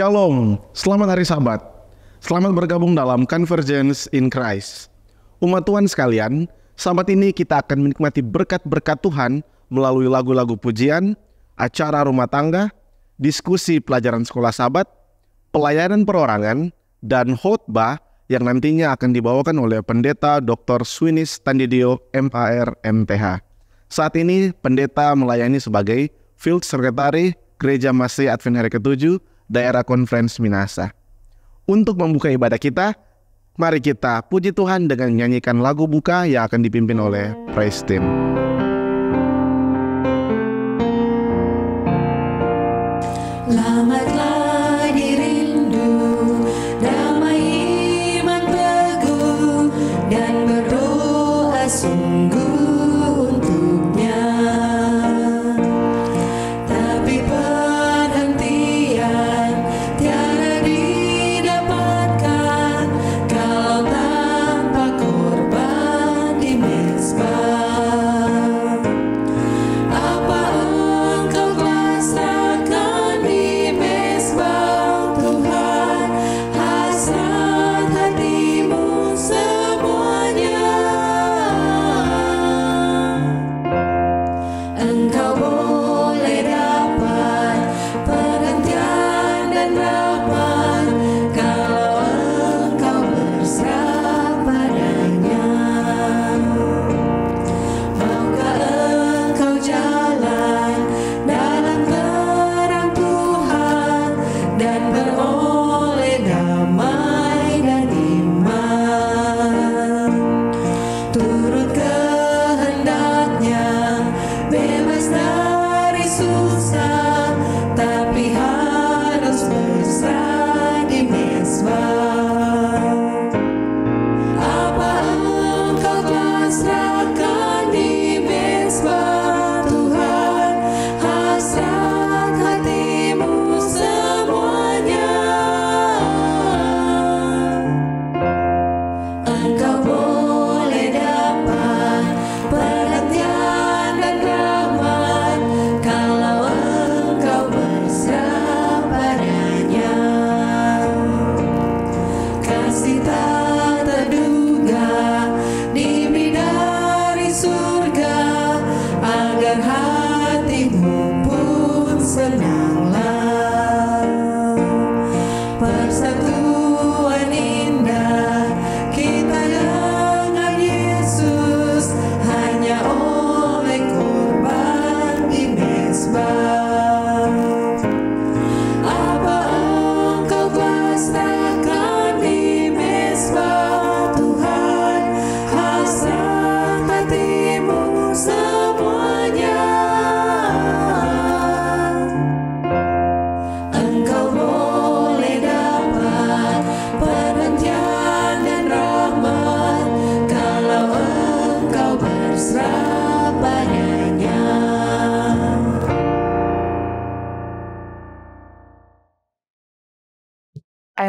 Shalom, selamat hari Sabat. Selamat bergabung dalam Convergence in Christ. Umat Tuhan sekalian, Sabat ini kita akan menikmati berkat-berkat Tuhan melalui lagu-lagu pujian, acara rumah tangga, diskusi pelajaran sekolah Sabat, pelayanan perorangan, dan khotbah yang nantinya akan dibawakan oleh pendeta Dr. Swinis Tandidio MPR, MTH. Saat ini pendeta melayani sebagai Field Secretary Gereja Masih Advent Hari Ketujuh daerah konferensi Minasa. Untuk membuka ibadah kita, mari kita puji Tuhan dengan menyanyikan lagu buka yang akan dipimpin oleh Praise Team.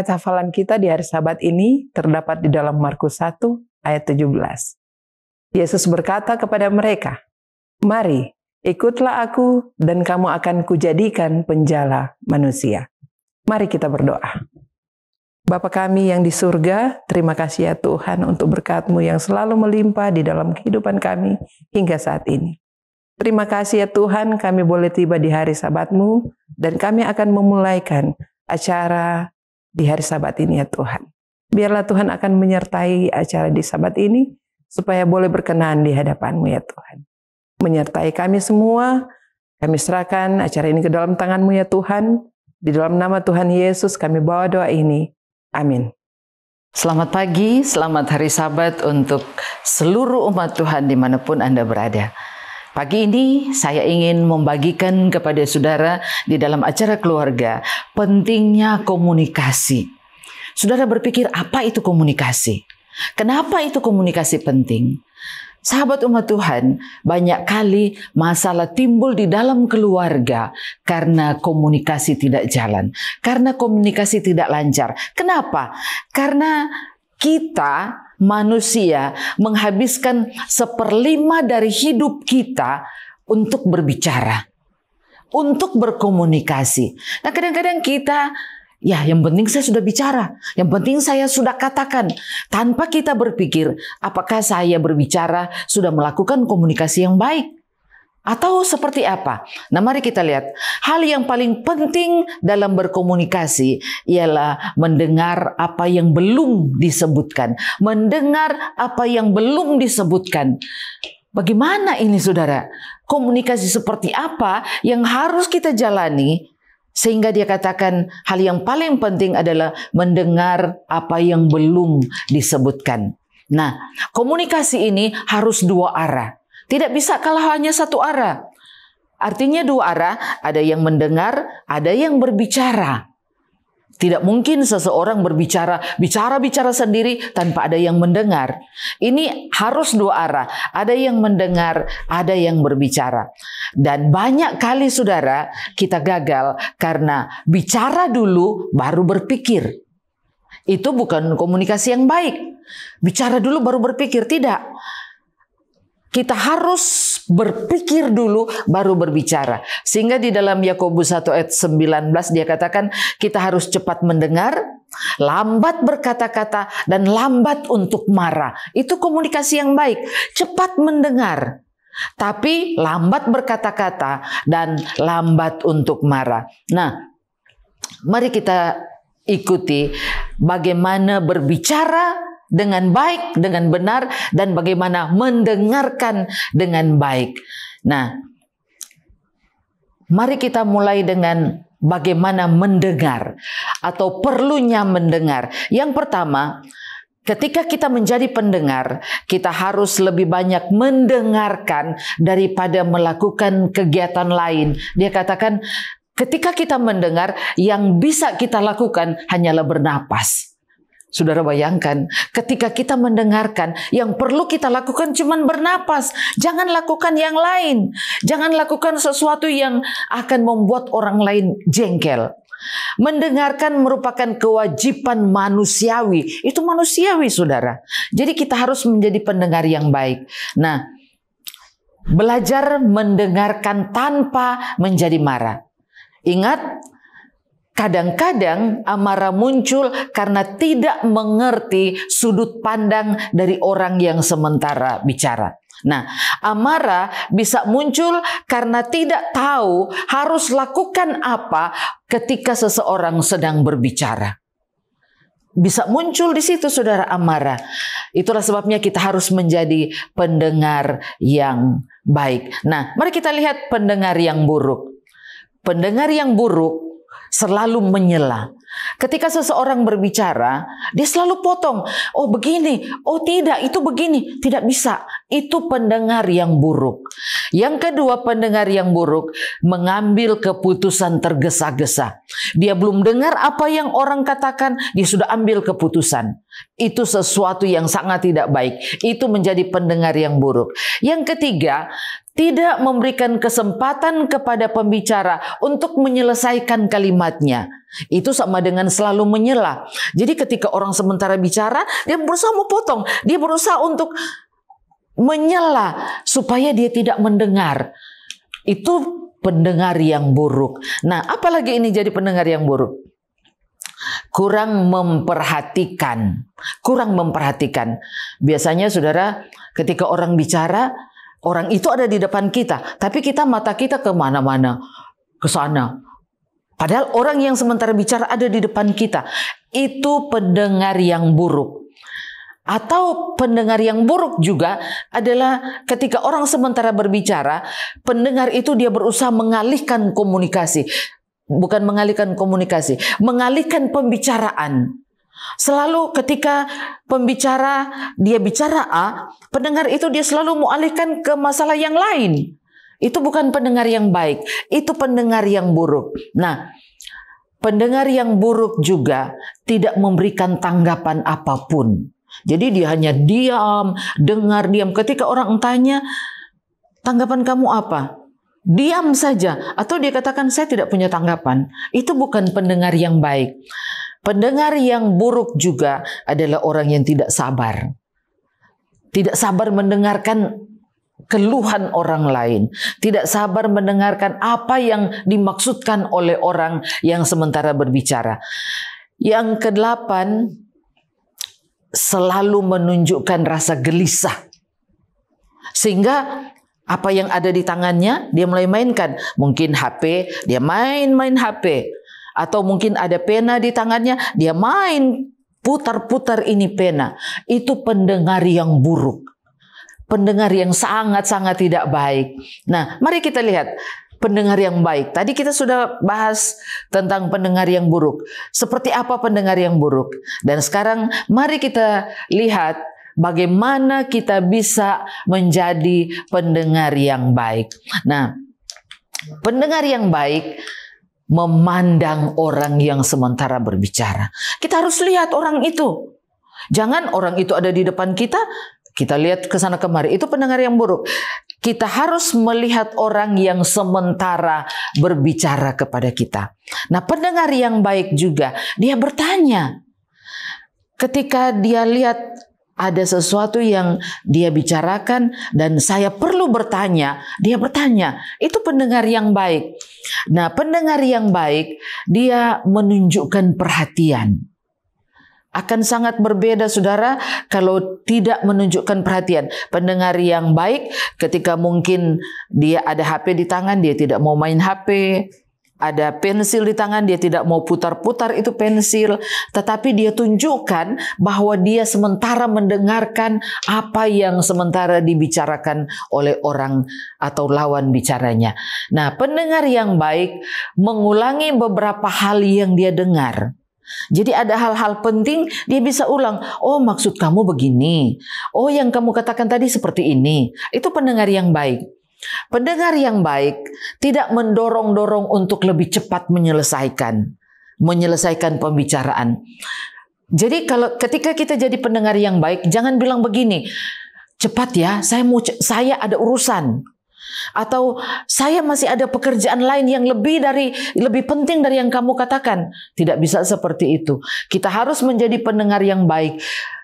Ayat hafalan kita di hari Sabat ini terdapat di dalam Markus 1 ayat 17. Yesus berkata kepada mereka, "Mari, ikutlah aku dan kamu akan kujadikan penjala manusia." Mari kita berdoa. Bapa kami yang di surga, terima kasih ya Tuhan untuk berkatmu yang selalu melimpah di dalam kehidupan kami hingga saat ini. Terima kasih ya Tuhan kami boleh tiba di hari sabatmu dan kami akan memulaikan acara di hari sabat ini ya Tuhan. Biarlah Tuhan akan menyertai acara di sabat ini, supaya boleh berkenan di hadapanmu ya Tuhan. Menyertai kami semua, kami serahkan acara ini ke dalam tanganmu ya Tuhan. Di dalam nama Tuhan Yesus kami bawa doa ini. Amin. Selamat pagi, selamat hari sabat untuk seluruh umat Tuhan dimanapun Anda berada. Pagi ini saya ingin membagikan kepada saudara di dalam acara keluarga pentingnya komunikasi. Saudara berpikir apa itu komunikasi? Kenapa itu komunikasi penting? Sahabat umat Tuhan, banyak kali masalah timbul di dalam keluarga karena komunikasi tidak jalan, karena komunikasi tidak lancar. Kenapa? Karena kita manusia menghabiskan seperlima dari hidup kita untuk berbicara, untuk berkomunikasi. Nah, kadang-kadang kita Ya, yang penting saya sudah bicara. Yang penting saya sudah katakan. Tanpa kita berpikir, apakah saya berbicara sudah melakukan komunikasi yang baik? Atau seperti apa? Nah, mari kita lihat. Hal yang paling penting dalam berkomunikasi ialah mendengar apa yang belum disebutkan, mendengar apa yang belum disebutkan. Bagaimana ini, saudara? Komunikasi seperti apa yang harus kita jalani sehingga dia katakan hal yang paling penting adalah mendengar apa yang belum disebutkan. Nah, komunikasi ini harus dua arah. Tidak bisa kalau hanya satu arah. Artinya dua arah, ada yang mendengar, ada yang berbicara. Tidak mungkin seseorang berbicara, bicara-bicara sendiri tanpa ada yang mendengar. Ini harus dua arah, ada yang mendengar, ada yang berbicara. Dan banyak kali saudara kita gagal karena bicara dulu baru berpikir. Itu bukan komunikasi yang baik. Bicara dulu baru berpikir, tidak kita harus berpikir dulu baru berbicara. Sehingga di dalam Yakobus 1 ayat 19 dia katakan kita harus cepat mendengar, lambat berkata-kata dan lambat untuk marah. Itu komunikasi yang baik, cepat mendengar tapi lambat berkata-kata dan lambat untuk marah. Nah, mari kita ikuti bagaimana berbicara dengan baik, dengan benar, dan bagaimana mendengarkan dengan baik. Nah, mari kita mulai dengan bagaimana mendengar atau perlunya mendengar. Yang pertama, Ketika kita menjadi pendengar, kita harus lebih banyak mendengarkan daripada melakukan kegiatan lain. Dia katakan, ketika kita mendengar, yang bisa kita lakukan hanyalah bernapas. Saudara bayangkan, ketika kita mendengarkan, yang perlu kita lakukan cuma bernapas. Jangan lakukan yang lain. Jangan lakukan sesuatu yang akan membuat orang lain jengkel. Mendengarkan merupakan kewajiban manusiawi. Itu manusiawi, saudara. Jadi kita harus menjadi pendengar yang baik. Nah, belajar mendengarkan tanpa menjadi marah. Ingat, Kadang-kadang amarah muncul karena tidak mengerti sudut pandang dari orang yang sementara bicara. Nah, amarah bisa muncul karena tidak tahu harus lakukan apa ketika seseorang sedang berbicara. Bisa muncul di situ, saudara amarah. Itulah sebabnya kita harus menjadi pendengar yang baik. Nah, mari kita lihat pendengar yang buruk. Pendengar yang buruk selalu menyela. Ketika seseorang berbicara, dia selalu potong. Oh begini, oh tidak, itu begini. Tidak bisa. Itu pendengar yang buruk. Yang kedua pendengar yang buruk mengambil keputusan tergesa-gesa. Dia belum dengar apa yang orang katakan, dia sudah ambil keputusan. Itu sesuatu yang sangat tidak baik. Itu menjadi pendengar yang buruk. Yang ketiga, tidak memberikan kesempatan kepada pembicara untuk menyelesaikan kalimatnya. Itu sama dengan selalu menyela. Jadi ketika orang sementara bicara, dia berusaha memotong, dia berusaha untuk menyela supaya dia tidak mendengar. Itu pendengar yang buruk. Nah, apalagi ini jadi pendengar yang buruk? kurang memperhatikan, kurang memperhatikan. Biasanya saudara ketika orang bicara Orang itu ada di depan kita, tapi kita mata kita kemana-mana, ke sana. Padahal orang yang sementara bicara ada di depan kita. Itu pendengar yang buruk. Atau pendengar yang buruk juga adalah ketika orang sementara berbicara, pendengar itu dia berusaha mengalihkan komunikasi. Bukan mengalihkan komunikasi, mengalihkan pembicaraan. Selalu ketika pembicara dia bicara A, pendengar itu dia selalu mualihkan ke masalah yang lain. Itu bukan pendengar yang baik, itu pendengar yang buruk. Nah, pendengar yang buruk juga tidak memberikan tanggapan apapun. Jadi dia hanya diam, dengar diam. Ketika orang tanya, tanggapan kamu apa? Diam saja. Atau dia katakan, saya tidak punya tanggapan. Itu bukan pendengar yang baik. Pendengar yang buruk juga adalah orang yang tidak sabar. Tidak sabar mendengarkan keluhan orang lain, tidak sabar mendengarkan apa yang dimaksudkan oleh orang yang sementara berbicara. Yang kedelapan, selalu menunjukkan rasa gelisah. Sehingga apa yang ada di tangannya dia mulai mainkan. Mungkin HP, dia main-main HP. Atau mungkin ada pena di tangannya, dia main putar-putar ini pena. Itu pendengar yang buruk. Pendengar yang sangat-sangat tidak baik. Nah, mari kita lihat pendengar yang baik. Tadi kita sudah bahas tentang pendengar yang buruk. Seperti apa pendengar yang buruk? Dan sekarang mari kita lihat bagaimana kita bisa menjadi pendengar yang baik. Nah, pendengar yang baik memandang orang yang sementara berbicara. Kita harus lihat orang itu. Jangan orang itu ada di depan kita, kita lihat ke sana kemari. Itu pendengar yang buruk. Kita harus melihat orang yang sementara berbicara kepada kita. Nah, pendengar yang baik juga dia bertanya. Ketika dia lihat ada sesuatu yang dia bicarakan dan saya perlu bertanya, dia bertanya. Itu pendengar yang baik. Nah, pendengar yang baik dia menunjukkan perhatian. Akan sangat berbeda saudara kalau tidak menunjukkan perhatian. Pendengar yang baik ketika mungkin dia ada HP di tangan, dia tidak mau main HP, ada pensil di tangan, dia tidak mau putar-putar itu pensil, tetapi dia tunjukkan bahwa dia sementara mendengarkan apa yang sementara dibicarakan oleh orang atau lawan bicaranya. Nah, pendengar yang baik mengulangi beberapa hal yang dia dengar. Jadi ada hal-hal penting dia bisa ulang. Oh maksud kamu begini. Oh yang kamu katakan tadi seperti ini. Itu pendengar yang baik. Pendengar yang baik tidak mendorong-dorong untuk lebih cepat menyelesaikan menyelesaikan pembicaraan. Jadi kalau ketika kita jadi pendengar yang baik, jangan bilang begini, cepat ya, saya mau saya ada urusan atau saya masih ada pekerjaan lain yang lebih dari lebih penting dari yang kamu katakan. Tidak bisa seperti itu. Kita harus menjadi pendengar yang baik,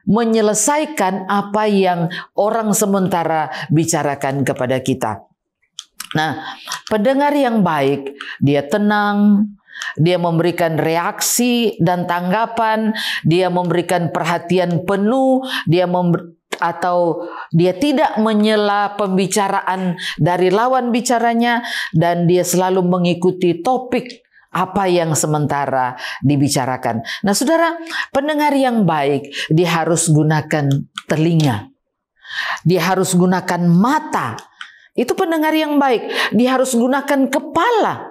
menyelesaikan apa yang orang sementara bicarakan kepada kita. Nah, pendengar yang baik, dia tenang, dia memberikan reaksi dan tanggapan, dia memberikan perhatian penuh, dia atau dia tidak menyela pembicaraan dari lawan bicaranya dan dia selalu mengikuti topik apa yang sementara dibicarakan. Nah, Saudara, pendengar yang baik dia harus gunakan telinga. Dia harus gunakan mata. Itu pendengar yang baik. Dia harus gunakan kepala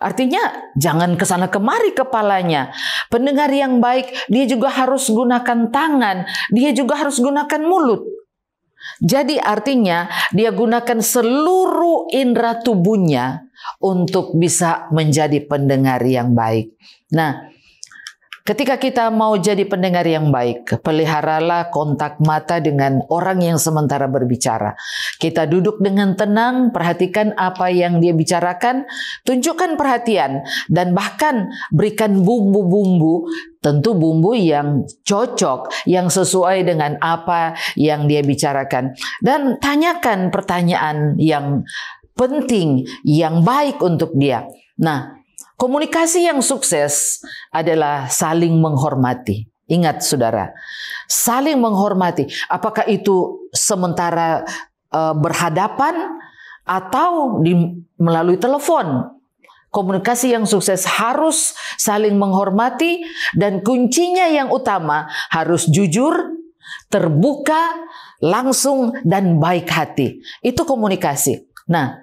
Artinya jangan kesana kemari kepalanya. Pendengar yang baik, dia juga harus gunakan tangan, dia juga harus gunakan mulut. Jadi artinya dia gunakan seluruh indera tubuhnya untuk bisa menjadi pendengar yang baik. Nah, Ketika kita mau jadi pendengar yang baik, peliharalah kontak mata dengan orang yang sementara berbicara. Kita duduk dengan tenang, perhatikan apa yang dia bicarakan, tunjukkan perhatian, dan bahkan berikan bumbu-bumbu tentu bumbu yang cocok, yang sesuai dengan apa yang dia bicarakan, dan tanyakan pertanyaan yang penting, yang baik untuk dia. Nah, Komunikasi yang sukses adalah saling menghormati. Ingat saudara, saling menghormati. Apakah itu sementara eh, berhadapan atau di, melalui telepon? Komunikasi yang sukses harus saling menghormati dan kuncinya yang utama harus jujur, terbuka, langsung dan baik hati. Itu komunikasi. Nah,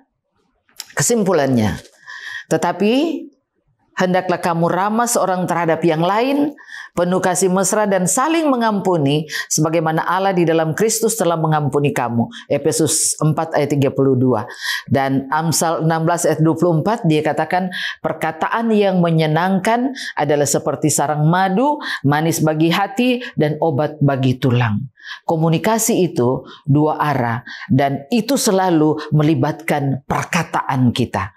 kesimpulannya. Tetapi hendaklah kamu ramah seorang terhadap yang lain, penuh kasih mesra dan saling mengampuni sebagaimana Allah di dalam Kristus telah mengampuni kamu. Efesus 4 ayat 32 dan Amsal 16 ayat 24 dia katakan perkataan yang menyenangkan adalah seperti sarang madu, manis bagi hati dan obat bagi tulang. Komunikasi itu dua arah dan itu selalu melibatkan perkataan kita.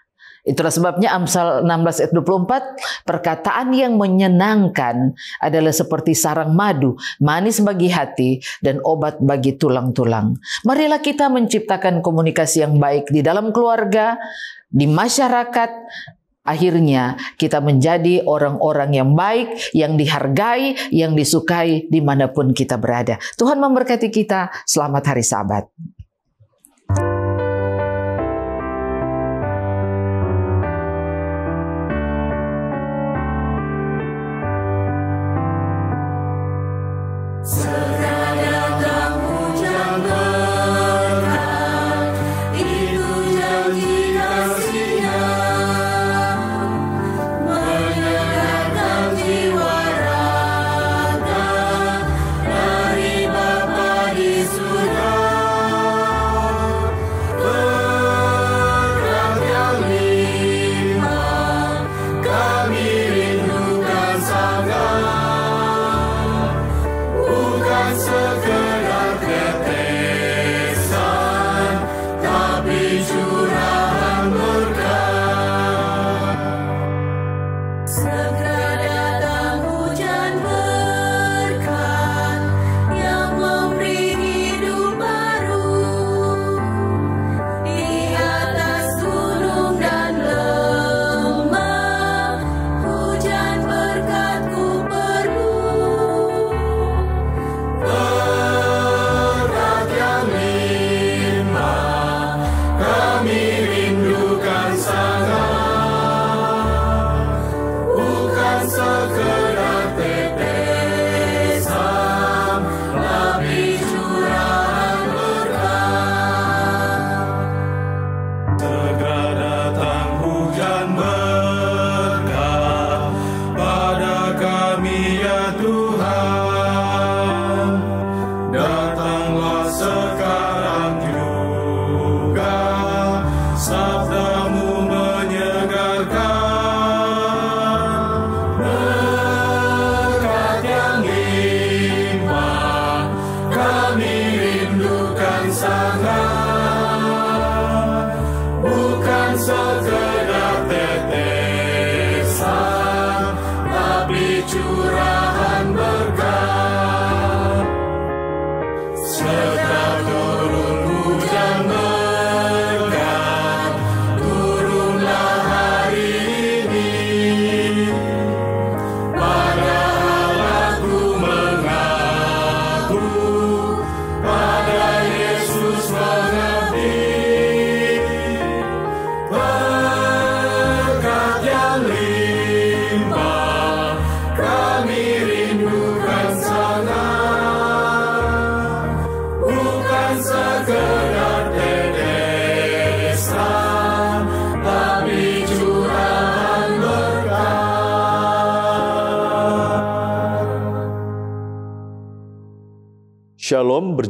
Itulah sebabnya Amsal 16 ayat 24, perkataan yang menyenangkan adalah seperti sarang madu, manis bagi hati dan obat bagi tulang-tulang. Marilah kita menciptakan komunikasi yang baik di dalam keluarga, di masyarakat, Akhirnya kita menjadi orang-orang yang baik, yang dihargai, yang disukai dimanapun kita berada. Tuhan memberkati kita. Selamat hari Sabat.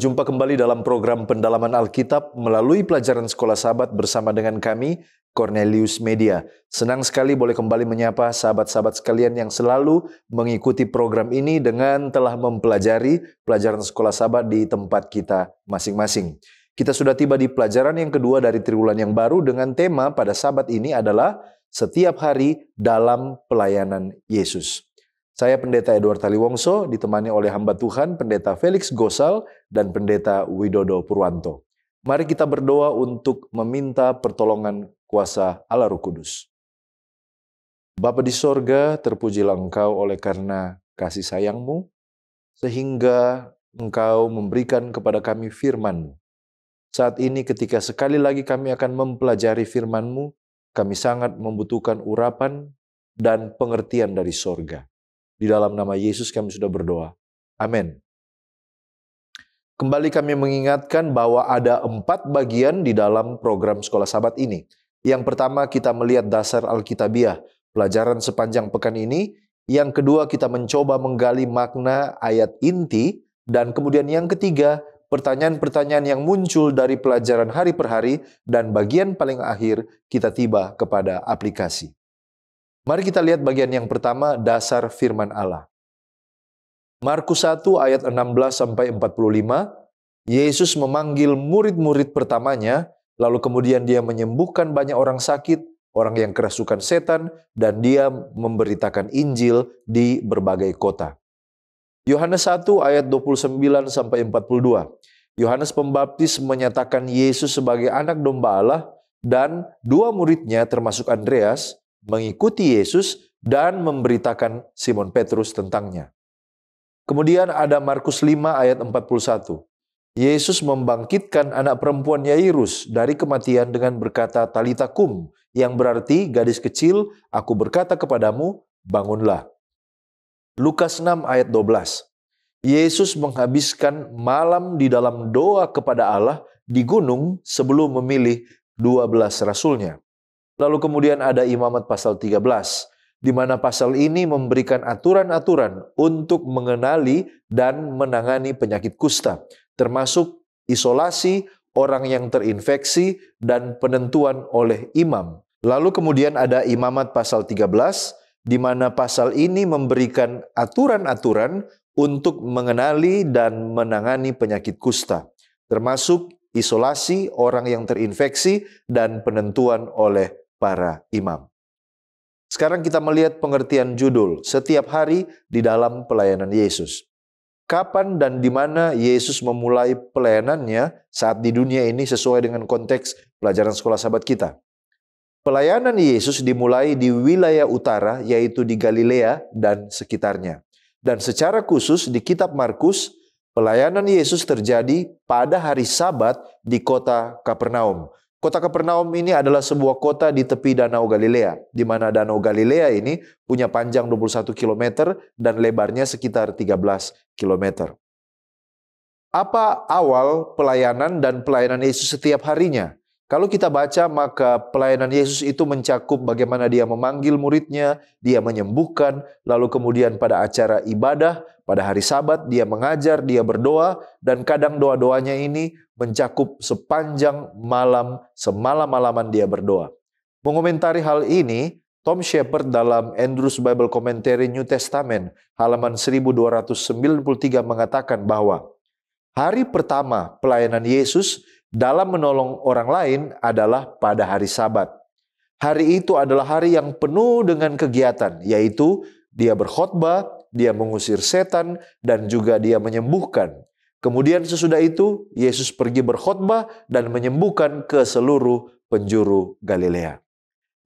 Berjumpa kembali dalam program pendalaman Alkitab melalui pelajaran sekolah sahabat bersama dengan kami, Cornelius Media. Senang sekali boleh kembali menyapa sahabat-sahabat sekalian yang selalu mengikuti program ini dengan telah mempelajari pelajaran sekolah sahabat di tempat kita masing-masing. Kita sudah tiba di pelajaran yang kedua dari triwulan yang baru dengan tema pada sabat ini adalah setiap hari dalam pelayanan Yesus. Saya Pendeta Edward Taliwongso ditemani oleh hamba Tuhan Pendeta Felix Gosal dan Pendeta Widodo Purwanto. Mari kita berdoa untuk meminta pertolongan kuasa Allah Roh Kudus. Bapa di sorga, terpujilah Engkau oleh karena kasih sayangmu, sehingga Engkau memberikan kepada kami FirmanMu. Saat ini ketika sekali lagi kami akan mempelajari FirmanMu, kami sangat membutuhkan urapan dan pengertian dari sorga. Di dalam nama Yesus kami sudah berdoa. Amin. Kembali kami mengingatkan bahwa ada empat bagian di dalam program sekolah sabat ini. Yang pertama kita melihat dasar Alkitabiah, pelajaran sepanjang pekan ini. Yang kedua kita mencoba menggali makna ayat inti. Dan kemudian yang ketiga, pertanyaan-pertanyaan yang muncul dari pelajaran hari per hari. Dan bagian paling akhir kita tiba kepada aplikasi. Mari kita lihat bagian yang pertama, dasar firman Allah. Markus 1 ayat 16 sampai 45, Yesus memanggil murid-murid pertamanya, lalu kemudian dia menyembuhkan banyak orang sakit, orang yang kerasukan setan, dan dia memberitakan Injil di berbagai kota. Yohanes 1 ayat 29 sampai 42. Yohanes Pembaptis menyatakan Yesus sebagai anak domba Allah dan dua muridnya termasuk Andreas mengikuti Yesus dan memberitakan Simon Petrus tentangnya. Kemudian ada Markus 5 ayat 41. Yesus membangkitkan anak perempuan Yairus dari kematian dengan berkata Talita Kum, yang berarti gadis kecil, aku berkata kepadamu, bangunlah. Lukas 6 ayat 12. Yesus menghabiskan malam di dalam doa kepada Allah di gunung sebelum memilih 12 rasulnya. Lalu kemudian ada imamat pasal 13, di mana pasal ini memberikan aturan-aturan untuk mengenali dan menangani penyakit kusta, termasuk isolasi orang yang terinfeksi dan penentuan oleh imam. Lalu kemudian ada imamat pasal 13, di mana pasal ini memberikan aturan-aturan untuk mengenali dan menangani penyakit kusta, termasuk isolasi orang yang terinfeksi dan penentuan oleh para imam. Sekarang kita melihat pengertian judul setiap hari di dalam pelayanan Yesus. Kapan dan di mana Yesus memulai pelayanannya saat di dunia ini sesuai dengan konteks pelajaran sekolah sahabat kita. Pelayanan Yesus dimulai di wilayah utara yaitu di Galilea dan sekitarnya. Dan secara khusus di kitab Markus, pelayanan Yesus terjadi pada hari Sabat di kota Kapernaum Kota Kapernaum ini adalah sebuah kota di tepi Danau Galilea, di mana Danau Galilea ini punya panjang 21 km dan lebarnya sekitar 13 km. Apa awal pelayanan dan pelayanan Yesus setiap harinya? Kalau kita baca maka pelayanan Yesus itu mencakup bagaimana dia memanggil muridnya, dia menyembuhkan, lalu kemudian pada acara ibadah, pada hari sabat dia mengajar, dia berdoa, dan kadang doa-doanya ini mencakup sepanjang malam, semalam-malaman dia berdoa. Mengomentari hal ini, Tom Shepard dalam Andrews Bible Commentary New Testament halaman 1293 mengatakan bahwa hari pertama pelayanan Yesus dalam menolong orang lain adalah pada hari Sabat. Hari itu adalah hari yang penuh dengan kegiatan, yaitu dia berkhotbah, dia mengusir setan, dan juga dia menyembuhkan. Kemudian sesudah itu, Yesus pergi berkhotbah dan menyembuhkan ke seluruh penjuru Galilea.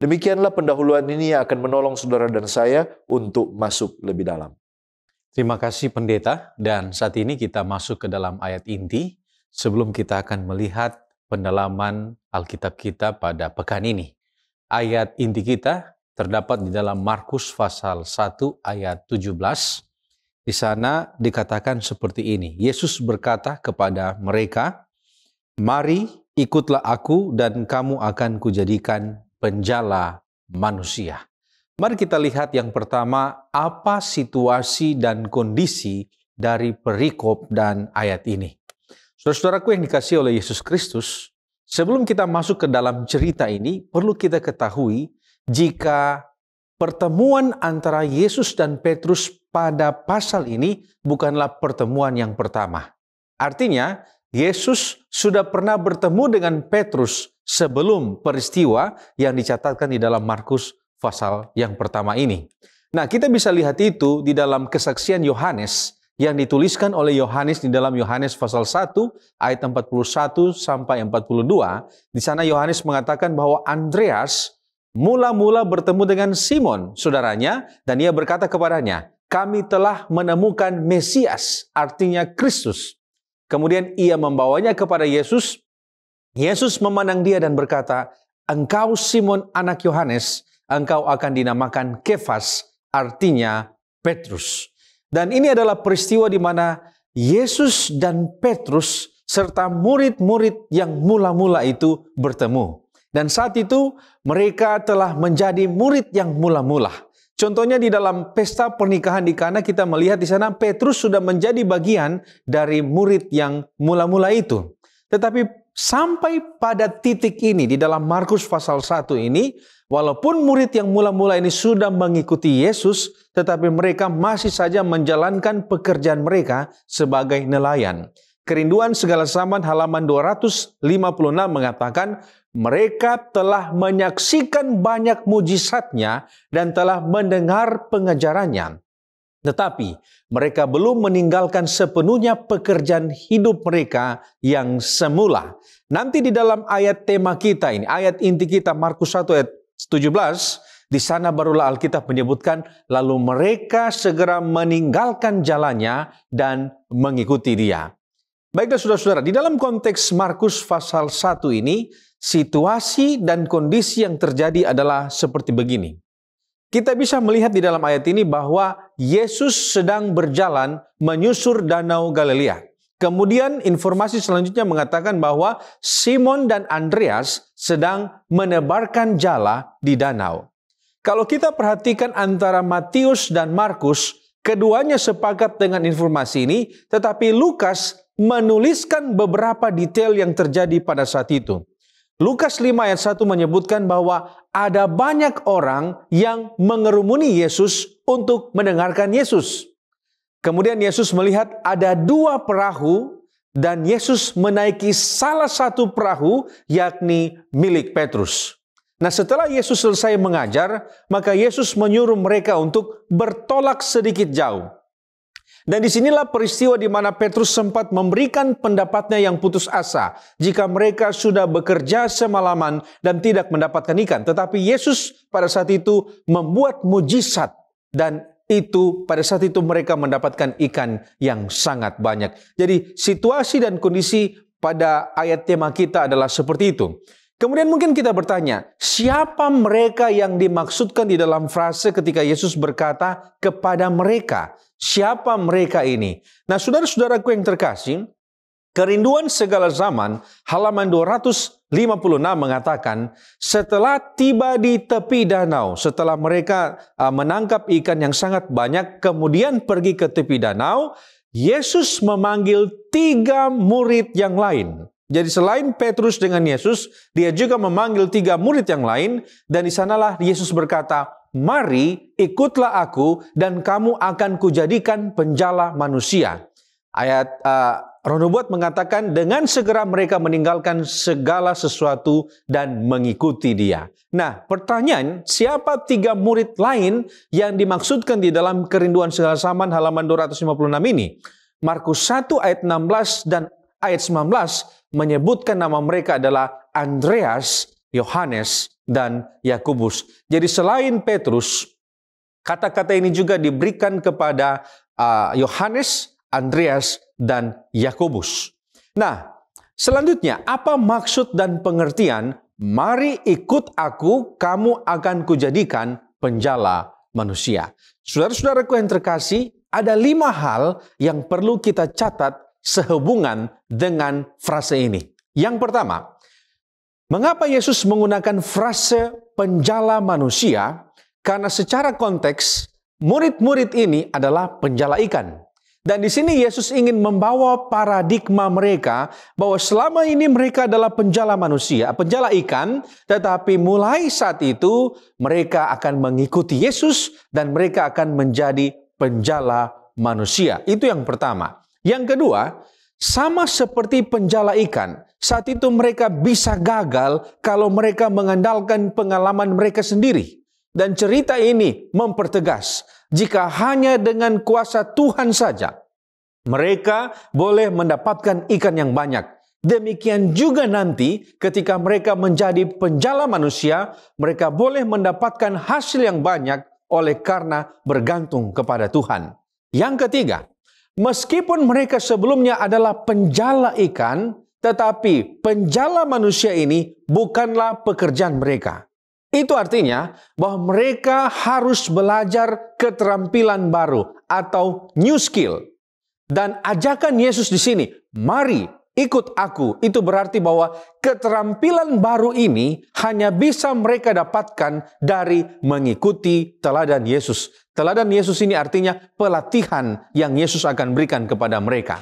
Demikianlah pendahuluan ini yang akan menolong saudara dan saya untuk masuk lebih dalam. Terima kasih pendeta dan saat ini kita masuk ke dalam ayat inti sebelum kita akan melihat pendalaman Alkitab kita pada pekan ini. Ayat inti kita terdapat di dalam Markus pasal 1 ayat 17. Di sana dikatakan seperti ini. Yesus berkata kepada mereka, "Mari ikutlah aku dan kamu akan kujadikan penjala manusia." Mari kita lihat yang pertama apa situasi dan kondisi dari perikop dan ayat ini. Saudara-saudaraku yang dikasih oleh Yesus Kristus, sebelum kita masuk ke dalam cerita ini, perlu kita ketahui jika pertemuan antara Yesus dan Petrus pada pasal ini bukanlah pertemuan yang pertama. Artinya, Yesus sudah pernah bertemu dengan Petrus sebelum peristiwa yang dicatatkan di dalam Markus pasal yang pertama ini. Nah, kita bisa lihat itu di dalam kesaksian Yohanes yang dituliskan oleh Yohanes di dalam Yohanes pasal 1 ayat 41 sampai 42. Di sana Yohanes mengatakan bahwa Andreas mula-mula bertemu dengan Simon, saudaranya, dan ia berkata kepadanya, "Kami telah menemukan Mesias, artinya Kristus." Kemudian ia membawanya kepada Yesus. Yesus memandang dia dan berkata, "Engkau Simon anak Yohanes, engkau akan dinamakan Kefas, artinya Petrus." Dan ini adalah peristiwa di mana Yesus dan Petrus serta murid-murid yang mula-mula itu bertemu. Dan saat itu mereka telah menjadi murid yang mula-mula. Contohnya di dalam pesta pernikahan di Kana kita melihat di sana Petrus sudah menjadi bagian dari murid yang mula-mula itu. Tetapi Sampai pada titik ini di dalam Markus pasal 1 ini, walaupun murid yang mula-mula ini sudah mengikuti Yesus, tetapi mereka masih saja menjalankan pekerjaan mereka sebagai nelayan. Kerinduan segala zaman halaman 256 mengatakan, mereka telah menyaksikan banyak mujizatnya dan telah mendengar pengajarannya. Tetapi mereka belum meninggalkan sepenuhnya pekerjaan hidup mereka yang semula. Nanti di dalam ayat tema kita ini, ayat inti kita Markus 1 ayat 17, di sana barulah Alkitab menyebutkan, lalu mereka segera meninggalkan jalannya dan mengikuti dia. Baiklah saudara-saudara, di dalam konteks Markus pasal 1 ini, situasi dan kondisi yang terjadi adalah seperti begini. Kita bisa melihat di dalam ayat ini bahwa Yesus sedang berjalan menyusur danau Galilea. Kemudian informasi selanjutnya mengatakan bahwa Simon dan Andreas sedang menebarkan jala di danau. Kalau kita perhatikan antara Matius dan Markus, keduanya sepakat dengan informasi ini, tetapi Lukas menuliskan beberapa detail yang terjadi pada saat itu. Lukas 5 ayat 1 menyebutkan bahwa ada banyak orang yang mengerumuni Yesus untuk mendengarkan Yesus. Kemudian Yesus melihat ada dua perahu dan Yesus menaiki salah satu perahu yakni milik Petrus. Nah setelah Yesus selesai mengajar, maka Yesus menyuruh mereka untuk bertolak sedikit jauh. Dan disinilah peristiwa di mana Petrus sempat memberikan pendapatnya yang putus asa jika mereka sudah bekerja semalaman dan tidak mendapatkan ikan. Tetapi Yesus pada saat itu membuat mujizat dan itu pada saat itu mereka mendapatkan ikan yang sangat banyak. Jadi situasi dan kondisi pada ayat tema kita adalah seperti itu. Kemudian mungkin kita bertanya, siapa mereka yang dimaksudkan di dalam frase ketika Yesus berkata kepada mereka? siapa mereka ini. Nah saudara-saudaraku yang terkasih, Kerinduan segala zaman, halaman 256 mengatakan, setelah tiba di tepi danau, setelah mereka uh, menangkap ikan yang sangat banyak, kemudian pergi ke tepi danau, Yesus memanggil tiga murid yang lain. Jadi selain Petrus dengan Yesus, dia juga memanggil tiga murid yang lain, dan di sanalah Yesus berkata, mari ikutlah aku dan kamu akan kujadikan penjala manusia. Ayat uh, eh, Ronobuat mengatakan dengan segera mereka meninggalkan segala sesuatu dan mengikuti dia. Nah pertanyaan siapa tiga murid lain yang dimaksudkan di dalam kerinduan segala zaman halaman 256 ini? Markus 1 ayat 16 dan ayat 19 menyebutkan nama mereka adalah Andreas, Yohanes, dan Yakubus. Jadi selain Petrus, kata-kata ini juga diberikan kepada ah, Yohanes, uh, Andreas, dan Yakobus. Nah, selanjutnya apa maksud dan pengertian mari ikut aku, kamu akan kujadikan penjala manusia. Saudara-saudaraku yang terkasih, ada lima hal yang perlu kita catat sehubungan dengan frase ini. Yang pertama, Mengapa Yesus menggunakan frase penjala manusia? Karena secara konteks, murid-murid ini adalah penjala ikan. Dan di sini Yesus ingin membawa paradigma mereka bahwa selama ini mereka adalah penjala manusia, penjala ikan, tetapi mulai saat itu mereka akan mengikuti Yesus dan mereka akan menjadi penjala manusia. Itu yang pertama. Yang kedua, sama seperti penjala ikan, saat itu mereka bisa gagal kalau mereka mengandalkan pengalaman mereka sendiri. Dan cerita ini mempertegas jika hanya dengan kuasa Tuhan saja mereka boleh mendapatkan ikan yang banyak. Demikian juga nanti ketika mereka menjadi penjala manusia, mereka boleh mendapatkan hasil yang banyak oleh karena bergantung kepada Tuhan. Yang ketiga, meskipun mereka sebelumnya adalah penjala ikan, tetapi penjala manusia ini bukanlah pekerjaan mereka. Itu artinya bahwa mereka harus belajar keterampilan baru atau new skill. Dan ajakan Yesus di sini, mari ikut aku. Itu berarti bahwa keterampilan baru ini hanya bisa mereka dapatkan dari mengikuti teladan Yesus. Teladan Yesus ini artinya pelatihan yang Yesus akan berikan kepada mereka.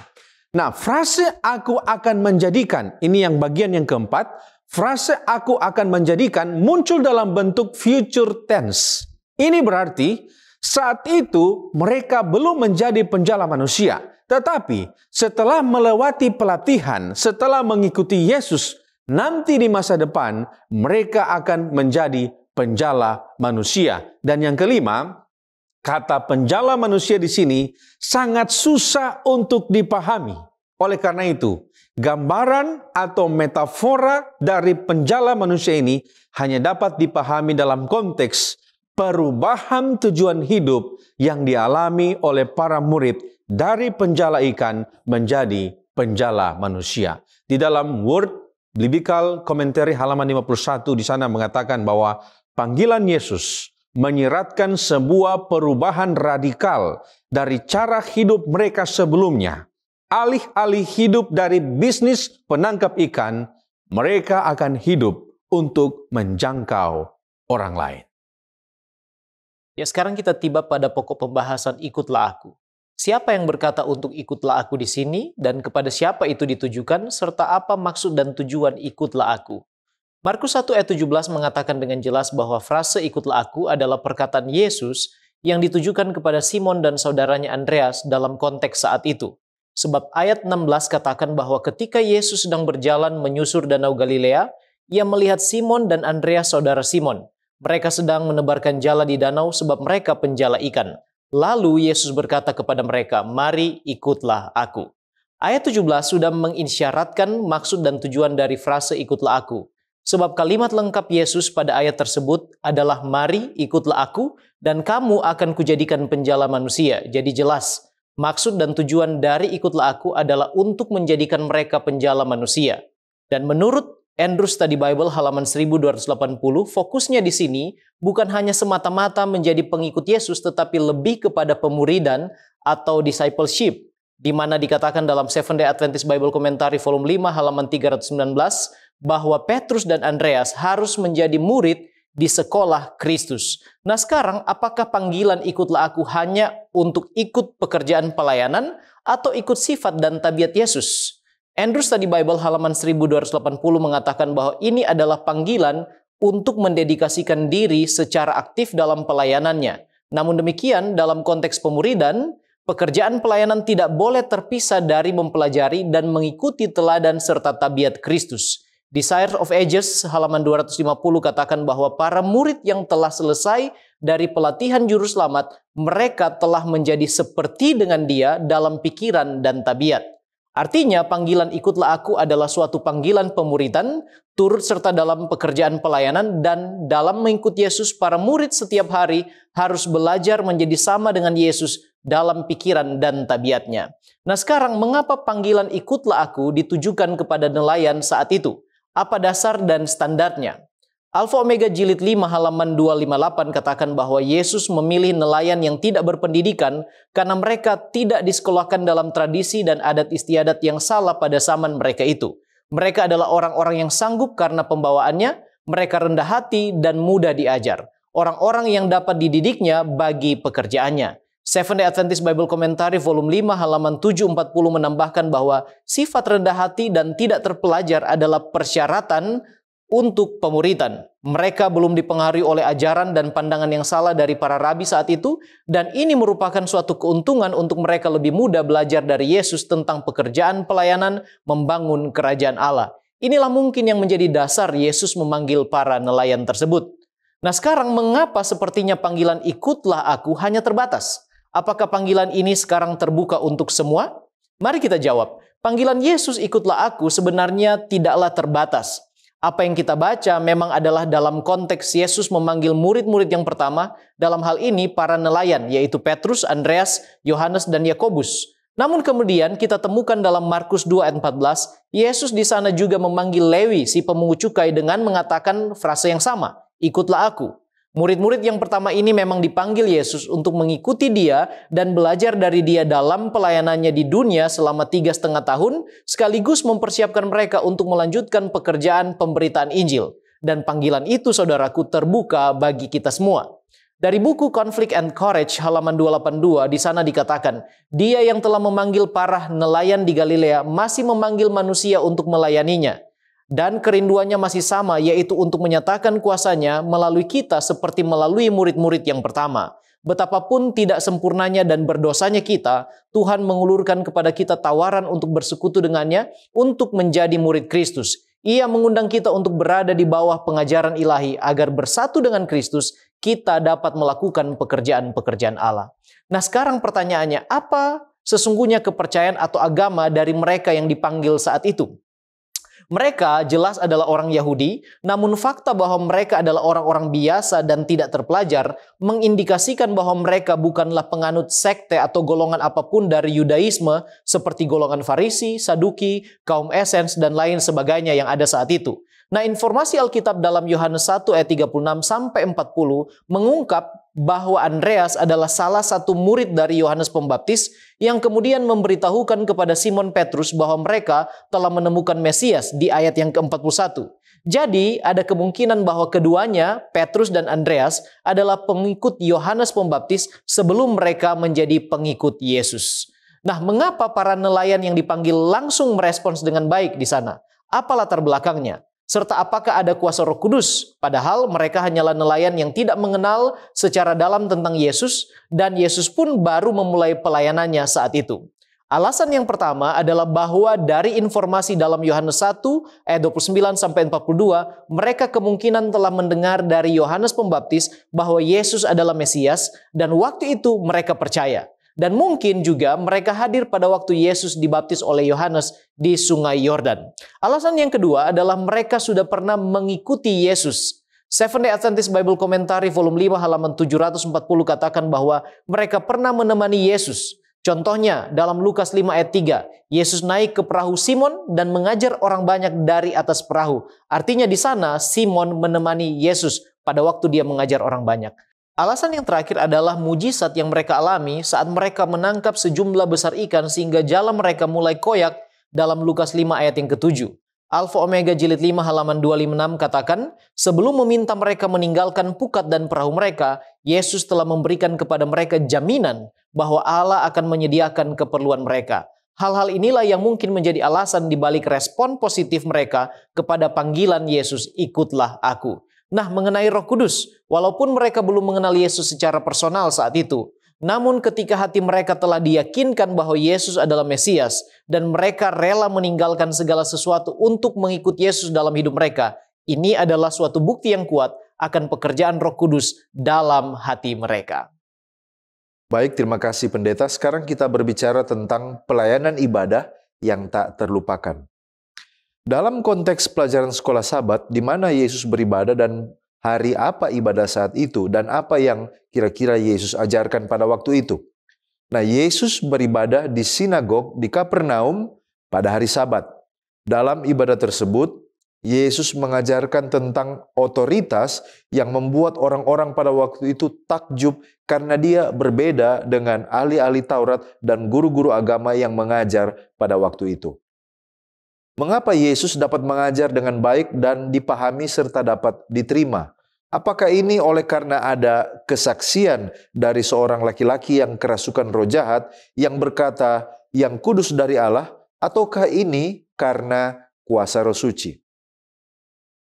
Nah, frase aku akan menjadikan, ini yang bagian yang keempat, frase aku akan menjadikan muncul dalam bentuk future tense. Ini berarti saat itu mereka belum menjadi penjala manusia. Tetapi setelah melewati pelatihan, setelah mengikuti Yesus, nanti di masa depan mereka akan menjadi penjala manusia. Dan yang kelima, Kata penjala manusia di sini sangat susah untuk dipahami. Oleh karena itu, gambaran atau metafora dari penjala manusia ini hanya dapat dipahami dalam konteks perubahan tujuan hidup yang dialami oleh para murid dari penjala ikan menjadi penjala manusia. Di dalam Word Biblical Commentary halaman 51 di sana mengatakan bahwa panggilan Yesus menyiratkan sebuah perubahan radikal dari cara hidup mereka sebelumnya. Alih-alih hidup dari bisnis penangkap ikan, mereka akan hidup untuk menjangkau orang lain. Ya sekarang kita tiba pada pokok pembahasan ikutlah aku. Siapa yang berkata untuk ikutlah aku di sini dan kepada siapa itu ditujukan serta apa maksud dan tujuan ikutlah aku. Markus 1 ayat 17 mengatakan dengan jelas bahwa frase ikutlah aku adalah perkataan Yesus yang ditujukan kepada Simon dan saudaranya Andreas dalam konteks saat itu. Sebab ayat 16 katakan bahwa ketika Yesus sedang berjalan menyusur danau Galilea, ia melihat Simon dan Andreas saudara Simon. Mereka sedang menebarkan jala di danau sebab mereka penjala ikan. Lalu Yesus berkata kepada mereka, "Mari ikutlah aku." Ayat 17 sudah mengisyaratkan maksud dan tujuan dari frase ikutlah aku, Sebab kalimat lengkap Yesus pada ayat tersebut adalah mari ikutlah aku dan kamu akan kujadikan penjala manusia. Jadi jelas maksud dan tujuan dari ikutlah aku adalah untuk menjadikan mereka penjala manusia. Dan menurut Andrew Study Bible halaman 1280 fokusnya di sini bukan hanya semata-mata menjadi pengikut Yesus tetapi lebih kepada pemuridan atau discipleship di mana dikatakan dalam Seventh Day Adventist Bible Commentary volume 5 halaman 319 bahwa Petrus dan Andreas harus menjadi murid di sekolah Kristus. Nah, sekarang apakah panggilan ikutlah aku hanya untuk ikut pekerjaan pelayanan atau ikut sifat dan tabiat Yesus? Andrew tadi Bible halaman 1280 mengatakan bahwa ini adalah panggilan untuk mendedikasikan diri secara aktif dalam pelayanannya. Namun demikian, dalam konteks pemuridan, pekerjaan pelayanan tidak boleh terpisah dari mempelajari dan mengikuti teladan serta tabiat Kristus. Desire of Ages halaman 250 katakan bahwa para murid yang telah selesai dari pelatihan juru selamat, mereka telah menjadi seperti dengan dia dalam pikiran dan tabiat. Artinya panggilan ikutlah aku adalah suatu panggilan pemuritan, turut serta dalam pekerjaan pelayanan dan dalam mengikut Yesus para murid setiap hari harus belajar menjadi sama dengan Yesus dalam pikiran dan tabiatnya. Nah sekarang mengapa panggilan ikutlah aku ditujukan kepada nelayan saat itu? Apa dasar dan standarnya? Alfa Omega jilid 5 halaman 258 katakan bahwa Yesus memilih nelayan yang tidak berpendidikan karena mereka tidak disekolahkan dalam tradisi dan adat istiadat yang salah pada zaman mereka itu. Mereka adalah orang-orang yang sanggup karena pembawaannya, mereka rendah hati dan mudah diajar. Orang-orang yang dapat dididiknya bagi pekerjaannya. Seven Day Adventist Bible Commentary volume 5 halaman 740 menambahkan bahwa sifat rendah hati dan tidak terpelajar adalah persyaratan untuk pemuritan. Mereka belum dipengaruhi oleh ajaran dan pandangan yang salah dari para rabi saat itu dan ini merupakan suatu keuntungan untuk mereka lebih mudah belajar dari Yesus tentang pekerjaan pelayanan membangun kerajaan Allah. Inilah mungkin yang menjadi dasar Yesus memanggil para nelayan tersebut. Nah sekarang mengapa sepertinya panggilan ikutlah aku hanya terbatas? Apakah panggilan ini sekarang terbuka untuk semua? Mari kita jawab. Panggilan Yesus ikutlah aku sebenarnya tidaklah terbatas. Apa yang kita baca memang adalah dalam konteks Yesus memanggil murid-murid yang pertama, dalam hal ini para nelayan yaitu Petrus, Andreas, Yohanes dan Yakobus. Namun kemudian kita temukan dalam Markus 2 ayat 14, Yesus di sana juga memanggil Lewi si pemungut cukai dengan mengatakan frase yang sama, ikutlah aku. Murid-murid yang pertama ini memang dipanggil Yesus untuk mengikuti dia dan belajar dari dia dalam pelayanannya di dunia selama tiga setengah tahun, sekaligus mempersiapkan mereka untuk melanjutkan pekerjaan pemberitaan Injil. Dan panggilan itu saudaraku terbuka bagi kita semua. Dari buku Conflict and Courage halaman 282 di sana dikatakan, dia yang telah memanggil para nelayan di Galilea masih memanggil manusia untuk melayaninya dan kerinduannya masih sama, yaitu untuk menyatakan kuasanya melalui kita seperti melalui murid-murid yang pertama. Betapapun tidak sempurnanya dan berdosanya kita, Tuhan mengulurkan kepada kita tawaran untuk bersekutu dengannya untuk menjadi murid Kristus. Ia mengundang kita untuk berada di bawah pengajaran ilahi agar bersatu dengan Kristus, kita dapat melakukan pekerjaan-pekerjaan Allah. Nah sekarang pertanyaannya, apa sesungguhnya kepercayaan atau agama dari mereka yang dipanggil saat itu? Mereka jelas adalah orang Yahudi, namun fakta bahwa mereka adalah orang-orang biasa dan tidak terpelajar mengindikasikan bahwa mereka bukanlah penganut sekte atau golongan apapun dari Yudaisme seperti golongan Farisi, Saduki, kaum Esens, dan lain sebagainya yang ada saat itu. Nah, informasi Alkitab dalam Yohanes 1 ayat 36 sampai 40 mengungkap bahwa Andreas adalah salah satu murid dari Yohanes Pembaptis yang kemudian memberitahukan kepada Simon Petrus bahwa mereka telah menemukan Mesias di ayat yang ke-41. Jadi ada kemungkinan bahwa keduanya, Petrus dan Andreas, adalah pengikut Yohanes Pembaptis sebelum mereka menjadi pengikut Yesus. Nah, mengapa para nelayan yang dipanggil langsung merespons dengan baik di sana? Apa latar belakangnya? serta apakah ada kuasa Roh Kudus, padahal mereka hanyalah nelayan yang tidak mengenal secara dalam tentang Yesus, dan Yesus pun baru memulai pelayanannya saat itu. Alasan yang pertama adalah bahwa dari informasi dalam Yohanes 1 ayat 29 sampai 42, mereka kemungkinan telah mendengar dari Yohanes Pembaptis bahwa Yesus adalah Mesias dan waktu itu mereka percaya. Dan mungkin juga mereka hadir pada waktu Yesus dibaptis oleh Yohanes di Sungai Yordan. Alasan yang kedua adalah mereka sudah pernah mengikuti Yesus. Seven Day Adventist Bible Commentary volume 5 halaman 740 katakan bahwa mereka pernah menemani Yesus. Contohnya dalam Lukas 5 ayat 3, Yesus naik ke perahu Simon dan mengajar orang banyak dari atas perahu. Artinya di sana Simon menemani Yesus pada waktu dia mengajar orang banyak. Alasan yang terakhir adalah mujizat yang mereka alami saat mereka menangkap sejumlah besar ikan sehingga jalan mereka mulai koyak dalam Lukas 5 ayat yang ketujuh. Alfa Omega jilid 5 halaman 256 katakan, sebelum meminta mereka meninggalkan pukat dan perahu mereka, Yesus telah memberikan kepada mereka jaminan bahwa Allah akan menyediakan keperluan mereka. Hal-hal inilah yang mungkin menjadi alasan dibalik respon positif mereka kepada panggilan Yesus, ikutlah aku. Nah, mengenai Roh Kudus, walaupun mereka belum mengenal Yesus secara personal saat itu, namun ketika hati mereka telah diyakinkan bahwa Yesus adalah Mesias dan mereka rela meninggalkan segala sesuatu untuk mengikut Yesus dalam hidup mereka, ini adalah suatu bukti yang kuat akan pekerjaan Roh Kudus dalam hati mereka. Baik, terima kasih pendeta. Sekarang kita berbicara tentang pelayanan ibadah yang tak terlupakan. Dalam konteks pelajaran sekolah sabat, di mana Yesus beribadah dan hari apa ibadah saat itu, dan apa yang kira-kira Yesus ajarkan pada waktu itu. Nah, Yesus beribadah di sinagog di Kapernaum pada hari sabat. Dalam ibadah tersebut, Yesus mengajarkan tentang otoritas yang membuat orang-orang pada waktu itu takjub karena dia berbeda dengan ahli-ahli Taurat dan guru-guru agama yang mengajar pada waktu itu. Mengapa Yesus dapat mengajar dengan baik dan dipahami serta dapat diterima? Apakah ini oleh karena ada kesaksian dari seorang laki-laki yang kerasukan roh jahat yang berkata, "Yang kudus dari Allah," ataukah ini karena kuasa roh suci?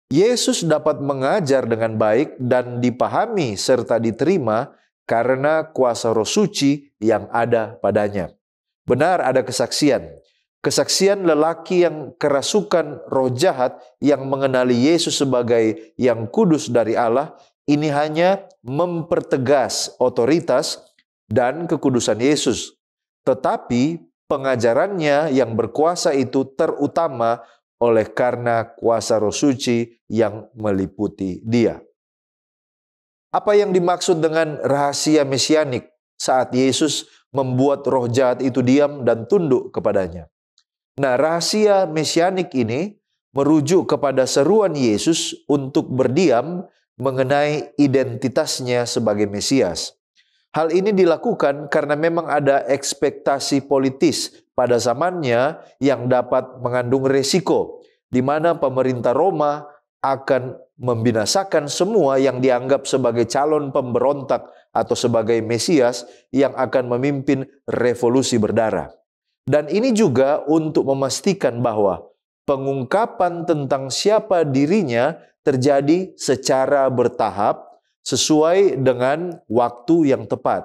Yesus dapat mengajar dengan baik dan dipahami serta diterima karena kuasa roh suci yang ada padanya. Benar ada kesaksian, Kesaksian lelaki yang kerasukan roh jahat yang mengenali Yesus sebagai yang kudus dari Allah ini hanya mempertegas otoritas dan kekudusan Yesus. Tetapi pengajarannya yang berkuasa itu terutama oleh karena kuasa roh suci yang meliputi dia. Apa yang dimaksud dengan rahasia mesianik saat Yesus membuat roh jahat itu diam dan tunduk kepadanya? Nah, rahasia mesianik ini merujuk kepada seruan Yesus untuk berdiam mengenai identitasnya sebagai Mesias. Hal ini dilakukan karena memang ada ekspektasi politis pada zamannya yang dapat mengandung resiko, di mana pemerintah Roma akan membinasakan semua yang dianggap sebagai calon pemberontak atau sebagai Mesias yang akan memimpin revolusi berdarah. Dan ini juga untuk memastikan bahwa pengungkapan tentang siapa dirinya terjadi secara bertahap sesuai dengan waktu yang tepat.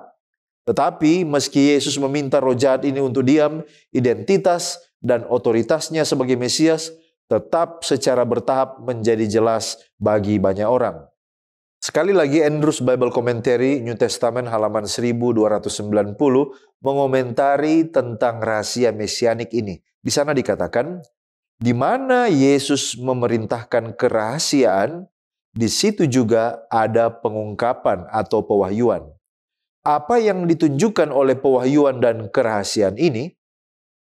Tetapi meski Yesus meminta roh jahat ini untuk diam, identitas dan otoritasnya sebagai Mesias tetap secara bertahap menjadi jelas bagi banyak orang. Sekali lagi Andrews Bible Commentary New Testament halaman 1290 mengomentari tentang rahasia mesianik ini. Di sana dikatakan, di mana Yesus memerintahkan kerahasiaan, di situ juga ada pengungkapan atau pewahyuan. Apa yang ditunjukkan oleh pewahyuan dan kerahasiaan ini,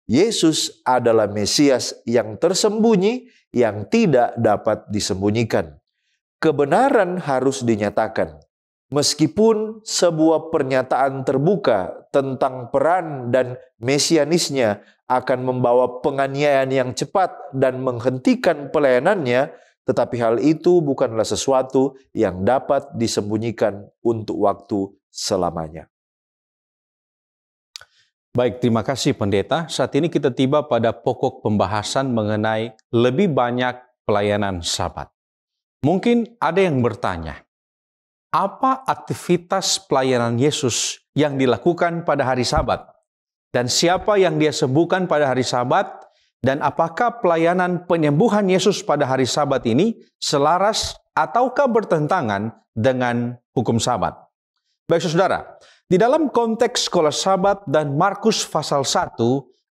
Yesus adalah Mesias yang tersembunyi yang tidak dapat disembunyikan kebenaran harus dinyatakan. Meskipun sebuah pernyataan terbuka tentang peran dan mesianisnya akan membawa penganiayaan yang cepat dan menghentikan pelayanannya, tetapi hal itu bukanlah sesuatu yang dapat disembunyikan untuk waktu selamanya. Baik, terima kasih pendeta. Saat ini kita tiba pada pokok pembahasan mengenai lebih banyak pelayanan sahabat. Mungkin ada yang bertanya, apa aktivitas pelayanan Yesus yang dilakukan pada hari Sabat? Dan siapa yang dia sembuhkan pada hari Sabat? Dan apakah pelayanan penyembuhan Yesus pada hari Sabat ini selaras ataukah bertentangan dengan hukum Sabat? Baik saudara, di dalam konteks sekolah Sabat dan Markus pasal 1,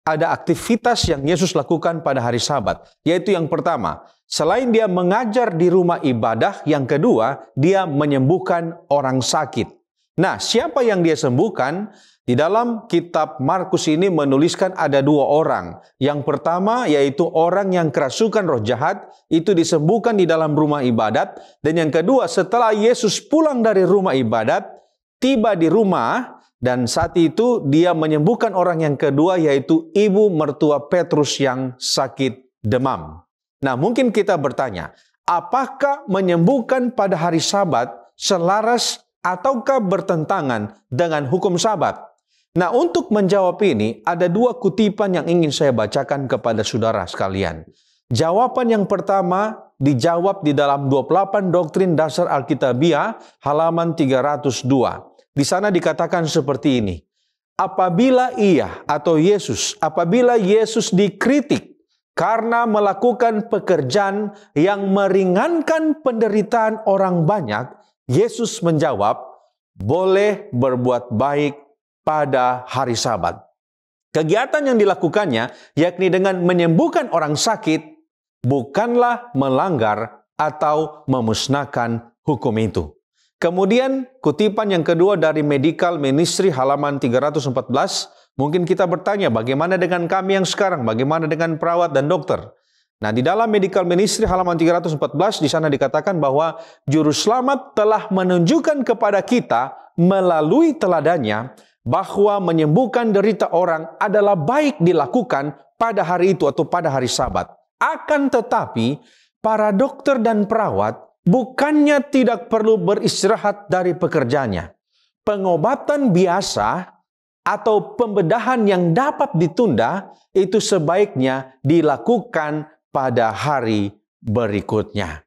ada aktivitas yang Yesus lakukan pada hari Sabat, yaitu yang pertama, Selain dia mengajar di rumah ibadah, yang kedua, dia menyembuhkan orang sakit. Nah, siapa yang dia sembuhkan? Di dalam kitab Markus ini menuliskan ada dua orang. Yang pertama yaitu orang yang kerasukan roh jahat, itu disembuhkan di dalam rumah ibadat. Dan yang kedua, setelah Yesus pulang dari rumah ibadat, tiba di rumah, dan saat itu dia menyembuhkan orang yang kedua yaitu ibu mertua Petrus yang sakit demam. Nah, mungkin kita bertanya, apakah menyembuhkan pada hari Sabat selaras ataukah bertentangan dengan hukum Sabat? Nah, untuk menjawab ini, ada dua kutipan yang ingin saya bacakan kepada saudara sekalian. Jawaban yang pertama dijawab di dalam 28 Doktrin Dasar Alkitabiah halaman 302. Di sana dikatakan seperti ini. Apabila ia atau Yesus, apabila Yesus dikritik karena melakukan pekerjaan yang meringankan penderitaan orang banyak, Yesus menjawab, "Boleh berbuat baik pada hari Sabat." Kegiatan yang dilakukannya, yakni dengan menyembuhkan orang sakit, bukanlah melanggar atau memusnahkan hukum itu. Kemudian kutipan yang kedua dari Medical Ministry halaman 314 Mungkin kita bertanya, bagaimana dengan kami yang sekarang? Bagaimana dengan perawat dan dokter? Nah, di dalam medical ministry halaman 314 di sana dikatakan bahwa juru selamat telah menunjukkan kepada kita melalui teladannya bahwa menyembuhkan derita orang adalah baik dilakukan pada hari itu atau pada hari Sabat. Akan tetapi, para dokter dan perawat bukannya tidak perlu beristirahat dari pekerjaannya. Pengobatan biasa atau pembedahan yang dapat ditunda itu sebaiknya dilakukan pada hari berikutnya.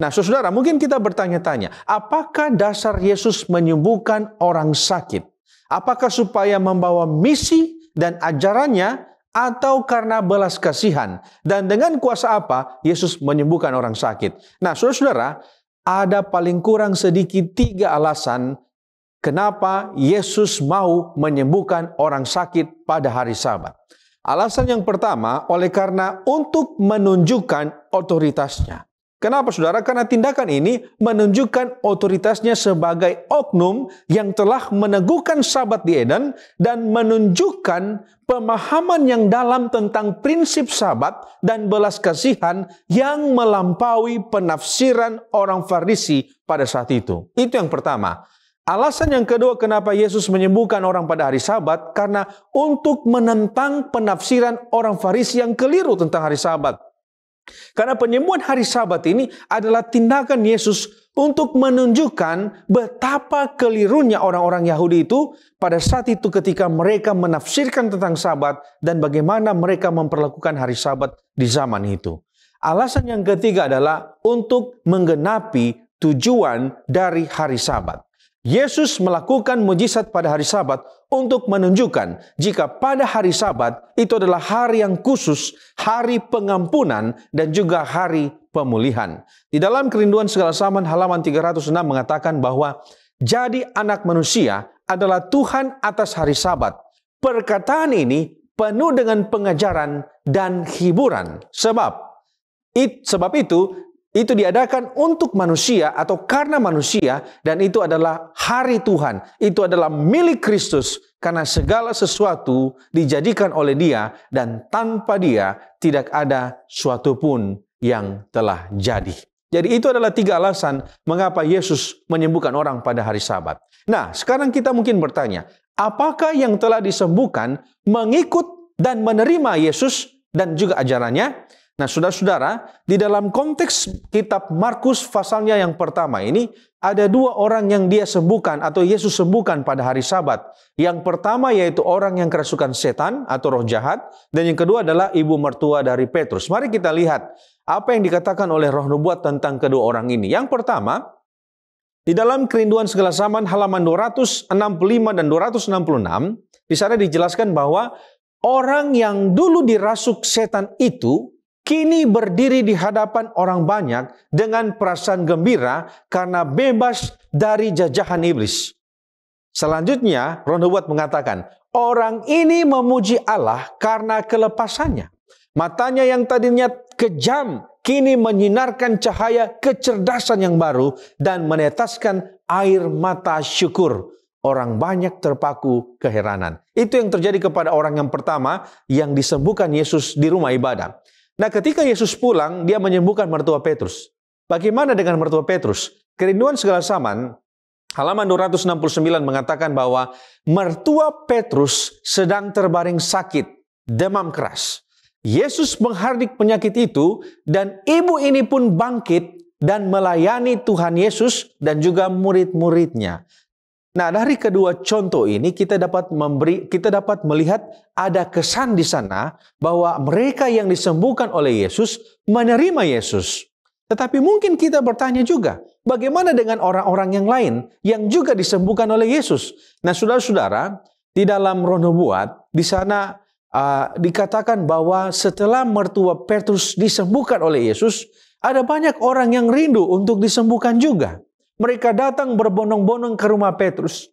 Nah, saudara, mungkin kita bertanya-tanya, apakah dasar Yesus menyembuhkan orang sakit? Apakah supaya membawa misi dan ajarannya atau karena belas kasihan? Dan dengan kuasa apa Yesus menyembuhkan orang sakit? Nah, saudara-saudara, ada paling kurang sedikit tiga alasan Kenapa Yesus mau menyembuhkan orang sakit pada hari Sabat? Alasan yang pertama, oleh karena untuk menunjukkan otoritasnya. Kenapa saudara? Karena tindakan ini menunjukkan otoritasnya sebagai oknum yang telah meneguhkan sabat di Eden dan menunjukkan pemahaman yang dalam tentang prinsip sabat dan belas kasihan yang melampaui penafsiran orang Farisi pada saat itu. Itu yang pertama. Alasan yang kedua kenapa Yesus menyembuhkan orang pada hari Sabat karena untuk menentang penafsiran orang Farisi yang keliru tentang hari Sabat. Karena penyembuhan hari Sabat ini adalah tindakan Yesus untuk menunjukkan betapa kelirunya orang-orang Yahudi itu pada saat itu ketika mereka menafsirkan tentang Sabat dan bagaimana mereka memperlakukan hari Sabat di zaman itu. Alasan yang ketiga adalah untuk menggenapi tujuan dari hari Sabat. Yesus melakukan mujizat pada hari Sabat untuk menunjukkan jika pada hari Sabat itu adalah hari yang khusus, hari pengampunan, dan juga hari pemulihan. Di dalam kerinduan segala zaman halaman 306 mengatakan bahwa jadi anak manusia adalah Tuhan atas hari Sabat. Perkataan ini penuh dengan pengajaran dan hiburan. Sebab It, sebab itu, itu diadakan untuk manusia atau karena manusia dan itu adalah hari Tuhan. Itu adalah milik Kristus karena segala sesuatu dijadikan oleh dia dan tanpa dia tidak ada suatu pun yang telah jadi. Jadi itu adalah tiga alasan mengapa Yesus menyembuhkan orang pada hari sabat. Nah sekarang kita mungkin bertanya, apakah yang telah disembuhkan mengikut dan menerima Yesus dan juga ajarannya? Nah, saudara-saudara, di dalam konteks kitab Markus pasalnya yang pertama ini, ada dua orang yang dia sembuhkan atau Yesus sembuhkan pada hari sabat. Yang pertama yaitu orang yang kerasukan setan atau roh jahat, dan yang kedua adalah ibu mertua dari Petrus. Mari kita lihat apa yang dikatakan oleh roh nubuat tentang kedua orang ini. Yang pertama, di dalam kerinduan segala zaman halaman 265 dan 266, di sana dijelaskan bahwa orang yang dulu dirasuk setan itu kini berdiri di hadapan orang banyak dengan perasaan gembira karena bebas dari jajahan iblis. Selanjutnya, Ron Hubert mengatakan, orang ini memuji Allah karena kelepasannya. Matanya yang tadinya kejam kini menyinarkan cahaya kecerdasan yang baru dan menetaskan air mata syukur. Orang banyak terpaku keheranan. Itu yang terjadi kepada orang yang pertama yang disembuhkan Yesus di rumah ibadah. Nah, ketika Yesus pulang, dia menyembuhkan mertua Petrus. Bagaimana dengan mertua Petrus? Kerinduan segala zaman, halaman 269 mengatakan bahwa mertua Petrus sedang terbaring sakit, demam keras. Yesus menghardik penyakit itu dan ibu ini pun bangkit dan melayani Tuhan Yesus dan juga murid-muridnya. Nah, dari kedua contoh ini kita dapat memberi kita dapat melihat ada kesan di sana bahwa mereka yang disembuhkan oleh Yesus menerima Yesus. Tetapi mungkin kita bertanya juga, bagaimana dengan orang-orang yang lain yang juga disembuhkan oleh Yesus? Nah, saudara-saudara, di dalam roh nubuat di sana uh, dikatakan bahwa setelah mertua Petrus disembuhkan oleh Yesus, ada banyak orang yang rindu untuk disembuhkan juga. Mereka datang berbondong-bondong ke rumah Petrus.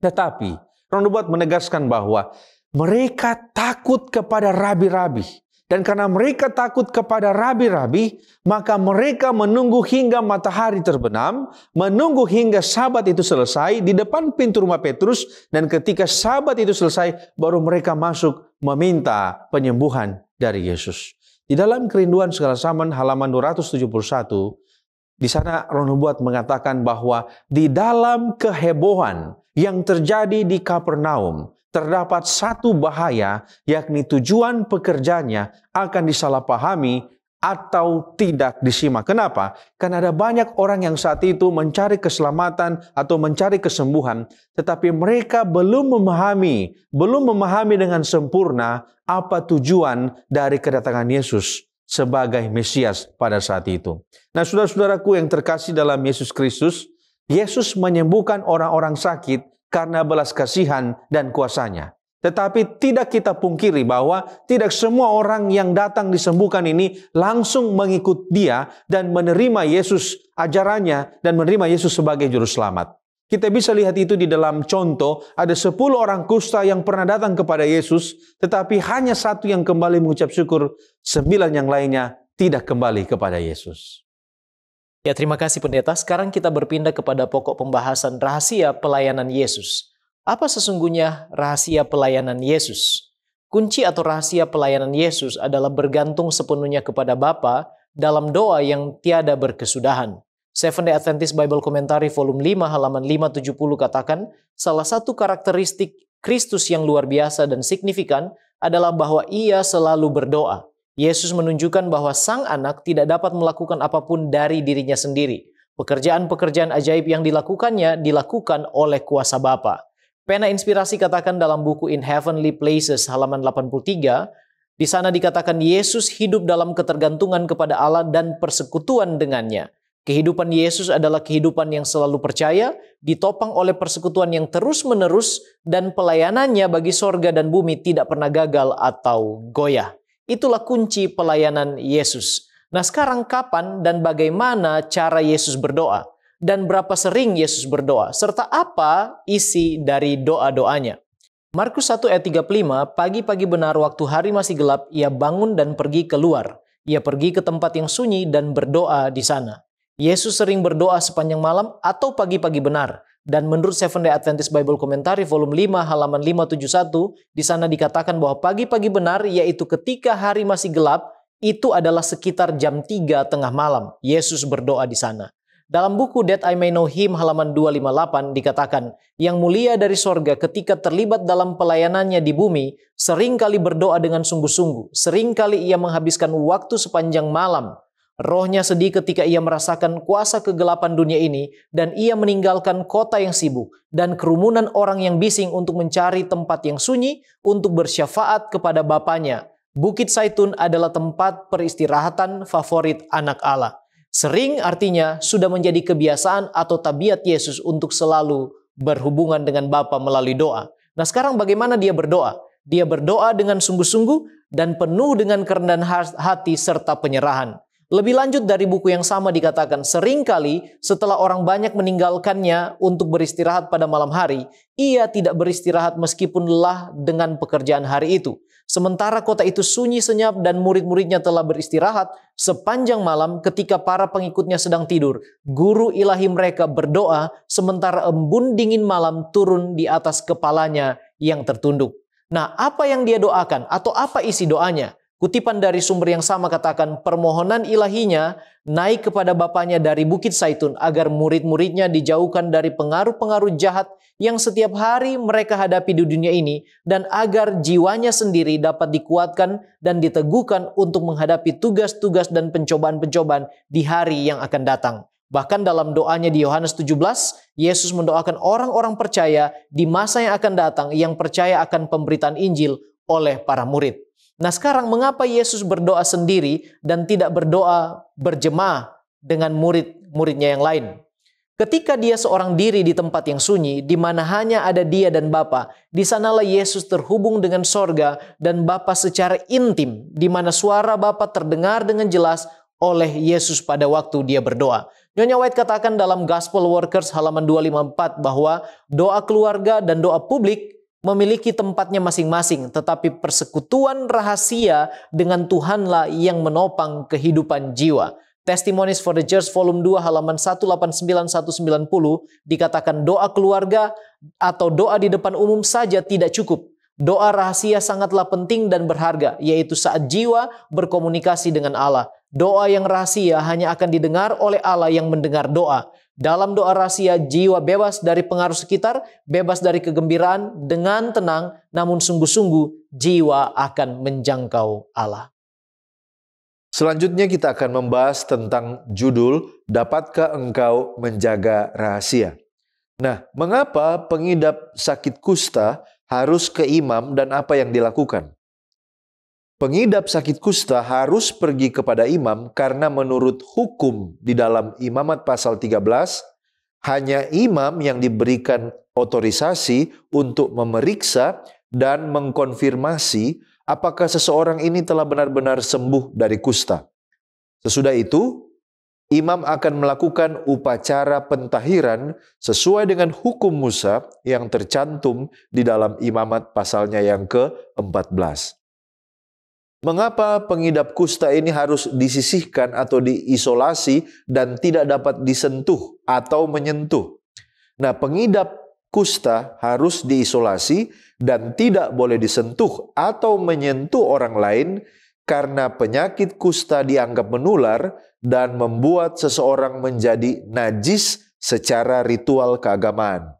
Tetapi Nubuat menegaskan bahwa mereka takut kepada rabi-rabi. Dan karena mereka takut kepada rabi-rabi, maka mereka menunggu hingga matahari terbenam, menunggu hingga sabat itu selesai di depan pintu rumah Petrus, dan ketika sabat itu selesai, baru mereka masuk meminta penyembuhan dari Yesus. Di dalam kerinduan segala zaman halaman 271, di sana Ronobuat mengatakan bahwa di dalam kehebohan yang terjadi di Kapernaum terdapat satu bahaya yakni tujuan pekerjanya akan disalahpahami atau tidak disimak. Kenapa? Karena ada banyak orang yang saat itu mencari keselamatan atau mencari kesembuhan, tetapi mereka belum memahami, belum memahami dengan sempurna apa tujuan dari kedatangan Yesus sebagai Mesias pada saat itu. Nah, saudara-saudaraku yang terkasih dalam Yesus Kristus, Yesus menyembuhkan orang-orang sakit karena belas kasihan dan kuasanya. Tetapi tidak kita pungkiri bahwa tidak semua orang yang datang disembuhkan ini langsung mengikut dia dan menerima Yesus ajarannya dan menerima Yesus sebagai juru selamat. Kita bisa lihat itu di dalam contoh, ada 10 orang kusta yang pernah datang kepada Yesus, tetapi hanya satu yang kembali mengucap syukur, sembilan yang lainnya tidak kembali kepada Yesus. Ya terima kasih pendeta, sekarang kita berpindah kepada pokok pembahasan rahasia pelayanan Yesus. Apa sesungguhnya rahasia pelayanan Yesus? Kunci atau rahasia pelayanan Yesus adalah bergantung sepenuhnya kepada Bapa dalam doa yang tiada berkesudahan. Seven Day Adventist Bible Commentary volume 5 halaman 570 katakan, salah satu karakteristik Kristus yang luar biasa dan signifikan adalah bahwa ia selalu berdoa. Yesus menunjukkan bahwa sang anak tidak dapat melakukan apapun dari dirinya sendiri. Pekerjaan-pekerjaan ajaib yang dilakukannya dilakukan oleh kuasa Bapa. Pena Inspirasi katakan dalam buku In Heavenly Places halaman 83, di sana dikatakan Yesus hidup dalam ketergantungan kepada Allah dan persekutuan dengannya. Kehidupan Yesus adalah kehidupan yang selalu percaya, ditopang oleh persekutuan yang terus-menerus, dan pelayanannya bagi sorga dan bumi tidak pernah gagal atau goyah. Itulah kunci pelayanan Yesus. Nah, sekarang kapan dan bagaimana cara Yesus berdoa, dan berapa sering Yesus berdoa, serta apa isi dari doa-doanya. Markus 1 ayat 35, pagi-pagi benar waktu hari masih gelap, ia bangun dan pergi keluar. Ia pergi ke tempat yang sunyi dan berdoa di sana. Yesus sering berdoa sepanjang malam atau pagi-pagi benar. Dan menurut Seventh Day Adventist Bible Commentary volume 5 halaman 571, di sana dikatakan bahwa pagi-pagi benar yaitu ketika hari masih gelap, itu adalah sekitar jam 3 tengah malam. Yesus berdoa di sana. Dalam buku That I May Know Him halaman 258 dikatakan, Yang mulia dari sorga ketika terlibat dalam pelayanannya di bumi, seringkali berdoa dengan sungguh-sungguh, seringkali ia menghabiskan waktu sepanjang malam Rohnya sedih ketika ia merasakan kuasa kegelapan dunia ini dan ia meninggalkan kota yang sibuk dan kerumunan orang yang bising untuk mencari tempat yang sunyi untuk bersyafaat kepada Bapaknya. Bukit Saitun adalah tempat peristirahatan favorit anak Allah. Sering artinya sudah menjadi kebiasaan atau tabiat Yesus untuk selalu berhubungan dengan Bapa melalui doa. Nah sekarang bagaimana dia berdoa? Dia berdoa dengan sungguh-sungguh dan penuh dengan kerendahan hati serta penyerahan. Lebih lanjut dari buku yang sama dikatakan seringkali setelah orang banyak meninggalkannya untuk beristirahat pada malam hari, ia tidak beristirahat meskipun lelah dengan pekerjaan hari itu. Sementara kota itu sunyi senyap dan murid-muridnya telah beristirahat sepanjang malam ketika para pengikutnya sedang tidur. Guru ilahi mereka berdoa sementara embun dingin malam turun di atas kepalanya yang tertunduk. Nah, apa yang dia doakan atau apa isi doanya? Kutipan dari sumber yang sama katakan permohonan ilahinya naik kepada bapaknya dari Bukit Saitun agar murid-muridnya dijauhkan dari pengaruh-pengaruh jahat yang setiap hari mereka hadapi di dunia ini dan agar jiwanya sendiri dapat dikuatkan dan diteguhkan untuk menghadapi tugas-tugas dan pencobaan-pencobaan di hari yang akan datang. Bahkan dalam doanya di Yohanes 17, Yesus mendoakan orang-orang percaya di masa yang akan datang yang percaya akan pemberitaan Injil oleh para murid. Nah sekarang mengapa Yesus berdoa sendiri dan tidak berdoa berjemaah dengan murid-muridnya yang lain? Ketika dia seorang diri di tempat yang sunyi, di mana hanya ada dia dan Bapa, di sanalah Yesus terhubung dengan sorga dan Bapa secara intim, di mana suara Bapa terdengar dengan jelas oleh Yesus pada waktu dia berdoa. Nyonya White katakan dalam Gospel Workers halaman 254 bahwa doa keluarga dan doa publik memiliki tempatnya masing-masing, tetapi persekutuan rahasia dengan Tuhanlah yang menopang kehidupan jiwa. Testimonies for the Church volume 2 halaman 189-190, dikatakan doa keluarga atau doa di depan umum saja tidak cukup. Doa rahasia sangatlah penting dan berharga, yaitu saat jiwa berkomunikasi dengan Allah. Doa yang rahasia hanya akan didengar oleh Allah yang mendengar doa. Dalam doa rahasia, jiwa bebas dari pengaruh sekitar, bebas dari kegembiraan, dengan tenang, namun sungguh-sungguh jiwa akan menjangkau Allah. Selanjutnya kita akan membahas tentang judul, Dapatkah Engkau Menjaga Rahasia? Nah, mengapa pengidap sakit kusta harus ke imam dan apa yang dilakukan? Pengidap sakit kusta harus pergi kepada imam karena menurut hukum di dalam imamat pasal 13, hanya imam yang diberikan otorisasi untuk memeriksa dan mengkonfirmasi apakah seseorang ini telah benar-benar sembuh dari kusta. Sesudah itu, imam akan melakukan upacara pentahiran sesuai dengan hukum Musa yang tercantum di dalam imamat pasalnya yang ke-14. Mengapa pengidap kusta ini harus disisihkan atau diisolasi dan tidak dapat disentuh atau menyentuh? Nah, pengidap kusta harus diisolasi dan tidak boleh disentuh atau menyentuh orang lain karena penyakit kusta dianggap menular dan membuat seseorang menjadi najis secara ritual keagamaan.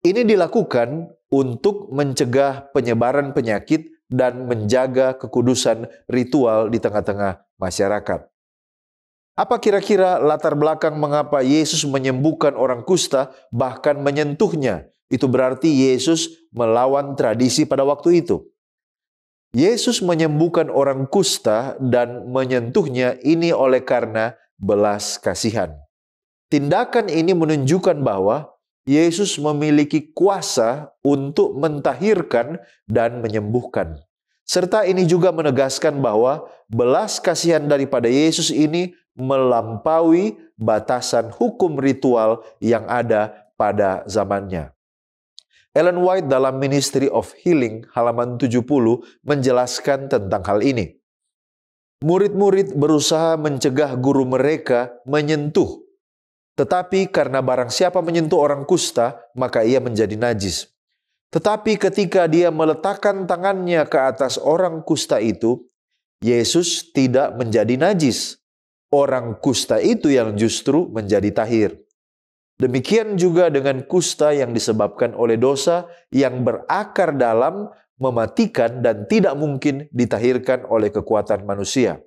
Ini dilakukan untuk mencegah penyebaran penyakit dan menjaga kekudusan ritual di tengah-tengah masyarakat. Apa kira-kira latar belakang mengapa Yesus menyembuhkan orang kusta, bahkan menyentuhnya? Itu berarti Yesus melawan tradisi pada waktu itu. Yesus menyembuhkan orang kusta dan menyentuhnya ini oleh karena belas kasihan. Tindakan ini menunjukkan bahwa Yesus memiliki kuasa untuk mentahirkan dan menyembuhkan. Serta ini juga menegaskan bahwa belas kasihan daripada Yesus ini melampaui batasan hukum ritual yang ada pada zamannya. Ellen White dalam Ministry of Healing halaman 70 menjelaskan tentang hal ini. Murid-murid berusaha mencegah guru mereka menyentuh tetapi karena barang siapa menyentuh orang kusta, maka ia menjadi najis. Tetapi ketika dia meletakkan tangannya ke atas orang kusta itu, Yesus tidak menjadi najis. Orang kusta itu yang justru menjadi tahir. Demikian juga dengan kusta yang disebabkan oleh dosa yang berakar dalam, mematikan, dan tidak mungkin ditahirkan oleh kekuatan manusia.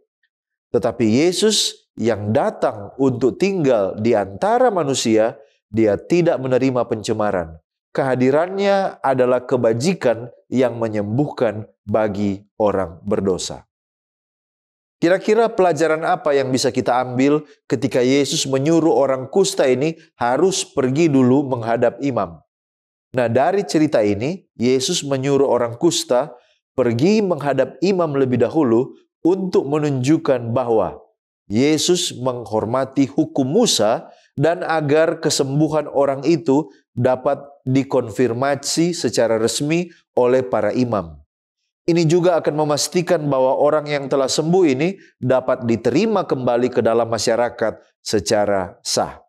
Tetapi Yesus yang datang untuk tinggal di antara manusia, dia tidak menerima pencemaran. Kehadirannya adalah kebajikan yang menyembuhkan bagi orang berdosa. Kira-kira pelajaran apa yang bisa kita ambil ketika Yesus menyuruh orang kusta ini harus pergi dulu menghadap imam? Nah, dari cerita ini, Yesus menyuruh orang kusta pergi menghadap imam lebih dahulu untuk menunjukkan bahwa Yesus menghormati hukum Musa dan agar kesembuhan orang itu dapat dikonfirmasi secara resmi oleh para imam. Ini juga akan memastikan bahwa orang yang telah sembuh ini dapat diterima kembali ke dalam masyarakat secara sah.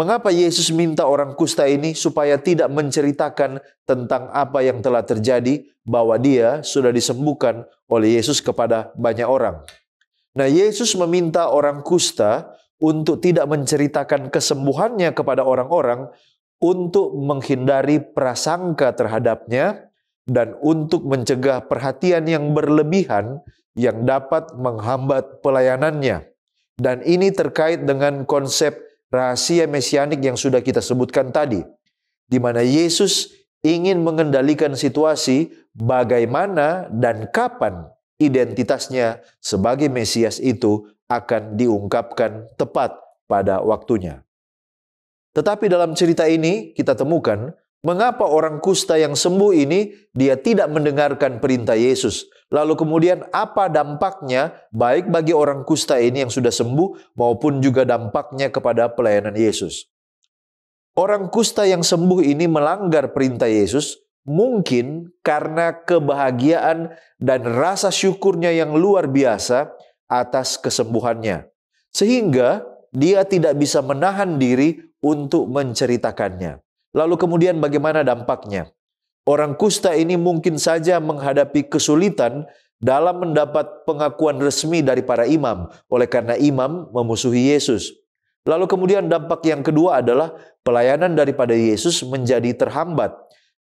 Mengapa Yesus minta orang kusta ini supaya tidak menceritakan tentang apa yang telah terjadi, bahwa dia sudah disembuhkan oleh Yesus kepada banyak orang? Nah, Yesus meminta orang kusta untuk tidak menceritakan kesembuhannya kepada orang-orang untuk menghindari prasangka terhadapnya dan untuk mencegah perhatian yang berlebihan yang dapat menghambat pelayanannya. Dan ini terkait dengan konsep rahasia mesianik yang sudah kita sebutkan tadi, di mana Yesus ingin mengendalikan situasi bagaimana dan kapan identitasnya sebagai Mesias itu akan diungkapkan tepat pada waktunya. Tetapi dalam cerita ini kita temukan mengapa orang kusta yang sembuh ini dia tidak mendengarkan perintah Yesus. Lalu kemudian apa dampaknya baik bagi orang kusta ini yang sudah sembuh maupun juga dampaknya kepada pelayanan Yesus. Orang kusta yang sembuh ini melanggar perintah Yesus Mungkin karena kebahagiaan dan rasa syukurnya yang luar biasa atas kesembuhannya, sehingga dia tidak bisa menahan diri untuk menceritakannya. Lalu, kemudian bagaimana dampaknya? Orang kusta ini mungkin saja menghadapi kesulitan dalam mendapat pengakuan resmi dari para imam, oleh karena imam memusuhi Yesus. Lalu, kemudian dampak yang kedua adalah pelayanan daripada Yesus menjadi terhambat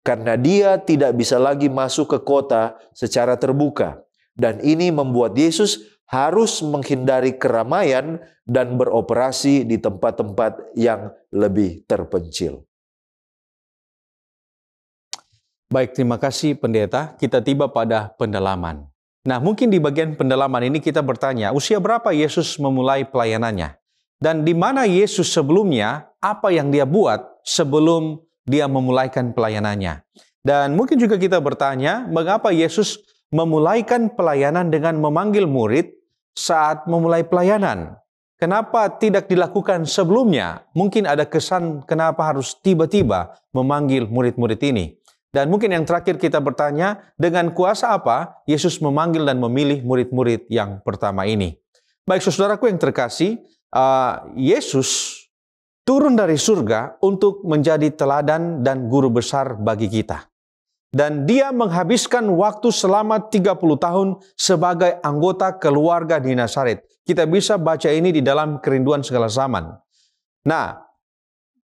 karena dia tidak bisa lagi masuk ke kota secara terbuka. Dan ini membuat Yesus harus menghindari keramaian dan beroperasi di tempat-tempat yang lebih terpencil. Baik, terima kasih pendeta. Kita tiba pada pendalaman. Nah, mungkin di bagian pendalaman ini kita bertanya, usia berapa Yesus memulai pelayanannya? Dan di mana Yesus sebelumnya, apa yang dia buat sebelum dia memulaikan pelayanannya. Dan mungkin juga kita bertanya, mengapa Yesus memulaikan pelayanan dengan memanggil murid saat memulai pelayanan? Kenapa tidak dilakukan sebelumnya? Mungkin ada kesan kenapa harus tiba-tiba memanggil murid-murid ini. Dan mungkin yang terakhir kita bertanya, dengan kuasa apa Yesus memanggil dan memilih murid-murid yang pertama ini? Baik saudaraku yang terkasih, uh, Yesus turun dari surga untuk menjadi teladan dan guru besar bagi kita. Dan dia menghabiskan waktu selama 30 tahun sebagai anggota keluarga di Nasaret. Kita bisa baca ini di dalam kerinduan segala zaman. Nah,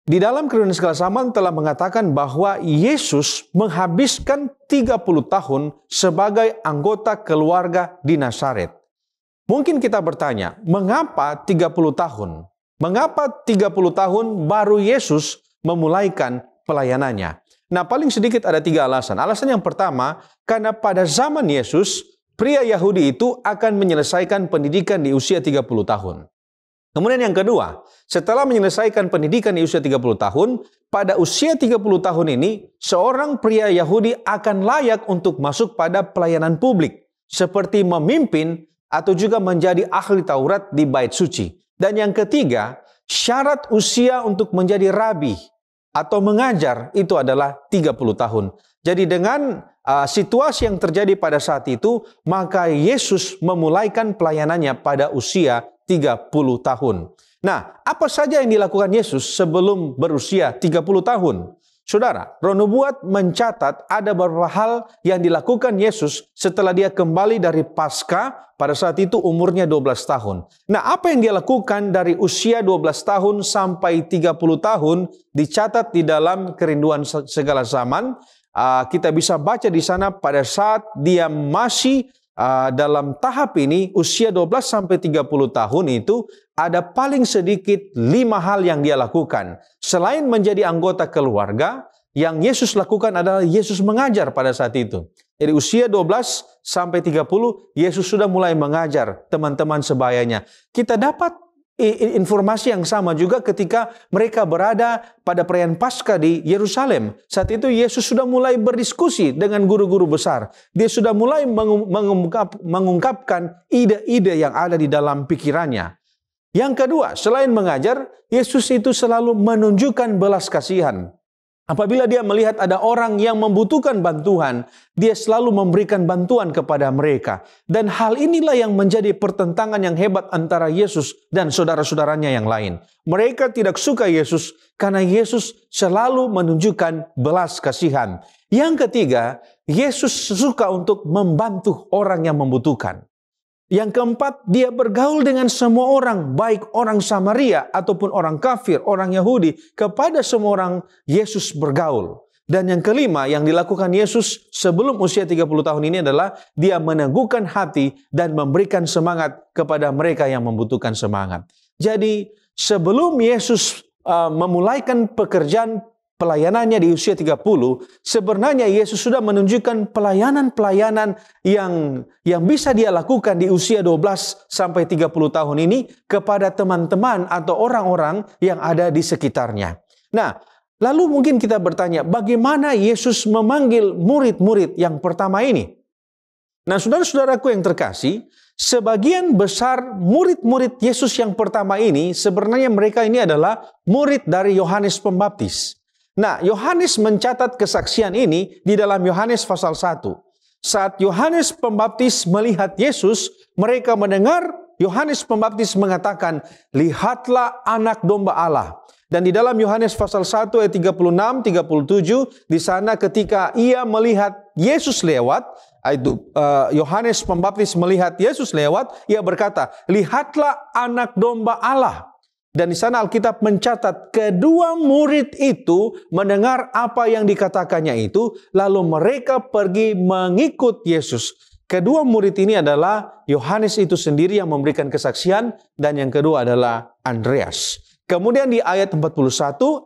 di dalam kerinduan segala zaman telah mengatakan bahwa Yesus menghabiskan 30 tahun sebagai anggota keluarga di Nasaret. Mungkin kita bertanya, mengapa 30 tahun? Mengapa 30 tahun baru Yesus memulaikan pelayanannya? Nah, paling sedikit ada tiga alasan. Alasan yang pertama, karena pada zaman Yesus, pria Yahudi itu akan menyelesaikan pendidikan di usia 30 tahun. Kemudian yang kedua, setelah menyelesaikan pendidikan di usia 30 tahun, pada usia 30 tahun ini, seorang pria Yahudi akan layak untuk masuk pada pelayanan publik, seperti memimpin atau juga menjadi ahli Taurat di bait suci. Dan yang ketiga, syarat usia untuk menjadi rabi atau mengajar itu adalah 30 tahun. Jadi dengan uh, situasi yang terjadi pada saat itu, maka Yesus memulaikan pelayanannya pada usia 30 tahun. Nah, apa saja yang dilakukan Yesus sebelum berusia 30 tahun? Saudara, Nubuat mencatat ada beberapa hal yang dilakukan Yesus setelah dia kembali dari Pasca pada saat itu umurnya 12 tahun. Nah, apa yang dia lakukan dari usia 12 tahun sampai 30 tahun dicatat di dalam kerinduan segala zaman. Ah, kita bisa baca di sana pada saat dia masih uh, dalam tahap ini usia 12 sampai 30 tahun itu ada paling sedikit lima hal yang dia lakukan. Selain menjadi anggota keluarga, yang Yesus lakukan adalah Yesus mengajar pada saat itu. Jadi usia 12 sampai 30 Yesus sudah mulai mengajar teman-teman sebayanya. Kita dapat informasi yang sama juga ketika mereka berada pada perayaan Paskah di Yerusalem. Saat itu Yesus sudah mulai berdiskusi dengan guru-guru besar. Dia sudah mulai mengungkap, mengungkapkan ide-ide yang ada di dalam pikirannya. Yang kedua, selain mengajar, Yesus itu selalu menunjukkan belas kasihan. Apabila dia melihat ada orang yang membutuhkan bantuan, dia selalu memberikan bantuan kepada mereka. Dan hal inilah yang menjadi pertentangan yang hebat antara Yesus dan saudara-saudaranya yang lain. Mereka tidak suka Yesus karena Yesus selalu menunjukkan belas kasihan. Yang ketiga, Yesus suka untuk membantu orang yang membutuhkan. Yang keempat, dia bergaul dengan semua orang, baik orang Samaria ataupun orang kafir, orang Yahudi, kepada semua orang Yesus bergaul. Dan yang kelima yang dilakukan Yesus sebelum usia 30 tahun ini adalah dia meneguhkan hati dan memberikan semangat kepada mereka yang membutuhkan semangat. Jadi sebelum Yesus uh, memulaikan pekerjaan pelayanannya di usia 30, sebenarnya Yesus sudah menunjukkan pelayanan-pelayanan yang yang bisa dia lakukan di usia 12 sampai 30 tahun ini kepada teman-teman atau orang-orang yang ada di sekitarnya. Nah, lalu mungkin kita bertanya, bagaimana Yesus memanggil murid-murid yang pertama ini? Nah, saudara-saudaraku yang terkasih, sebagian besar murid-murid Yesus yang pertama ini sebenarnya mereka ini adalah murid dari Yohanes Pembaptis. Nah, Yohanes mencatat kesaksian ini di dalam Yohanes pasal 1. Saat Yohanes Pembaptis melihat Yesus, mereka mendengar Yohanes Pembaptis mengatakan, "Lihatlah anak domba Allah." Dan di dalam Yohanes pasal 1 ayat 36 37 di sana ketika ia melihat Yesus lewat itu eh, Yohanes Pembaptis melihat Yesus lewat ia berkata lihatlah anak domba Allah dan di sana Alkitab mencatat kedua murid itu mendengar apa yang dikatakannya itu, lalu mereka pergi mengikut Yesus. Kedua murid ini adalah Yohanes itu sendiri yang memberikan kesaksian, dan yang kedua adalah Andreas. Kemudian di ayat 41,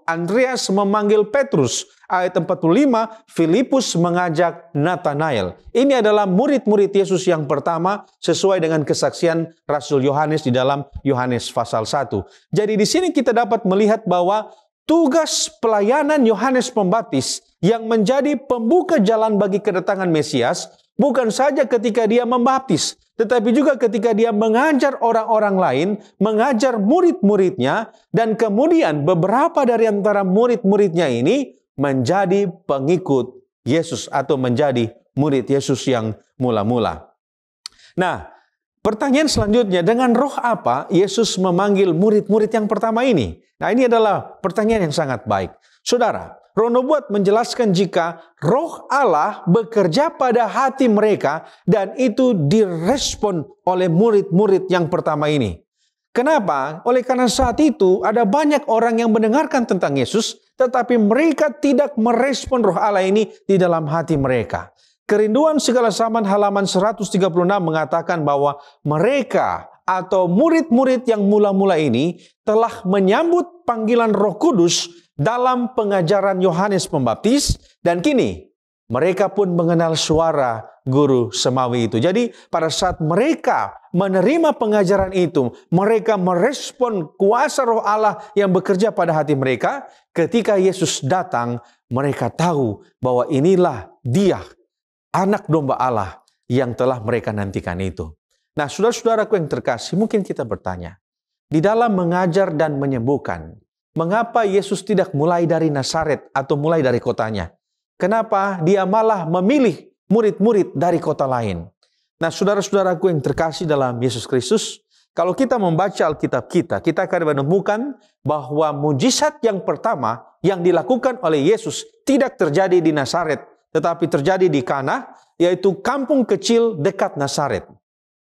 Andreas memanggil Petrus. Ayat 45, Filipus mengajak Nathanael. Ini adalah murid-murid Yesus yang pertama sesuai dengan kesaksian Rasul Yohanes di dalam Yohanes pasal 1. Jadi di sini kita dapat melihat bahwa tugas pelayanan Yohanes Pembaptis yang menjadi pembuka jalan bagi kedatangan Mesias bukan saja ketika dia membaptis, tetapi juga ketika dia mengajar orang-orang lain, mengajar murid-muridnya, dan kemudian beberapa dari antara murid-muridnya ini menjadi pengikut Yesus atau menjadi murid Yesus yang mula-mula. Nah, pertanyaan selanjutnya, dengan roh apa Yesus memanggil murid-murid yang pertama ini? Nah, ini adalah pertanyaan yang sangat baik. Saudara, Roh nubuat menjelaskan jika roh Allah bekerja pada hati mereka dan itu direspon oleh murid-murid yang pertama ini. Kenapa? Oleh karena saat itu ada banyak orang yang mendengarkan tentang Yesus tetapi mereka tidak merespon roh Allah ini di dalam hati mereka. Kerinduan segala zaman halaman 136 mengatakan bahwa mereka atau murid-murid yang mula-mula ini telah menyambut panggilan Roh Kudus dalam pengajaran Yohanes Pembaptis dan kini mereka pun mengenal suara guru semawi itu. Jadi pada saat mereka menerima pengajaran itu, mereka merespon kuasa roh Allah yang bekerja pada hati mereka. Ketika Yesus datang, mereka tahu bahwa inilah dia, anak domba Allah yang telah mereka nantikan itu. Nah saudara-saudaraku yang terkasih, mungkin kita bertanya, di dalam mengajar dan menyembuhkan, Mengapa Yesus tidak mulai dari Nazaret atau mulai dari kotanya? Kenapa dia malah memilih murid-murid dari kota lain? Nah, saudara-saudaraku yang terkasih dalam Yesus Kristus, kalau kita membaca Alkitab kita, kita akan menemukan bahwa mujizat yang pertama yang dilakukan oleh Yesus tidak terjadi di Nazaret, tetapi terjadi di Kana, yaitu kampung kecil dekat Nazaret.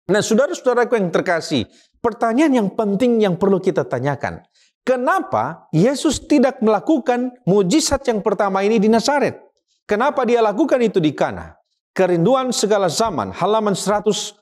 Nah, saudara-saudaraku yang terkasih, pertanyaan yang penting yang perlu kita tanyakan, Kenapa Yesus tidak melakukan mujizat yang pertama ini di Nazaret? Kenapa dia lakukan itu di Kana? Kerinduan segala zaman, halaman 199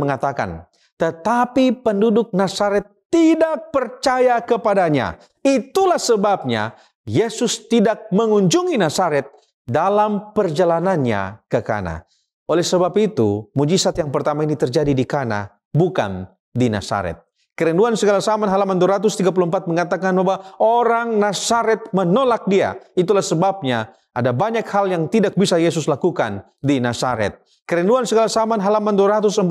mengatakan, tetapi penduduk Nazaret tidak percaya kepadanya. Itulah sebabnya Yesus tidak mengunjungi Nazaret dalam perjalanannya ke Kana. Oleh sebab itu, mujizat yang pertama ini terjadi di Kana, bukan di Nazaret. Kerinduan segala zaman halaman 234 mengatakan bahwa orang Nasaret menolak dia. Itulah sebabnya ada banyak hal yang tidak bisa Yesus lakukan di Nasaret. Kerinduan segala zaman halaman 249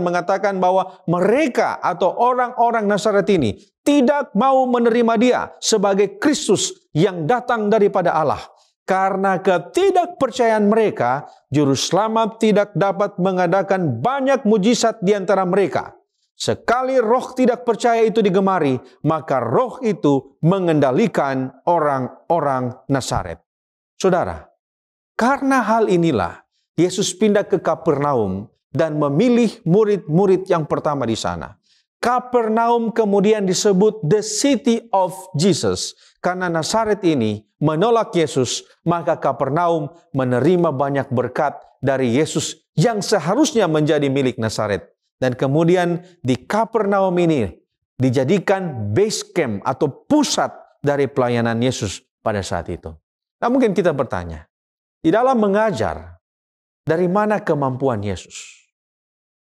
mengatakan bahwa mereka atau orang-orang Nasaret ini tidak mau menerima dia sebagai Kristus yang datang daripada Allah. Karena ketidakpercayaan mereka, juru selamat tidak dapat mengadakan banyak mujizat di antara mereka. Sekali roh tidak percaya itu digemari, maka roh itu mengendalikan orang-orang Nasaret. Saudara, karena hal inilah Yesus pindah ke Kapernaum dan memilih murid-murid yang pertama di sana. Kapernaum kemudian disebut the city of Jesus karena Nasaret ini menolak Yesus, maka Kapernaum menerima banyak berkat dari Yesus yang seharusnya menjadi milik Nasaret. Dan kemudian di Kapernaum ini dijadikan base camp atau pusat dari pelayanan Yesus pada saat itu. Nah mungkin kita bertanya, di dalam mengajar, dari mana kemampuan Yesus?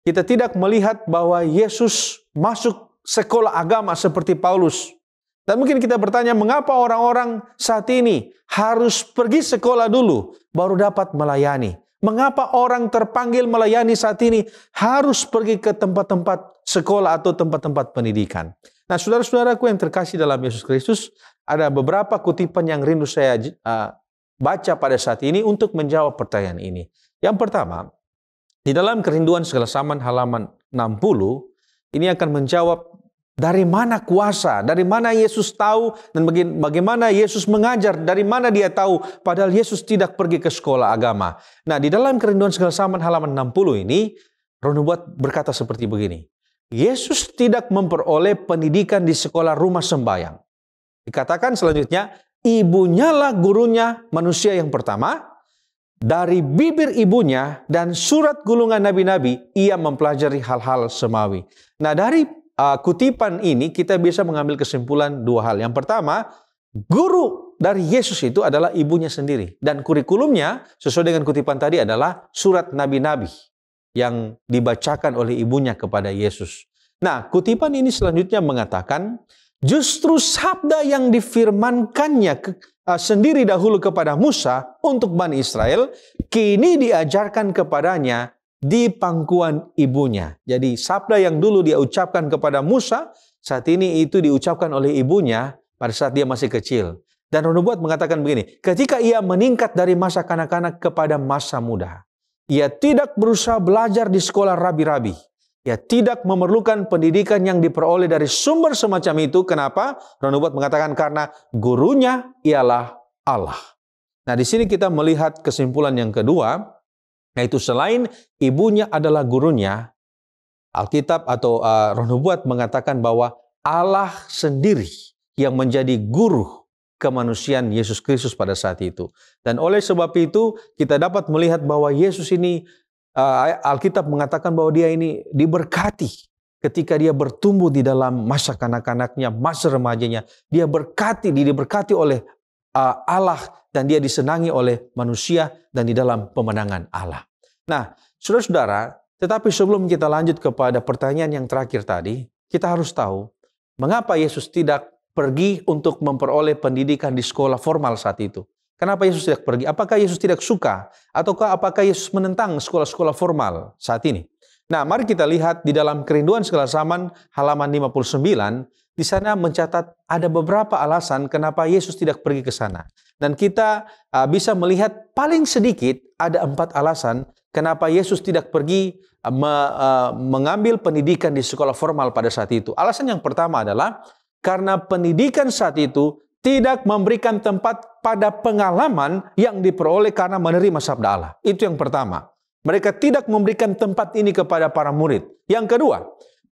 Kita tidak melihat bahwa Yesus masuk sekolah agama seperti Paulus. Dan mungkin kita bertanya, mengapa orang-orang saat ini harus pergi sekolah dulu baru dapat melayani? Mengapa orang terpanggil melayani saat ini harus pergi ke tempat-tempat sekolah atau tempat-tempat pendidikan? Nah, saudara-saudaraku yang terkasih dalam Yesus Kristus, ada beberapa kutipan yang rindu saya uh, baca pada saat ini untuk menjawab pertanyaan ini. Yang pertama, di dalam kerinduan segala zaman halaman 60, ini akan menjawab dari mana kuasa? Dari mana Yesus tahu? Dan bagaimana Yesus mengajar? Dari mana dia tahu? Padahal Yesus tidak pergi ke sekolah agama. Nah, di dalam kerinduan segala saman halaman 60 ini, Ronu Buat berkata seperti begini. Yesus tidak memperoleh pendidikan di sekolah rumah sembayang. Dikatakan selanjutnya, ibunya lah gurunya manusia yang pertama. Dari bibir ibunya dan surat gulungan nabi-nabi, ia mempelajari hal-hal semawi. Nah dari uh, kutipan ini kita bisa mengambil kesimpulan dua hal. Yang pertama, guru dari Yesus itu adalah ibunya sendiri dan kurikulumnya sesuai dengan kutipan tadi adalah surat nabi-nabi yang dibacakan oleh ibunya kepada Yesus. Nah, kutipan ini selanjutnya mengatakan justru sabda yang difirmankannya ke, uh, sendiri dahulu kepada Musa untuk Bani Israel kini diajarkan kepadanya di pangkuan ibunya. Jadi sabda yang dulu dia ucapkan kepada Musa, saat ini itu diucapkan oleh ibunya pada saat dia masih kecil. Dan Renubuat mengatakan begini, ketika ia meningkat dari masa kanak-kanak kepada masa muda, ia tidak berusaha belajar di sekolah rabi-rabi. Ia tidak memerlukan pendidikan yang diperoleh dari sumber semacam itu. Kenapa? Renubuat mengatakan karena gurunya ialah Allah. Nah, di sini kita melihat kesimpulan yang kedua, yaitu nah, selain ibunya adalah gurunya, Alkitab atau uh, Roh Nubuat mengatakan bahwa Allah sendiri yang menjadi guru kemanusiaan Yesus Kristus pada saat itu. Dan oleh sebab itu kita dapat melihat bahwa Yesus ini uh, Alkitab mengatakan bahwa dia ini diberkati ketika dia bertumbuh di dalam masa kanak-kanaknya, masa remajanya. Dia berkati, dia diberkati oleh uh, Allah dan dia disenangi oleh manusia dan di dalam pemenangan Allah. Nah, saudara-saudara, tetapi sebelum kita lanjut kepada pertanyaan yang terakhir tadi, kita harus tahu mengapa Yesus tidak pergi untuk memperoleh pendidikan di sekolah formal saat itu. Kenapa Yesus tidak pergi? Apakah Yesus tidak suka? Ataukah apakah Yesus menentang sekolah-sekolah formal saat ini? Nah, mari kita lihat di dalam kerinduan segala zaman halaman 59, di sana mencatat ada beberapa alasan kenapa Yesus tidak pergi ke sana. Dan kita uh, bisa melihat paling sedikit ada empat alasan kenapa Yesus tidak pergi uh, uh, mengambil pendidikan di sekolah formal pada saat itu. Alasan yang pertama adalah karena pendidikan saat itu tidak memberikan tempat pada pengalaman yang diperoleh karena menerima sabda Allah. Itu yang pertama. Mereka tidak memberikan tempat ini kepada para murid. Yang kedua,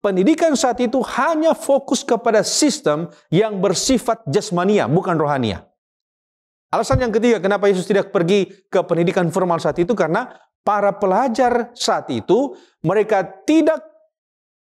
pendidikan saat itu hanya fokus kepada sistem yang bersifat jasmania, bukan rohania. Alasan yang ketiga kenapa Yesus tidak pergi ke pendidikan formal saat itu karena para pelajar saat itu mereka tidak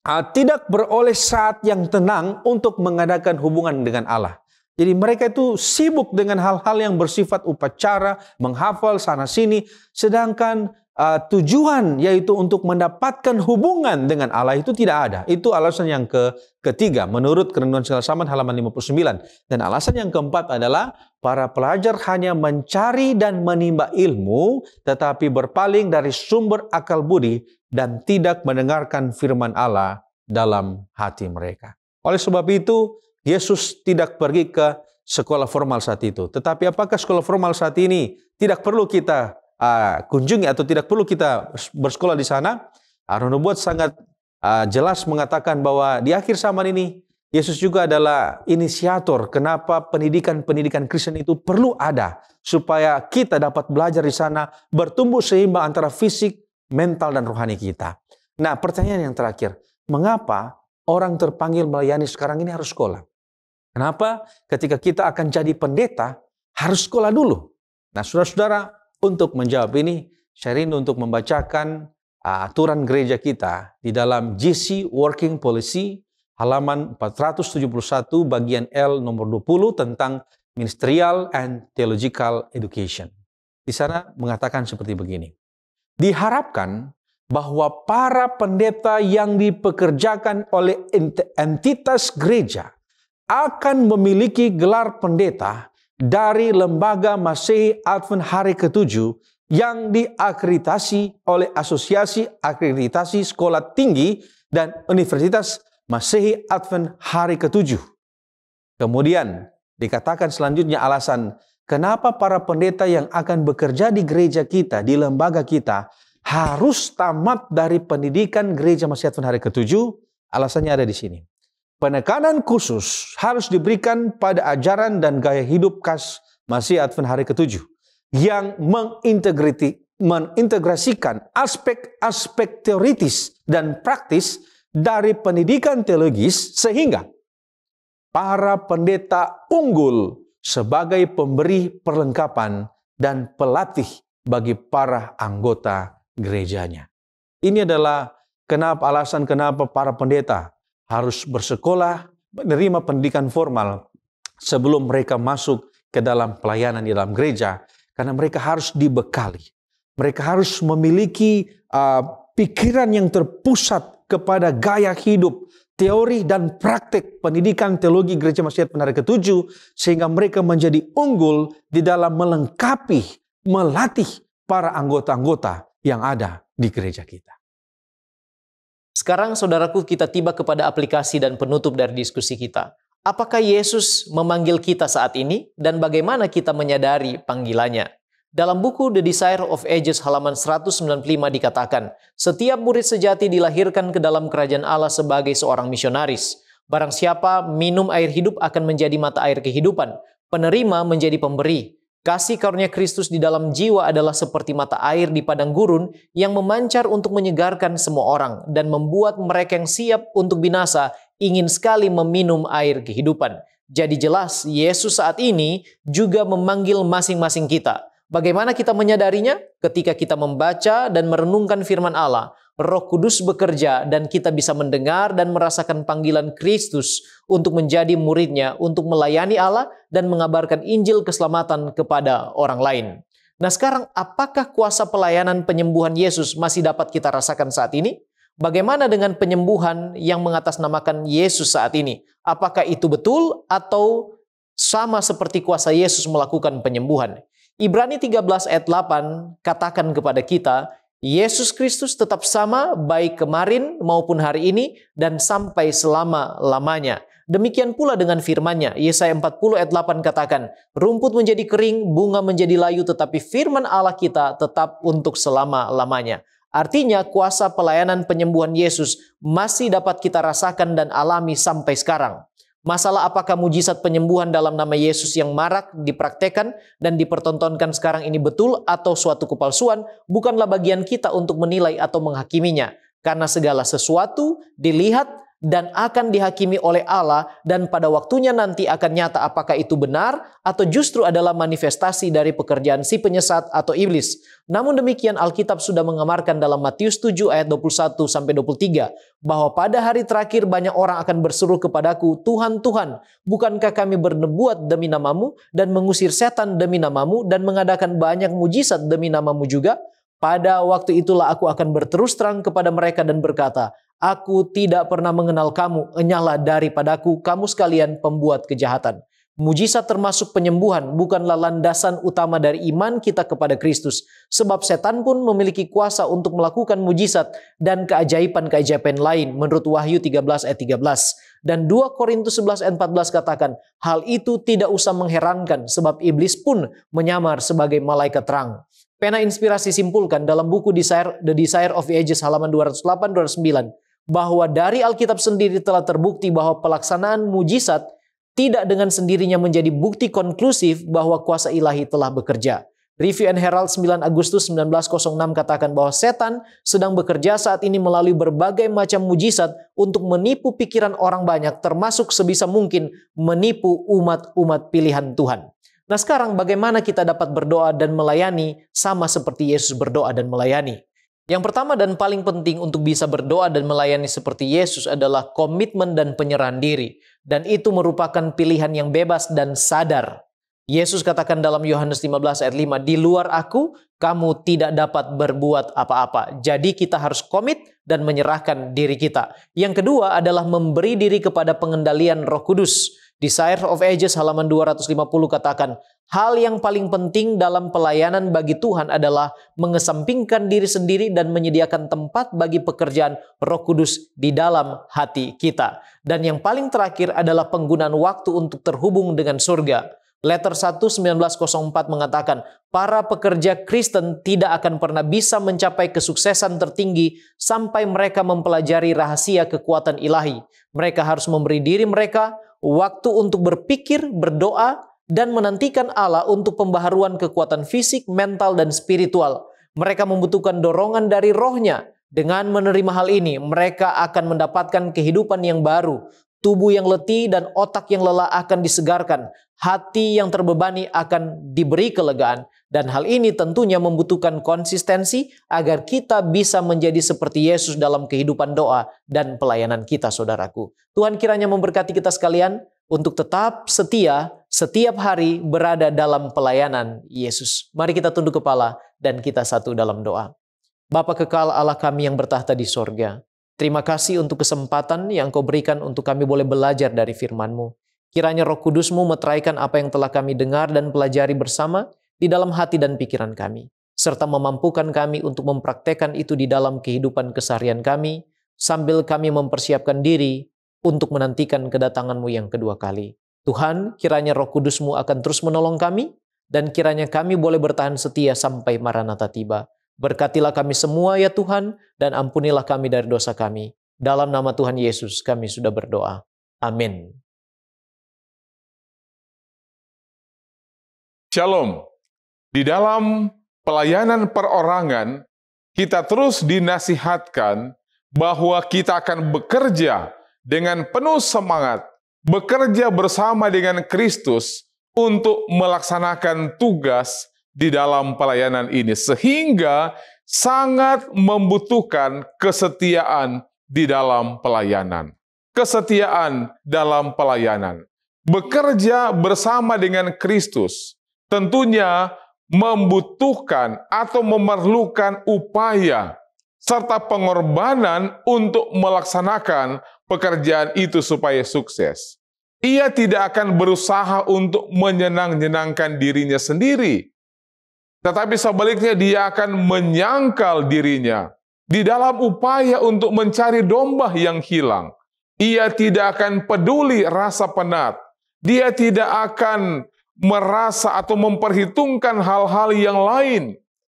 ah, tidak beroleh saat yang tenang untuk mengadakan hubungan dengan Allah. Jadi mereka itu sibuk dengan hal-hal yang bersifat upacara, menghafal sana sini, sedangkan uh, tujuan yaitu untuk mendapatkan hubungan dengan Allah itu tidak ada. Itu alasan yang ke ketiga menurut Kerenduan Segala Saman halaman 59. Dan alasan yang keempat adalah para pelajar hanya mencari dan menimba ilmu tetapi berpaling dari sumber akal budi dan tidak mendengarkan firman Allah dalam hati mereka. Oleh sebab itu, Yesus tidak pergi ke sekolah formal saat itu. Tetapi apakah sekolah formal saat ini tidak perlu kita uh, kunjungi atau tidak perlu kita bersekolah di sana, Harun Nubuat sangat uh, jelas mengatakan bahwa di akhir zaman ini Yesus juga adalah inisiator kenapa pendidikan-pendidikan Kristen itu perlu ada supaya kita dapat belajar di sana bertumbuh seimbang antara fisik, mental dan rohani kita. Nah, pertanyaan yang terakhir, mengapa orang terpanggil melayani sekarang ini harus sekolah? Kenapa ketika kita akan jadi pendeta harus sekolah dulu? Nah, saudara-saudara, untuk menjawab ini, rindu untuk membacakan aturan gereja kita di dalam GC Working Policy halaman 471 bagian L nomor 20 tentang Ministerial and Theological Education. Di sana mengatakan seperti begini. Diharapkan bahwa para pendeta yang dipekerjakan oleh entitas gereja akan memiliki gelar pendeta dari lembaga Masehi Advent hari ketujuh yang diakreditasi oleh Asosiasi Akreditasi Sekolah Tinggi dan Universitas Masehi Advent hari ketujuh. Kemudian dikatakan selanjutnya alasan kenapa para pendeta yang akan bekerja di gereja kita, di lembaga kita harus tamat dari pendidikan gereja Masehi Advent hari ketujuh. Alasannya ada di sini. Penekanan khusus harus diberikan pada ajaran dan gaya hidup khas Masih Advent hari ketujuh yang mengintegriti, mengintegrasikan aspek-aspek teoritis dan praktis dari pendidikan teologis sehingga para pendeta unggul sebagai pemberi perlengkapan dan pelatih bagi para anggota gerejanya. Ini adalah kenapa alasan kenapa para pendeta harus bersekolah, menerima pendidikan formal sebelum mereka masuk ke dalam pelayanan di dalam gereja karena mereka harus dibekali. Mereka harus memiliki uh, pikiran yang terpusat kepada gaya hidup, teori dan praktik pendidikan teologi gereja masyarakat menarik ketujuh sehingga mereka menjadi unggul di dalam melengkapi, melatih para anggota-anggota yang ada di gereja kita. Sekarang saudaraku kita tiba kepada aplikasi dan penutup dari diskusi kita. Apakah Yesus memanggil kita saat ini dan bagaimana kita menyadari panggilannya? Dalam buku The Desire of Ages halaman 195 dikatakan, setiap murid sejati dilahirkan ke dalam kerajaan Allah sebagai seorang misionaris. Barang siapa minum air hidup akan menjadi mata air kehidupan, penerima menjadi pemberi, Kasih karunia Kristus di dalam jiwa adalah seperti mata air di padang gurun yang memancar untuk menyegarkan semua orang dan membuat mereka yang siap untuk binasa ingin sekali meminum air kehidupan. Jadi jelas Yesus saat ini juga memanggil masing-masing kita. Bagaimana kita menyadarinya? Ketika kita membaca dan merenungkan firman Allah, Roh Kudus bekerja dan kita bisa mendengar dan merasakan panggilan Kristus untuk menjadi muridnya, untuk melayani Allah dan mengabarkan Injil keselamatan kepada orang lain. Nah sekarang apakah kuasa pelayanan penyembuhan Yesus masih dapat kita rasakan saat ini? Bagaimana dengan penyembuhan yang mengatasnamakan Yesus saat ini? Apakah itu betul atau sama seperti kuasa Yesus melakukan penyembuhan? Ibrani 13 ayat 8 katakan kepada kita, Yesus Kristus tetap sama baik kemarin maupun hari ini dan sampai selama-lamanya. Demikian pula dengan firmannya. Yesaya 40 ayat 8 katakan, Rumput menjadi kering, bunga menjadi layu, tetapi firman Allah kita tetap untuk selama-lamanya. Artinya kuasa pelayanan penyembuhan Yesus masih dapat kita rasakan dan alami sampai sekarang. Masalah apakah mujizat penyembuhan dalam nama Yesus yang marak dipraktekan dan dipertontonkan sekarang ini betul atau suatu kepalsuan bukanlah bagian kita untuk menilai atau menghakiminya. Karena segala sesuatu dilihat dan akan dihakimi oleh Allah dan pada waktunya nanti akan nyata apakah itu benar atau justru adalah manifestasi dari pekerjaan si penyesat atau iblis. Namun demikian Alkitab sudah mengamarkan dalam Matius 7 ayat 21 sampai 23 bahwa pada hari terakhir banyak orang akan berseru kepadaku, Tuhan, Tuhan, bukankah kami bernebuat demi namamu dan mengusir setan demi namamu dan mengadakan banyak mujizat demi namamu juga? Pada waktu itulah aku akan berterus terang kepada mereka dan berkata, Aku tidak pernah mengenal kamu, enyahlah daripadaku, kamu sekalian pembuat kejahatan. Mujizat termasuk penyembuhan bukanlah landasan utama dari iman kita kepada Kristus, sebab setan pun memiliki kuasa untuk melakukan mujizat dan keajaiban-keajaiban lain menurut Wahyu 13 ayat 13. Dan 2 Korintus 11 ayat 14 katakan, hal itu tidak usah mengherankan sebab iblis pun menyamar sebagai malaikat terang. Pena Inspirasi simpulkan dalam buku Desire, The Desire of Ages halaman 208-209 bahwa dari Alkitab sendiri telah terbukti bahwa pelaksanaan mujizat tidak dengan sendirinya menjadi bukti konklusif bahwa kuasa ilahi telah bekerja. Review and Herald 9 Agustus 1906 katakan bahwa setan sedang bekerja saat ini melalui berbagai macam mujizat untuk menipu pikiran orang banyak termasuk sebisa mungkin menipu umat-umat pilihan Tuhan. Nah sekarang bagaimana kita dapat berdoa dan melayani sama seperti Yesus berdoa dan melayani? Yang pertama dan paling penting untuk bisa berdoa dan melayani seperti Yesus adalah komitmen dan penyerahan diri. Dan itu merupakan pilihan yang bebas dan sadar. Yesus katakan dalam Yohanes 15 ayat 5, di luar aku kamu tidak dapat berbuat apa-apa. Jadi kita harus komit dan menyerahkan diri kita. Yang kedua adalah memberi diri kepada pengendalian roh kudus. Desire of Ages halaman 250 katakan, Hal yang paling penting dalam pelayanan bagi Tuhan adalah mengesampingkan diri sendiri dan menyediakan tempat bagi pekerjaan Roh Kudus di dalam hati kita. Dan yang paling terakhir adalah penggunaan waktu untuk terhubung dengan surga. Letter 1 1904 mengatakan, para pekerja Kristen tidak akan pernah bisa mencapai kesuksesan tertinggi sampai mereka mempelajari rahasia kekuatan ilahi. Mereka harus memberi diri mereka waktu untuk berpikir, berdoa, dan menantikan Allah untuk pembaharuan kekuatan fisik, mental, dan spiritual. Mereka membutuhkan dorongan dari rohnya. Dengan menerima hal ini, mereka akan mendapatkan kehidupan yang baru. Tubuh yang letih dan otak yang lelah akan disegarkan. Hati yang terbebani akan diberi kelegaan. Dan hal ini tentunya membutuhkan konsistensi agar kita bisa menjadi seperti Yesus dalam kehidupan doa dan pelayanan kita saudaraku. Tuhan kiranya memberkati kita sekalian untuk tetap setia setiap hari berada dalam pelayanan Yesus. Mari kita tunduk kepala dan kita satu dalam doa. Bapa kekal Allah kami yang bertahta di sorga, terima kasih untuk kesempatan yang kau berikan untuk kami boleh belajar dari FirmanMu. Kiranya roh kudusmu meteraikan apa yang telah kami dengar dan pelajari bersama di dalam hati dan pikiran kami, serta memampukan kami untuk mempraktekkan itu di dalam kehidupan keseharian kami, sambil kami mempersiapkan diri untuk menantikan kedatanganmu yang kedua kali. Tuhan, kiranya roh kudusmu akan terus menolong kami, dan kiranya kami boleh bertahan setia sampai Maranatha tiba. Berkatilah kami semua ya Tuhan, dan ampunilah kami dari dosa kami. Dalam nama Tuhan Yesus kami sudah berdoa. Amin. Shalom. Di dalam pelayanan perorangan, kita terus dinasihatkan bahwa kita akan bekerja dengan penuh semangat bekerja bersama dengan Kristus untuk melaksanakan tugas di dalam pelayanan ini, sehingga sangat membutuhkan kesetiaan di dalam pelayanan. Kesetiaan dalam pelayanan bekerja bersama dengan Kristus tentunya membutuhkan atau memerlukan upaya serta pengorbanan untuk melaksanakan pekerjaan itu supaya sukses. Ia tidak akan berusaha untuk menyenang-nyenangkan dirinya sendiri, tetapi sebaliknya dia akan menyangkal dirinya di dalam upaya untuk mencari domba yang hilang. Ia tidak akan peduli rasa penat. Dia tidak akan merasa atau memperhitungkan hal-hal yang lain,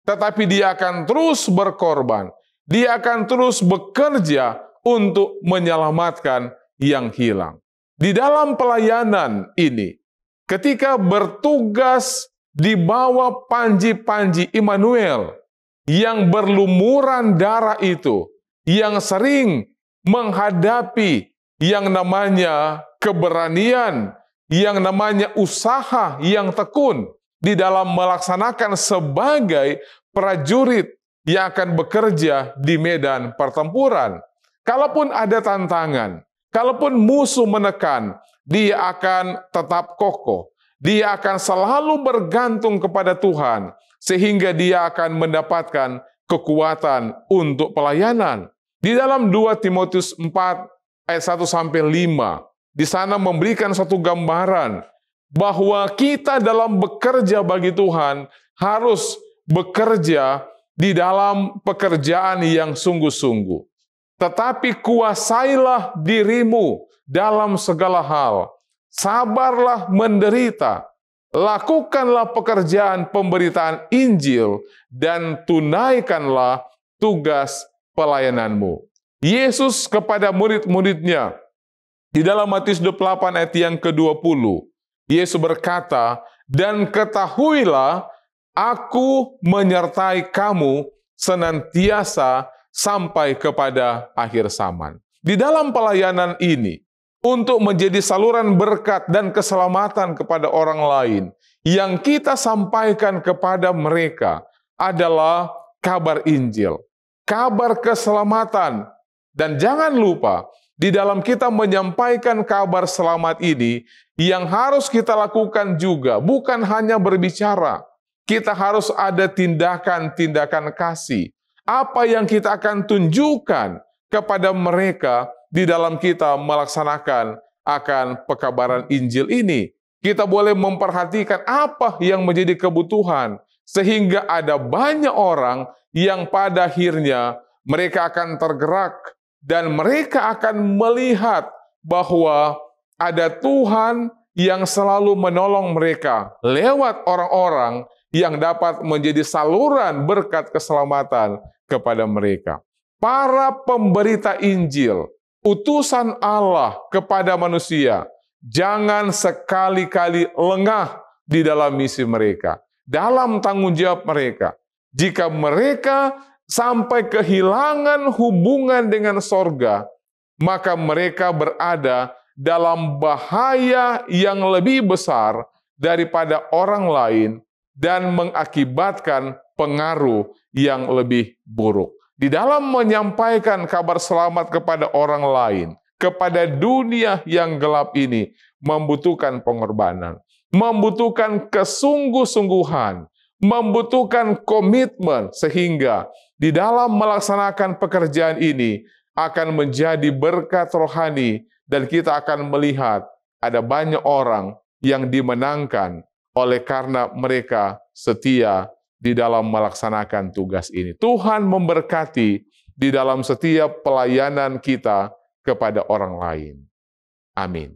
tetapi dia akan terus berkorban. Dia akan terus bekerja untuk menyelamatkan yang hilang. Di dalam pelayanan ini, ketika bertugas di bawah panji-panji Immanuel yang berlumuran darah itu, yang sering menghadapi yang namanya keberanian, yang namanya usaha yang tekun di dalam melaksanakan sebagai prajurit yang akan bekerja di medan pertempuran. Kalaupun ada tantangan, kalaupun musuh menekan, dia akan tetap kokoh. Dia akan selalu bergantung kepada Tuhan, sehingga dia akan mendapatkan kekuatan untuk pelayanan. Di dalam 2 Timotius 4 ayat 1 sampai 5, di sana memberikan satu gambaran bahwa kita dalam bekerja bagi Tuhan harus bekerja di dalam pekerjaan yang sungguh-sungguh tetapi kuasailah dirimu dalam segala hal. Sabarlah menderita, lakukanlah pekerjaan pemberitaan Injil, dan tunaikanlah tugas pelayananmu. Yesus kepada murid-muridnya, di dalam Matius 28 ayat yang ke-20, Yesus berkata, Dan ketahuilah, aku menyertai kamu senantiasa sampai kepada akhir zaman. Di dalam pelayanan ini, untuk menjadi saluran berkat dan keselamatan kepada orang lain, yang kita sampaikan kepada mereka adalah kabar Injil, kabar keselamatan, dan jangan lupa di dalam kita menyampaikan kabar selamat ini, yang harus kita lakukan juga bukan hanya berbicara, kita harus ada tindakan-tindakan kasih, apa yang kita akan tunjukkan kepada mereka di dalam kita melaksanakan akan pekabaran Injil ini. Kita boleh memperhatikan apa yang menjadi kebutuhan, sehingga ada banyak orang yang pada akhirnya mereka akan tergerak dan mereka akan melihat bahwa ada Tuhan yang selalu menolong mereka lewat orang-orang yang dapat menjadi saluran berkat keselamatan kepada mereka. Para pemberita Injil, utusan Allah kepada manusia, jangan sekali-kali lengah di dalam misi mereka, dalam tanggung jawab mereka. Jika mereka sampai kehilangan hubungan dengan sorga, maka mereka berada dalam bahaya yang lebih besar daripada orang lain dan mengakibatkan pengaruh yang lebih buruk. Di dalam menyampaikan kabar selamat kepada orang lain, kepada dunia yang gelap ini, membutuhkan pengorbanan, membutuhkan kesungguh-sungguhan, membutuhkan komitmen, sehingga di dalam melaksanakan pekerjaan ini akan menjadi berkat rohani, dan kita akan melihat ada banyak orang yang dimenangkan oleh karena mereka setia di dalam melaksanakan tugas ini. Tuhan memberkati di dalam setiap pelayanan kita kepada orang lain. Amin.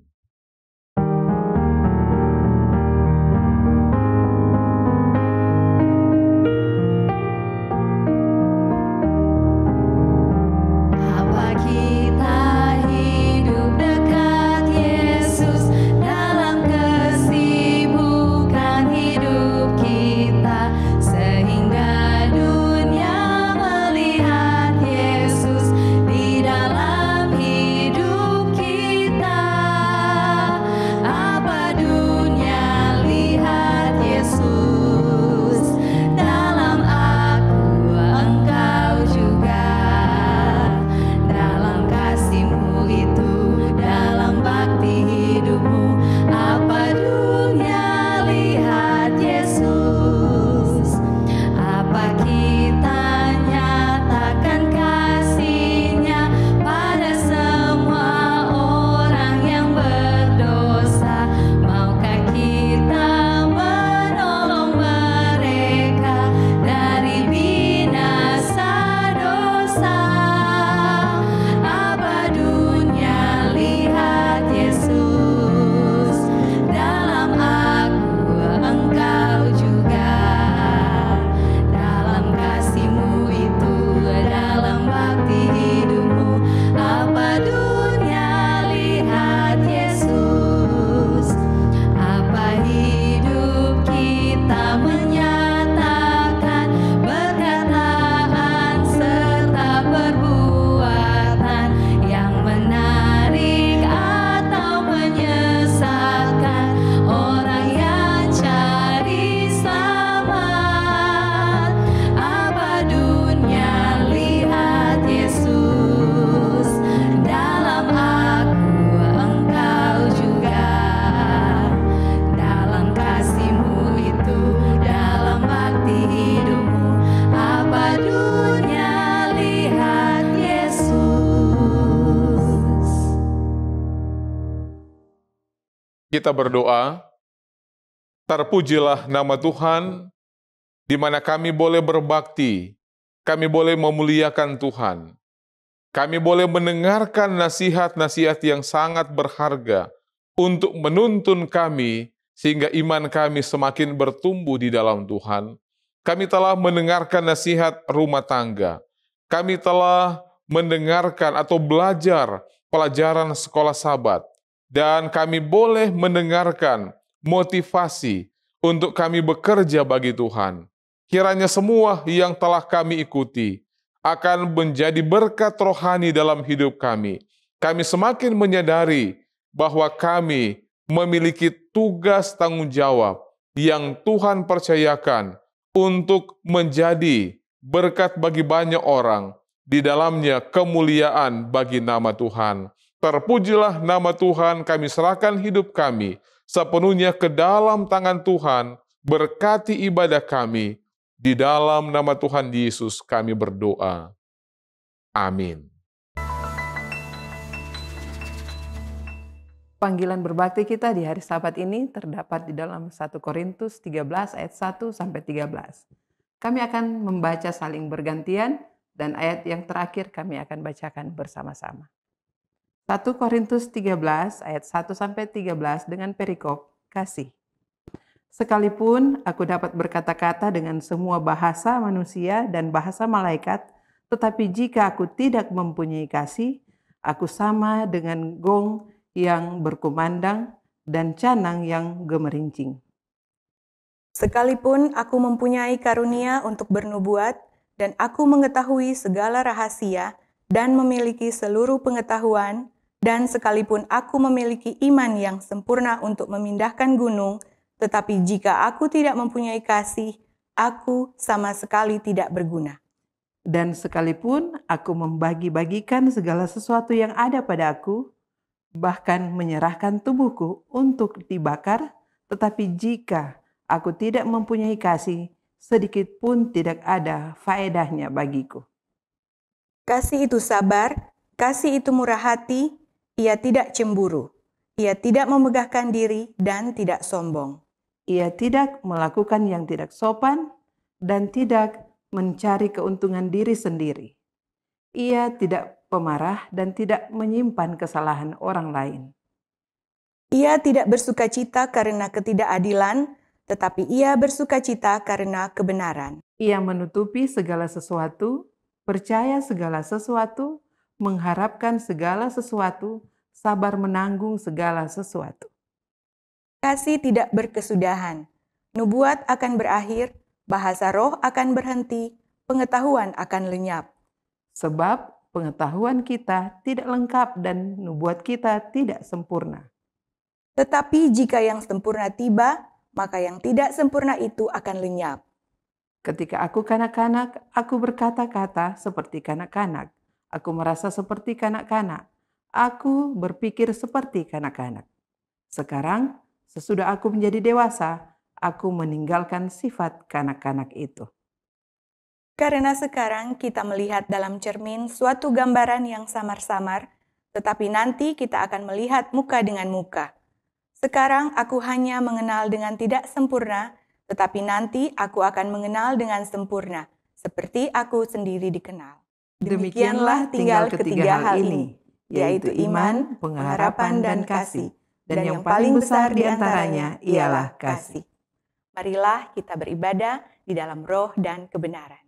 kita berdoa, terpujilah nama Tuhan, di mana kami boleh berbakti, kami boleh memuliakan Tuhan. Kami boleh mendengarkan nasihat-nasihat yang sangat berharga untuk menuntun kami sehingga iman kami semakin bertumbuh di dalam Tuhan. Kami telah mendengarkan nasihat rumah tangga. Kami telah mendengarkan atau belajar pelajaran sekolah sabat dan kami boleh mendengarkan motivasi untuk kami bekerja bagi Tuhan. Kiranya semua yang telah kami ikuti akan menjadi berkat rohani dalam hidup kami. Kami semakin menyadari bahwa kami memiliki tugas tanggung jawab yang Tuhan percayakan untuk menjadi berkat bagi banyak orang, di dalamnya kemuliaan bagi nama Tuhan. Terpujilah nama Tuhan, kami serahkan hidup kami sepenuhnya ke dalam tangan Tuhan, berkati ibadah kami. Di dalam nama Tuhan Yesus kami berdoa. Amin. Panggilan berbakti kita di hari Sabat ini terdapat di dalam 1 Korintus 13 ayat 1 sampai 13. Kami akan membaca saling bergantian dan ayat yang terakhir kami akan bacakan bersama-sama. 1 Korintus 13 ayat 1 sampai 13 dengan perikop kasih. Sekalipun aku dapat berkata-kata dengan semua bahasa manusia dan bahasa malaikat, tetapi jika aku tidak mempunyai kasih, aku sama dengan gong yang berkumandang dan canang yang gemerincing. Sekalipun aku mempunyai karunia untuk bernubuat dan aku mengetahui segala rahasia dan memiliki seluruh pengetahuan, dan sekalipun aku memiliki iman yang sempurna untuk memindahkan gunung, tetapi jika aku tidak mempunyai kasih, aku sama sekali tidak berguna. Dan sekalipun aku membagi-bagikan segala sesuatu yang ada pada aku, bahkan menyerahkan tubuhku untuk dibakar, tetapi jika aku tidak mempunyai kasih, sedikit pun tidak ada faedahnya bagiku. Kasih itu sabar, kasih itu murah hati, ia tidak cemburu. Ia tidak memegahkan diri dan tidak sombong. Ia tidak melakukan yang tidak sopan dan tidak mencari keuntungan diri sendiri. Ia tidak pemarah dan tidak menyimpan kesalahan orang lain. Ia tidak bersuka cita karena ketidakadilan, tetapi ia bersuka cita karena kebenaran. Ia menutupi segala sesuatu, percaya segala sesuatu, mengharapkan segala sesuatu, sabar menanggung segala sesuatu. Kasih tidak berkesudahan. Nubuat akan berakhir, bahasa roh akan berhenti, pengetahuan akan lenyap. Sebab pengetahuan kita tidak lengkap dan nubuat kita tidak sempurna. Tetapi jika yang sempurna tiba, maka yang tidak sempurna itu akan lenyap. Ketika aku kanak-kanak, aku berkata-kata seperti kanak-kanak. Aku merasa seperti kanak-kanak. Aku berpikir seperti kanak-kanak. Sekarang, sesudah aku menjadi dewasa, aku meninggalkan sifat kanak-kanak itu. Karena sekarang kita melihat dalam cermin suatu gambaran yang samar-samar, tetapi nanti kita akan melihat muka dengan muka. Sekarang aku hanya mengenal dengan tidak sempurna, tetapi nanti aku akan mengenal dengan sempurna, seperti aku sendiri dikenal. Demikianlah tinggal ketiga hal ini, yaitu iman, pengharapan, dan kasih. Dan yang paling besar di antaranya ialah kasih. Marilah kita beribadah di dalam roh dan kebenaran.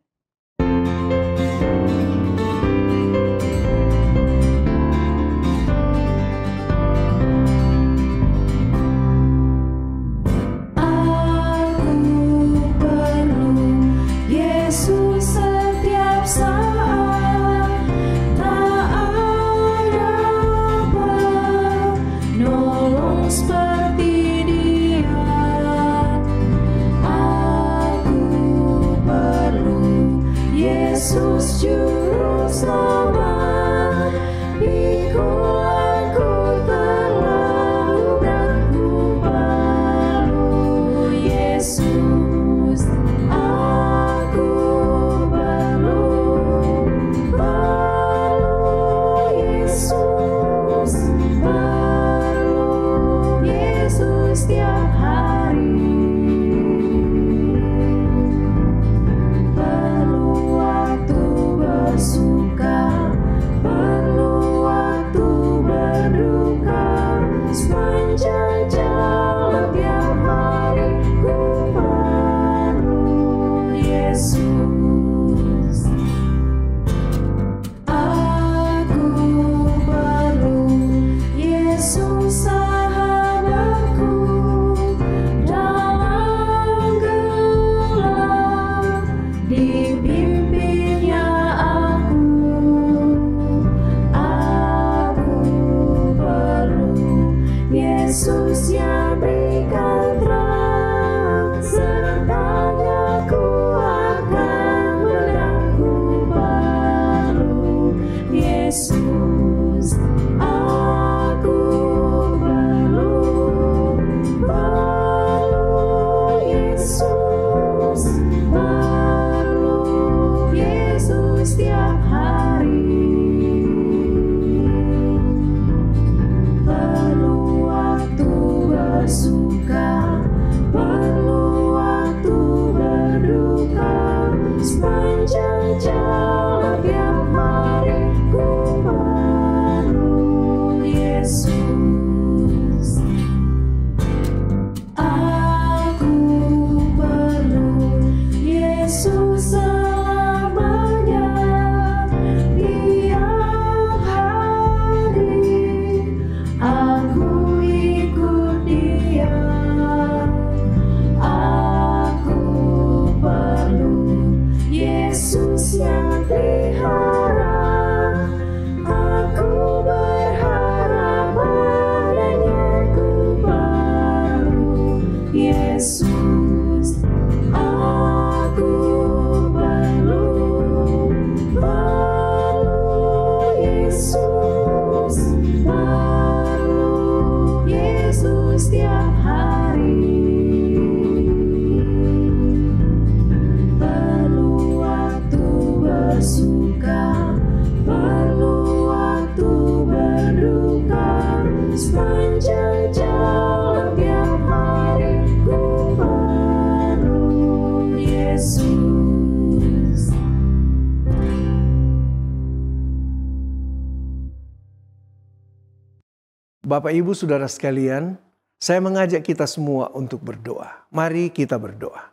Bapak Ibu Saudara sekalian, saya mengajak kita semua untuk berdoa. Mari kita berdoa.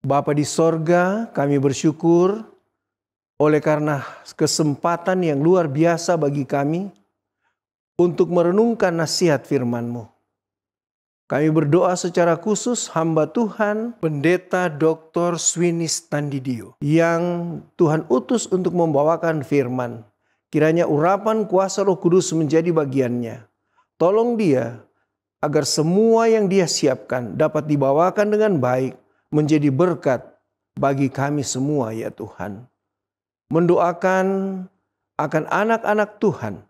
Bapa di sorga, kami bersyukur oleh karena kesempatan yang luar biasa bagi kami untuk merenungkan nasihat firman-Mu. Kami berdoa secara khusus hamba Tuhan Pendeta Dr. Swinis Tandidio yang Tuhan utus untuk membawakan firman. Kiranya urapan kuasa roh kudus menjadi bagiannya. Tolong dia agar semua yang dia siapkan dapat dibawakan dengan baik menjadi berkat bagi kami semua ya Tuhan. Mendoakan akan anak-anak Tuhan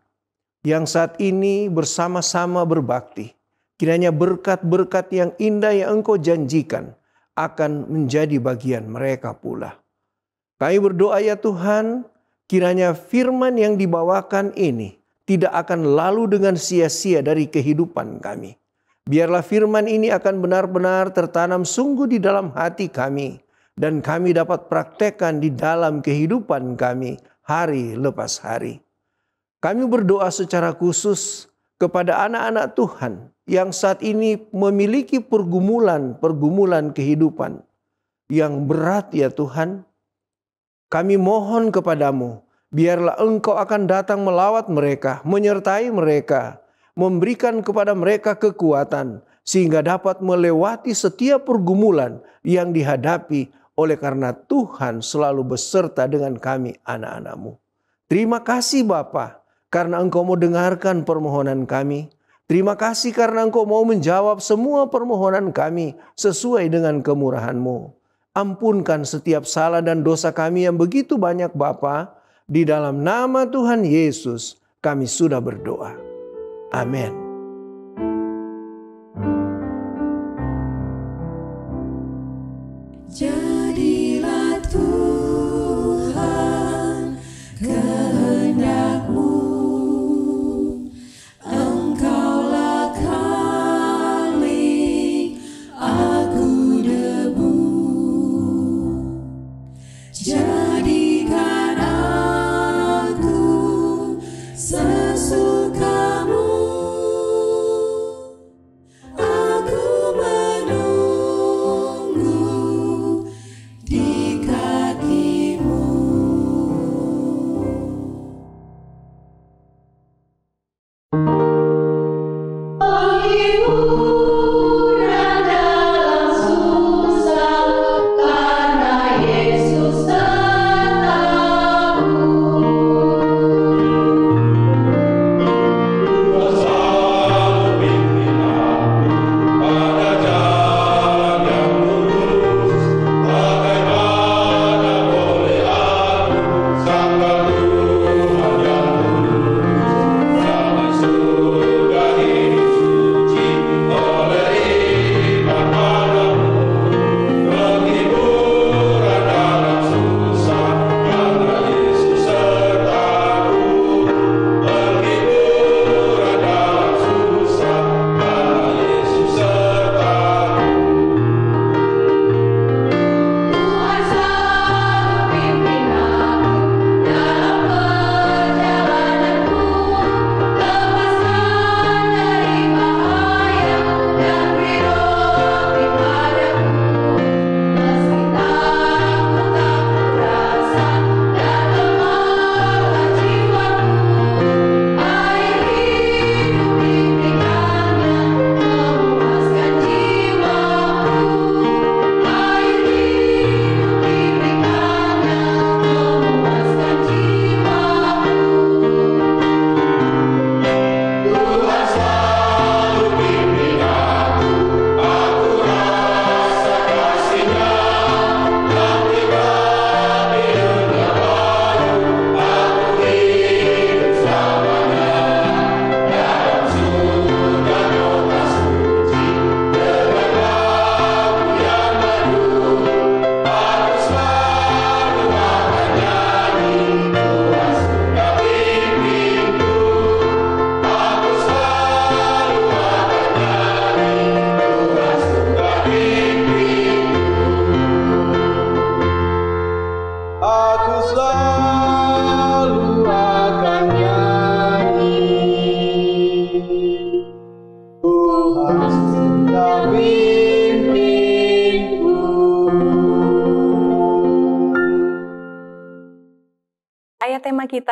yang saat ini bersama-sama berbakti. Kiranya berkat-berkat yang indah yang engkau janjikan akan menjadi bagian mereka pula. Kami berdoa ya Tuhan, Kiranya firman yang dibawakan ini tidak akan lalu dengan sia-sia dari kehidupan kami. Biarlah firman ini akan benar-benar tertanam sungguh di dalam hati kami. Dan kami dapat praktekkan di dalam kehidupan kami hari lepas hari. Kami berdoa secara khusus kepada anak-anak Tuhan yang saat ini memiliki pergumulan-pergumulan kehidupan yang berat ya Tuhan, kami mohon kepadamu, biarlah engkau akan datang melawat mereka, menyertai mereka, memberikan kepada mereka kekuatan, sehingga dapat melewati setiap pergumulan yang dihadapi oleh karena Tuhan selalu beserta dengan kami anak-anakmu. Terima kasih Bapa karena engkau mau dengarkan permohonan kami. Terima kasih karena engkau mau menjawab semua permohonan kami sesuai dengan kemurahanmu. Ampunkan setiap salah dan dosa kami yang begitu banyak Bapa. Di dalam nama Tuhan Yesus kami sudah berdoa. Amin.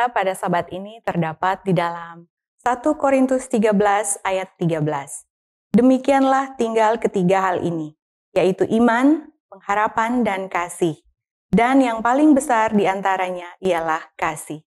kita pada sabat ini terdapat di dalam 1 Korintus 13 ayat 13. Demikianlah tinggal ketiga hal ini, yaitu iman, pengharapan, dan kasih. Dan yang paling besar di antaranya ialah kasih.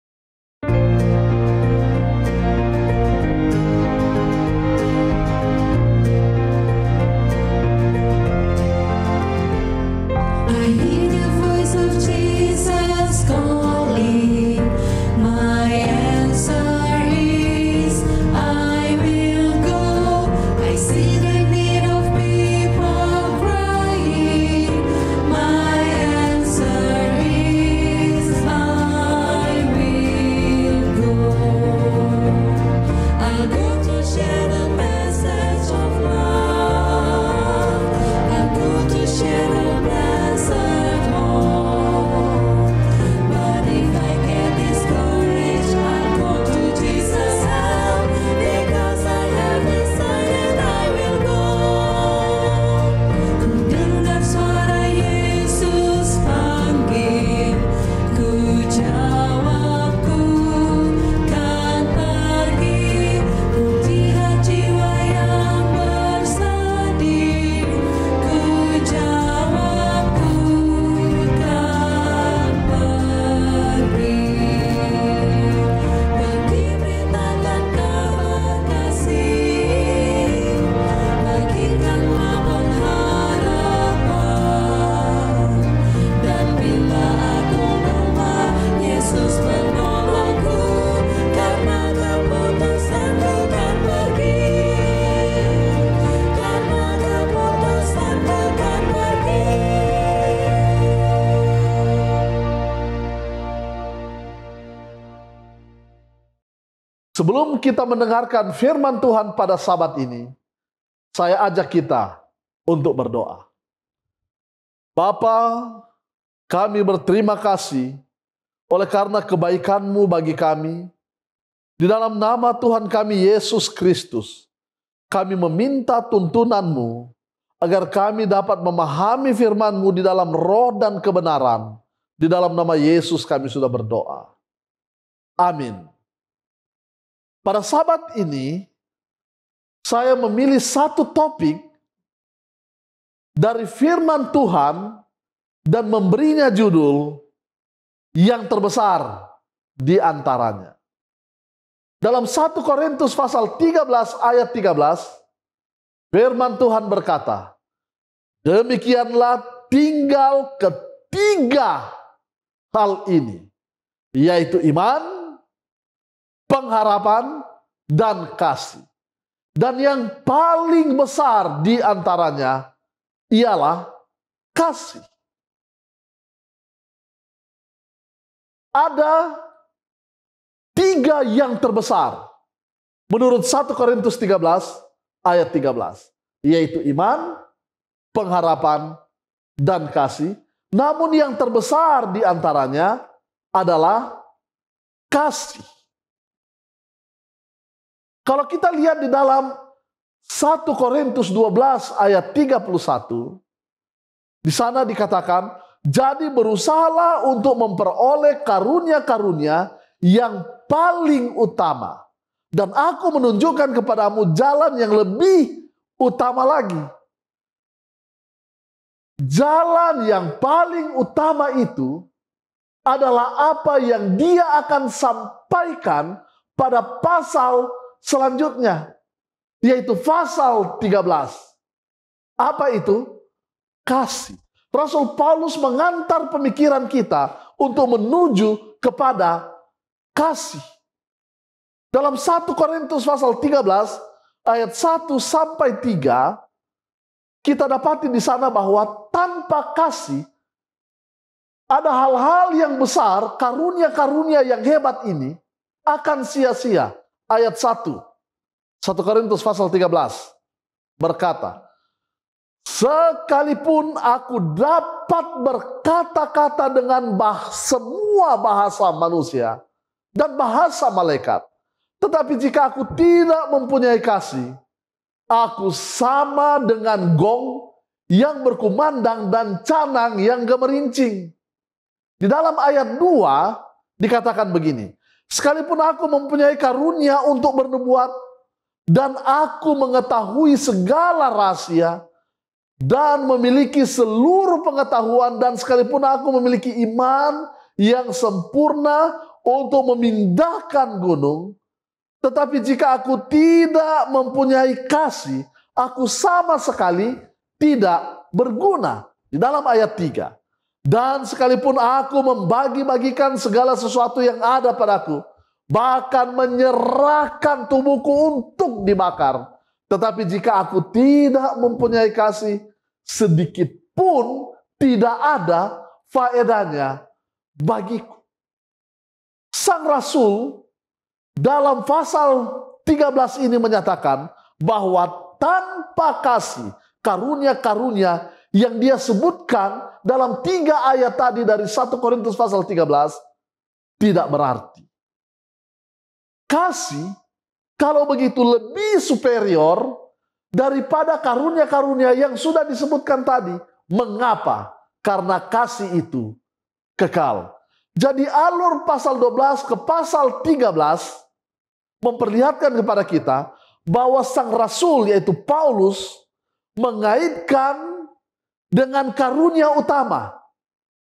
kita mendengarkan firman Tuhan pada Sabat ini, saya ajak kita untuk berdoa. Bapa, kami berterima kasih oleh karena kebaikanmu bagi kami. Di dalam nama Tuhan kami Yesus Kristus, kami meminta tuntunanmu agar kami dapat memahami Firmanmu di dalam roh dan kebenaran. Di dalam nama Yesus kami sudah berdoa. Amin. Pada sabat ini, saya memilih satu topik dari firman Tuhan dan memberinya judul yang terbesar di antaranya. Dalam 1 Korintus pasal 13 ayat 13, firman Tuhan berkata, Demikianlah tinggal ketiga hal ini, yaitu iman, pengharapan, dan kasih. Dan yang paling besar di antaranya ialah kasih. Ada tiga yang terbesar menurut 1 Korintus 13 ayat 13 yaitu iman, pengharapan dan kasih. Namun yang terbesar di antaranya adalah kasih. Kalau kita lihat di dalam 1 Korintus 12 ayat 31 di sana dikatakan jadi berusahalah untuk memperoleh karunia-karunia yang paling utama dan aku menunjukkan kepadamu jalan yang lebih utama lagi. Jalan yang paling utama itu adalah apa yang dia akan sampaikan pada pasal selanjutnya yaitu pasal 13. Apa itu? Kasih. Rasul Paulus mengantar pemikiran kita untuk menuju kepada kasih. Dalam 1 Korintus pasal 13 ayat 1 sampai 3 kita dapati di sana bahwa tanpa kasih ada hal-hal yang besar, karunia-karunia yang hebat ini akan sia-sia ayat 1. 1 Korintus pasal 13 berkata, Sekalipun aku dapat berkata-kata dengan bah semua bahasa manusia dan bahasa malaikat, tetapi jika aku tidak mempunyai kasih, aku sama dengan gong yang berkumandang dan canang yang gemerincing. Di dalam ayat 2 dikatakan begini, Sekalipun aku mempunyai karunia untuk bernubuat dan aku mengetahui segala rahasia dan memiliki seluruh pengetahuan dan sekalipun aku memiliki iman yang sempurna untuk memindahkan gunung tetapi jika aku tidak mempunyai kasih aku sama sekali tidak berguna di dalam ayat 3 dan sekalipun aku membagi-bagikan segala sesuatu yang ada padaku, bahkan menyerahkan tubuhku untuk dibakar, tetapi jika aku tidak mempunyai kasih, sedikit pun tidak ada faedahnya bagiku. Sang Rasul dalam pasal 13 ini menyatakan bahwa tanpa kasih, karunia-karunia yang dia sebutkan dalam tiga ayat tadi dari 1 Korintus pasal 13 tidak berarti. Kasih kalau begitu lebih superior daripada karunia-karunia yang sudah disebutkan tadi. Mengapa? Karena kasih itu kekal. Jadi alur pasal 12 ke pasal 13 memperlihatkan kepada kita bahwa sang rasul yaitu Paulus mengaitkan dengan karunia utama.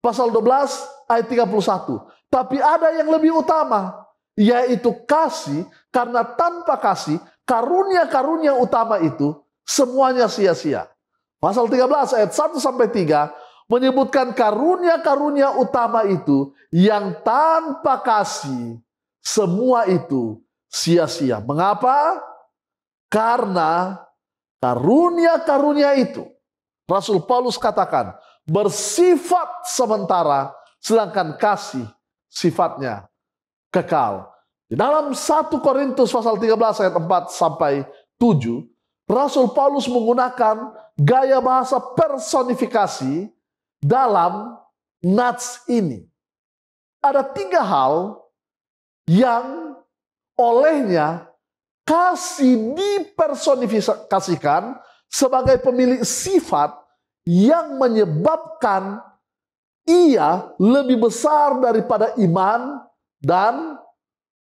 Pasal 12 ayat 31. Tapi ada yang lebih utama, yaitu kasih, karena tanpa kasih, karunia-karunia utama itu semuanya sia-sia. Pasal 13 ayat 1 sampai 3 menyebutkan karunia-karunia utama itu yang tanpa kasih semua itu sia-sia. Mengapa? Karena karunia-karunia itu Rasul Paulus katakan, bersifat sementara, sedangkan kasih sifatnya kekal. Di dalam 1 Korintus pasal 13 ayat 4 sampai 7, Rasul Paulus menggunakan gaya bahasa personifikasi dalam nats ini. Ada tiga hal yang olehnya kasih dipersonifikasikan sebagai pemilik sifat yang menyebabkan ia lebih besar daripada iman dan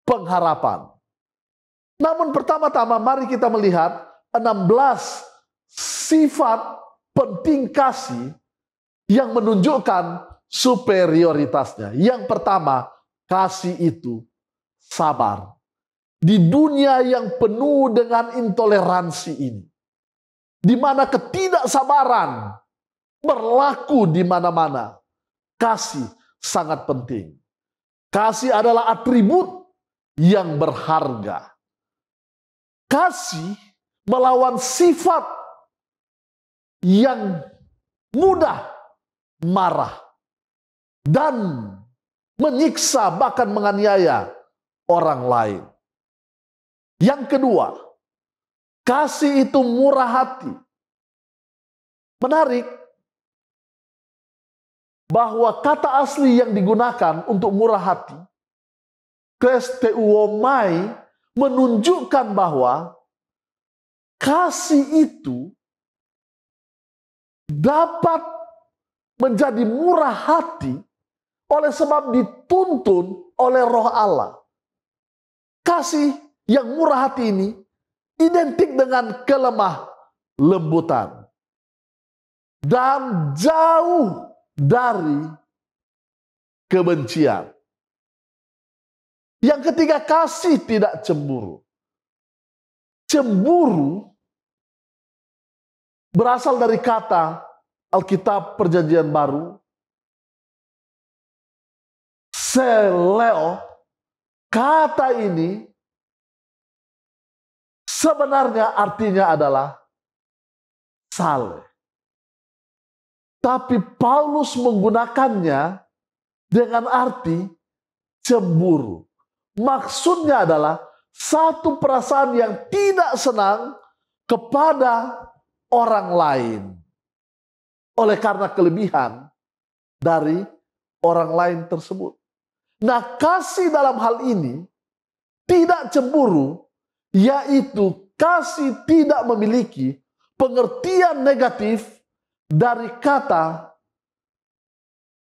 pengharapan. Namun pertama-tama mari kita melihat 16 sifat penting kasih yang menunjukkan superioritasnya. Yang pertama, kasih itu sabar. Di dunia yang penuh dengan intoleransi ini, di mana ketidaksabaran berlaku di mana-mana. Kasih sangat penting. Kasih adalah atribut yang berharga. Kasih melawan sifat yang mudah marah dan menyiksa bahkan menganiaya orang lain. Yang kedua, kasih itu murah hati. Menarik, bahwa kata asli yang digunakan untuk murah hati, kesteuomai, menunjukkan bahwa kasih itu dapat menjadi murah hati oleh sebab dituntun oleh roh Allah. Kasih yang murah hati ini identik dengan kelemah lembutan. Dan jauh dari kebencian. Yang ketiga, kasih tidak cemburu. Cemburu berasal dari kata Alkitab Perjanjian Baru, seleo, kata ini sebenarnya artinya adalah saleh. Tapi Paulus menggunakannya dengan arti cemburu. Maksudnya adalah satu perasaan yang tidak senang kepada orang lain oleh karena kelebihan dari orang lain tersebut. Nah, kasih dalam hal ini tidak cemburu, yaitu kasih tidak memiliki pengertian negatif dari kata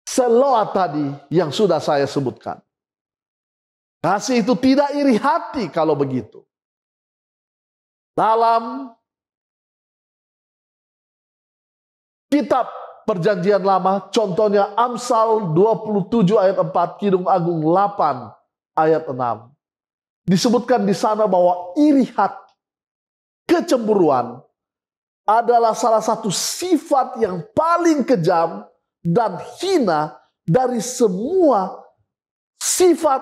seloa tadi yang sudah saya sebutkan. Kasih itu tidak iri hati kalau begitu. Dalam kitab perjanjian lama, contohnya Amsal 27 ayat 4, Kidung Agung 8 ayat 6. Disebutkan di sana bahwa iri hati, kecemburuan adalah salah satu sifat yang paling kejam dan hina dari semua sifat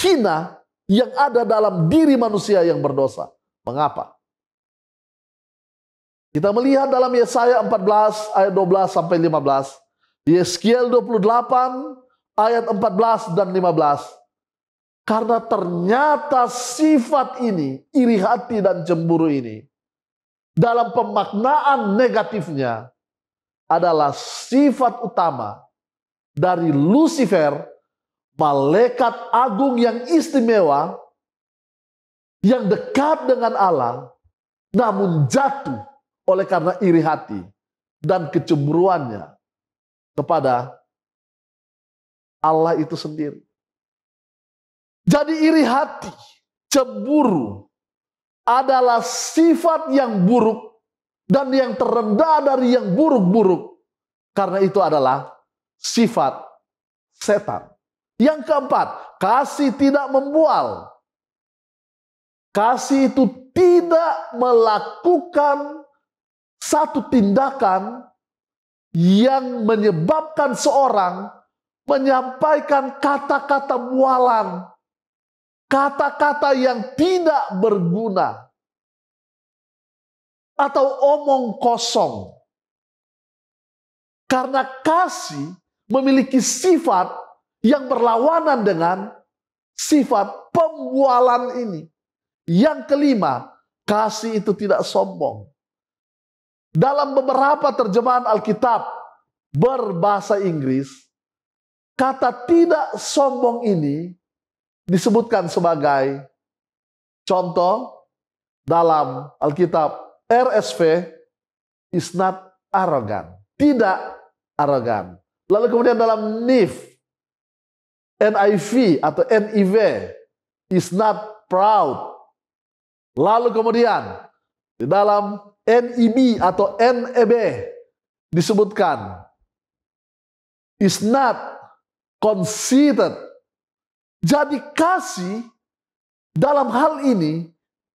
hina yang ada dalam diri manusia yang berdosa. Mengapa? Kita melihat dalam Yesaya 14 ayat 12 sampai 15, Yeskiel 28 ayat 14 dan 15. Karena ternyata sifat ini, iri hati dan cemburu ini dalam pemaknaan negatifnya adalah sifat utama dari Lucifer, malaikat agung yang istimewa, yang dekat dengan Allah, namun jatuh oleh karena iri hati dan kecemburuannya kepada Allah itu sendiri. Jadi iri hati, cemburu, adalah sifat yang buruk dan yang terendah dari yang buruk-buruk. Karena itu adalah sifat setan. Yang keempat, kasih tidak membual. Kasih itu tidak melakukan satu tindakan yang menyebabkan seorang menyampaikan kata-kata mualan kata-kata yang tidak berguna atau omong kosong. Karena kasih memiliki sifat yang berlawanan dengan sifat pembualan ini. Yang kelima, kasih itu tidak sombong. Dalam beberapa terjemahan Alkitab berbahasa Inggris, kata tidak sombong ini disebutkan sebagai contoh dalam Alkitab RSV is not arrogant. Tidak arrogant. Lalu kemudian dalam NIV, NIV atau NIV is not proud. Lalu kemudian di dalam NIB atau NEB disebutkan is not conceited jadi kasih dalam hal ini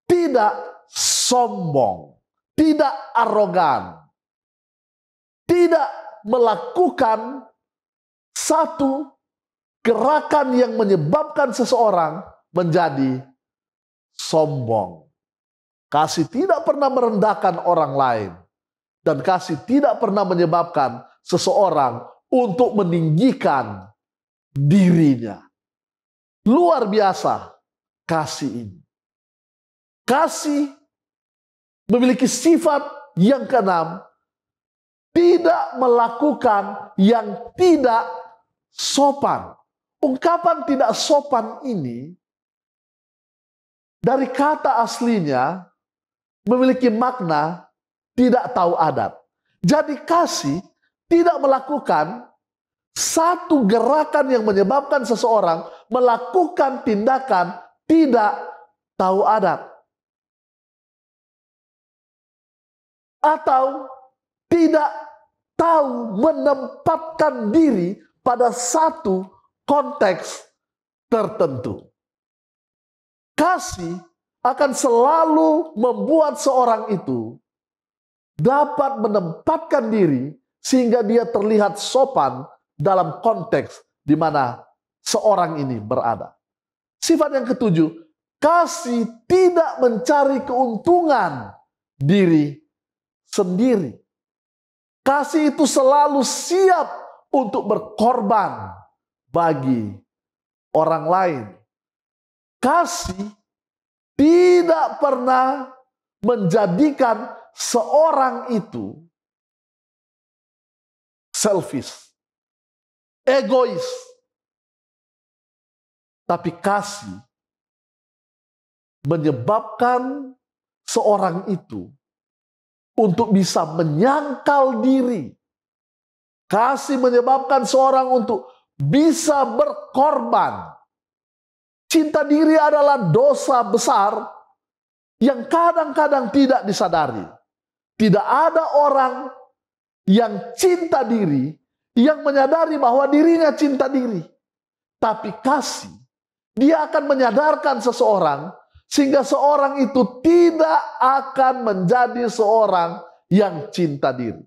tidak sombong, tidak arogan, tidak melakukan satu gerakan yang menyebabkan seseorang menjadi sombong. Kasih tidak pernah merendahkan orang lain, dan kasih tidak pernah menyebabkan seseorang untuk meninggikan dirinya. Luar biasa kasih ini. Kasih memiliki sifat yang keenam, tidak melakukan yang tidak sopan. Ungkapan tidak sopan ini dari kata aslinya memiliki makna tidak tahu adat. Jadi kasih tidak melakukan satu gerakan yang menyebabkan seseorang melakukan tindakan tidak tahu adat. Atau tidak tahu menempatkan diri pada satu konteks tertentu. Kasih akan selalu membuat seorang itu dapat menempatkan diri sehingga dia terlihat sopan dalam konteks di mana seorang ini berada. Sifat yang ketujuh, kasih tidak mencari keuntungan diri sendiri. Kasih itu selalu siap untuk berkorban bagi orang lain. Kasih tidak pernah menjadikan seorang itu selfish egois. Tapi kasih menyebabkan seorang itu untuk bisa menyangkal diri. Kasih menyebabkan seorang untuk bisa berkorban. Cinta diri adalah dosa besar yang kadang-kadang tidak disadari. Tidak ada orang yang cinta diri yang menyadari bahwa dirinya cinta diri. Tapi kasih, dia akan menyadarkan seseorang sehingga seorang itu tidak akan menjadi seorang yang cinta diri.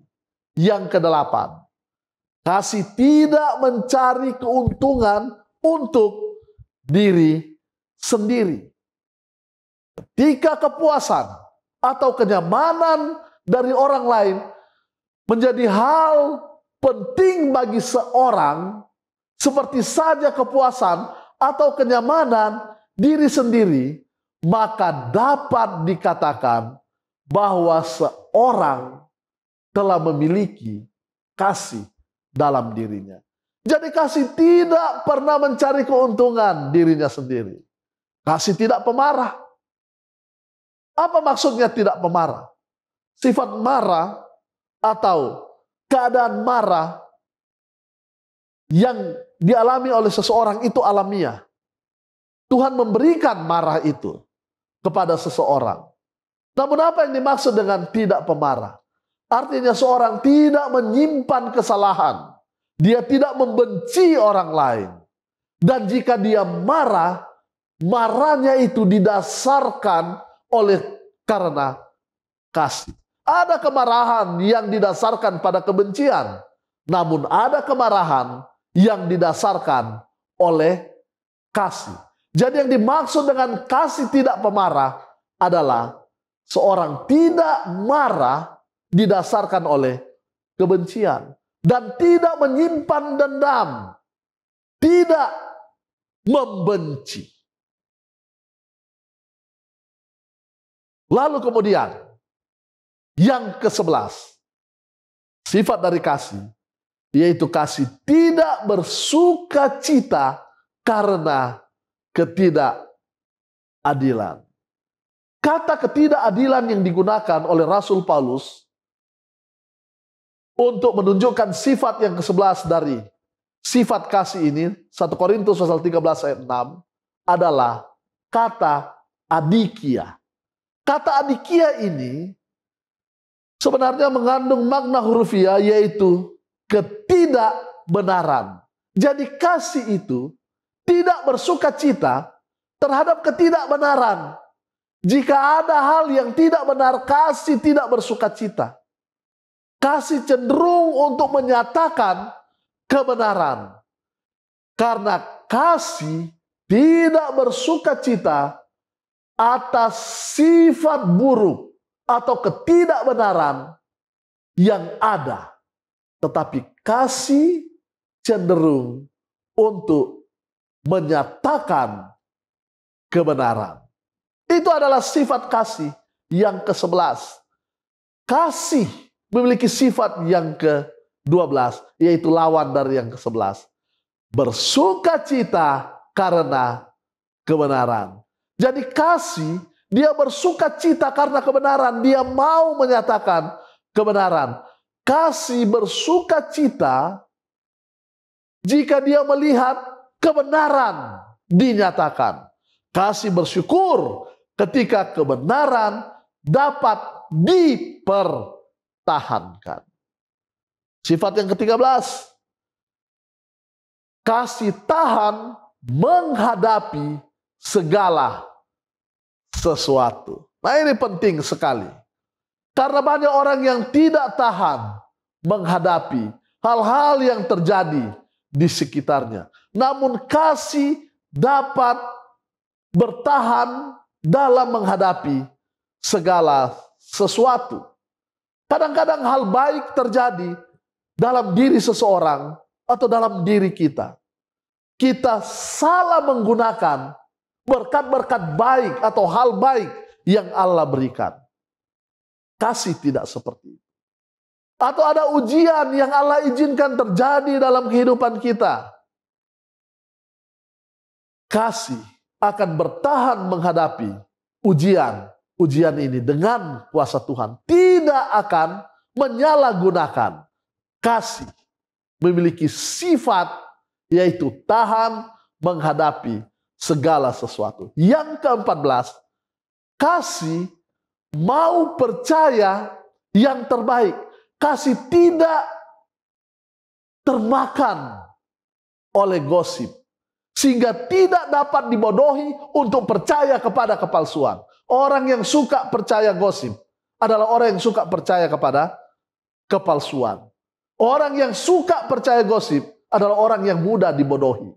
Yang kedelapan, kasih tidak mencari keuntungan untuk diri sendiri. Ketika kepuasan atau kenyamanan dari orang lain menjadi hal penting bagi seorang seperti saja kepuasan atau kenyamanan diri sendiri, maka dapat dikatakan bahwa seorang telah memiliki kasih dalam dirinya. Jadi kasih tidak pernah mencari keuntungan dirinya sendiri. Kasih tidak pemarah. Apa maksudnya tidak pemarah? Sifat marah atau keadaan marah yang dialami oleh seseorang itu alamiah. Tuhan memberikan marah itu kepada seseorang. Namun apa yang dimaksud dengan tidak pemarah? Artinya seorang tidak menyimpan kesalahan. Dia tidak membenci orang lain. Dan jika dia marah, marahnya itu didasarkan oleh karena kasih. Ada kemarahan yang didasarkan pada kebencian, namun ada kemarahan yang didasarkan oleh kasih. Jadi yang dimaksud dengan kasih tidak pemarah adalah seorang tidak marah didasarkan oleh kebencian dan tidak menyimpan dendam, tidak membenci. Lalu kemudian yang ke-11, sifat dari kasih, yaitu kasih tidak bersuka cita karena ketidakadilan. Kata ketidakadilan yang digunakan oleh Rasul Paulus untuk menunjukkan sifat yang ke-11 dari sifat kasih ini, 1 Korintus pasal 13 ayat 6, adalah kata adikia. Kata adikia ini sebenarnya mengandung makna hurufiah ya, yaitu ketidakbenaran. Jadi kasih itu tidak bersuka cita terhadap ketidakbenaran. Jika ada hal yang tidak benar, kasih tidak bersuka cita. Kasih cenderung untuk menyatakan kebenaran. Karena kasih tidak bersuka cita atas sifat buruk atau ketidakbenaran yang ada, tetapi kasih cenderung untuk menyatakan kebenaran. Itu adalah sifat kasih yang ke-11. Kasih memiliki sifat yang ke-12, yaitu lawan dari yang ke-11. Bersuka cita karena kebenaran. Jadi kasih dia bersuka cita karena kebenaran. Dia mau menyatakan kebenaran. Kasih bersuka cita jika dia melihat kebenaran dinyatakan. Kasih bersyukur ketika kebenaran dapat dipertahankan. Sifat yang ke-13. Kasih tahan menghadapi segala sesuatu. Nah ini penting sekali. Karena banyak orang yang tidak tahan menghadapi hal-hal yang terjadi di sekitarnya. Namun kasih dapat bertahan dalam menghadapi segala sesuatu. Kadang-kadang hal baik terjadi dalam diri seseorang atau dalam diri kita. Kita salah menggunakan berkat-berkat baik atau hal baik yang Allah berikan. Kasih tidak seperti itu. Atau ada ujian yang Allah izinkan terjadi dalam kehidupan kita. Kasih akan bertahan menghadapi ujian. Ujian ini dengan kuasa Tuhan tidak akan menyalahgunakan. Kasih memiliki sifat yaitu tahan menghadapi segala sesuatu. Yang keempat belas, kasih mau percaya yang terbaik. Kasih tidak termakan oleh gosip. Sehingga tidak dapat dibodohi untuk percaya kepada kepalsuan. Orang yang suka percaya gosip adalah orang yang suka percaya kepada kepalsuan. Orang yang suka percaya gosip adalah orang yang mudah dibodohi.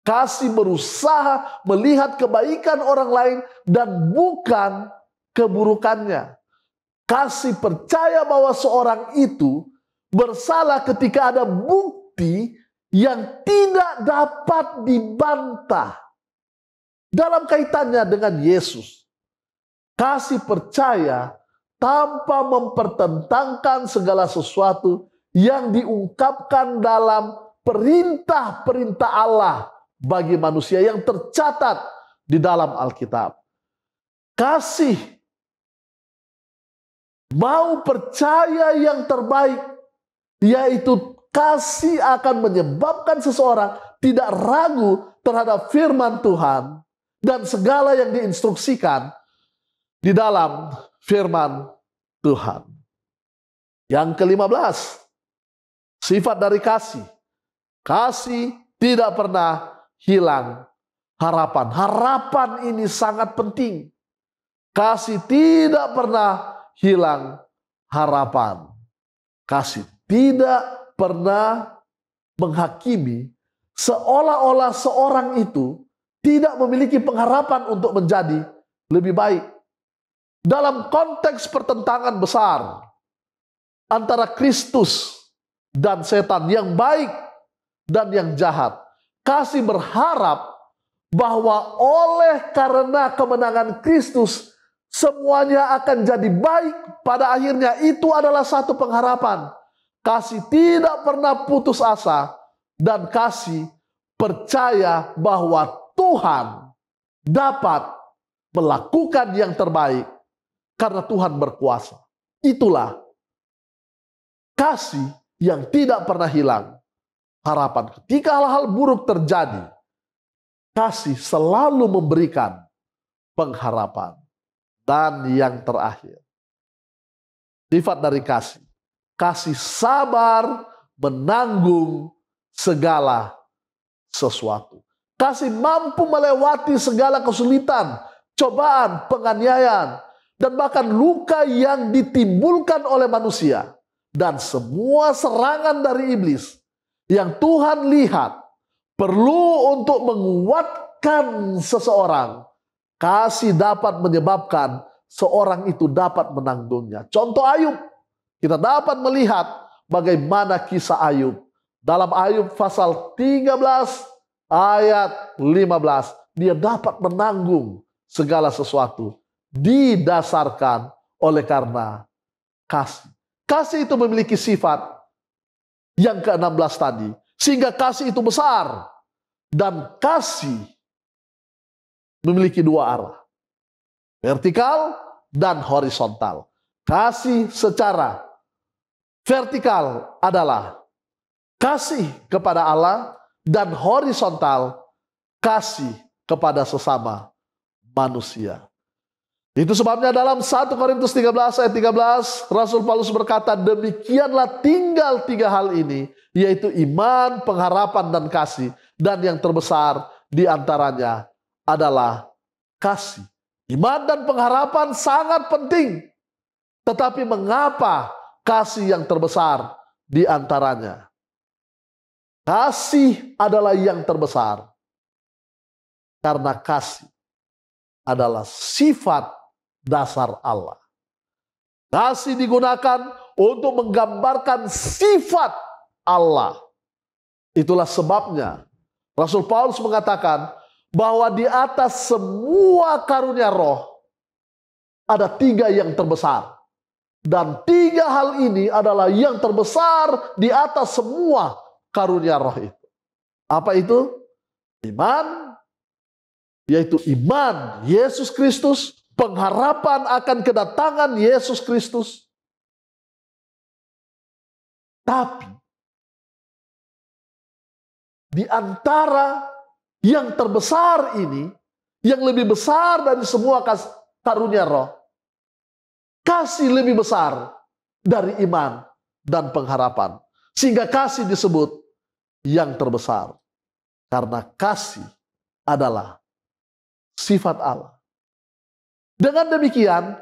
Kasih berusaha melihat kebaikan orang lain dan bukan keburukannya. Kasih percaya bahwa seorang itu bersalah ketika ada bukti yang tidak dapat dibantah dalam kaitannya dengan Yesus. Kasih percaya tanpa mempertentangkan segala sesuatu yang diungkapkan dalam perintah-perintah Allah bagi manusia yang tercatat di dalam Alkitab. Kasih mau percaya yang terbaik yaitu kasih akan menyebabkan seseorang tidak ragu terhadap firman Tuhan dan segala yang diinstruksikan di dalam firman Tuhan. Yang kelima belas, sifat dari kasih. Kasih tidak pernah hilang harapan. Harapan ini sangat penting. Kasih tidak pernah hilang harapan. Kasih tidak pernah menghakimi seolah-olah seorang itu tidak memiliki pengharapan untuk menjadi lebih baik. Dalam konteks pertentangan besar antara Kristus dan setan yang baik dan yang jahat, kasih berharap bahwa oleh karena kemenangan Kristus semuanya akan jadi baik pada akhirnya itu adalah satu pengharapan kasih tidak pernah putus asa dan kasih percaya bahwa Tuhan dapat melakukan yang terbaik karena Tuhan berkuasa itulah kasih yang tidak pernah hilang harapan. Ketika hal-hal buruk terjadi, kasih selalu memberikan pengharapan. Dan yang terakhir, sifat dari kasih. Kasih sabar menanggung segala sesuatu. Kasih mampu melewati segala kesulitan, cobaan, penganiayaan, dan bahkan luka yang ditimbulkan oleh manusia. Dan semua serangan dari iblis yang Tuhan lihat perlu untuk menguatkan seseorang, kasih dapat menyebabkan seorang itu dapat menanggungnya. Contoh Ayub, kita dapat melihat bagaimana kisah Ayub. Dalam Ayub pasal 13 ayat 15, dia dapat menanggung segala sesuatu didasarkan oleh karena kasih. Kasih itu memiliki sifat yang ke-16 tadi. Sehingga kasih itu besar. Dan kasih memiliki dua arah. Vertikal dan horizontal. Kasih secara vertikal adalah kasih kepada Allah dan horizontal kasih kepada sesama manusia. Itu sebabnya dalam 1 Korintus 13 ayat 13 Rasul Paulus berkata demikianlah tinggal tiga hal ini yaitu iman, pengharapan dan kasih dan yang terbesar di antaranya adalah kasih. Iman dan pengharapan sangat penting. Tetapi mengapa kasih yang terbesar di antaranya? Kasih adalah yang terbesar. Karena kasih adalah sifat dasar Allah. Kasih digunakan untuk menggambarkan sifat Allah. Itulah sebabnya Rasul Paulus mengatakan bahwa di atas semua karunia roh ada tiga yang terbesar. Dan tiga hal ini adalah yang terbesar di atas semua karunia roh itu. Apa itu? Iman, yaitu iman Yesus Kristus pengharapan akan kedatangan Yesus Kristus. Tapi di antara yang terbesar ini, yang lebih besar dari semua kas karunia roh, kasih lebih besar dari iman dan pengharapan. Sehingga kasih disebut yang terbesar. Karena kasih adalah sifat Allah dengan demikian,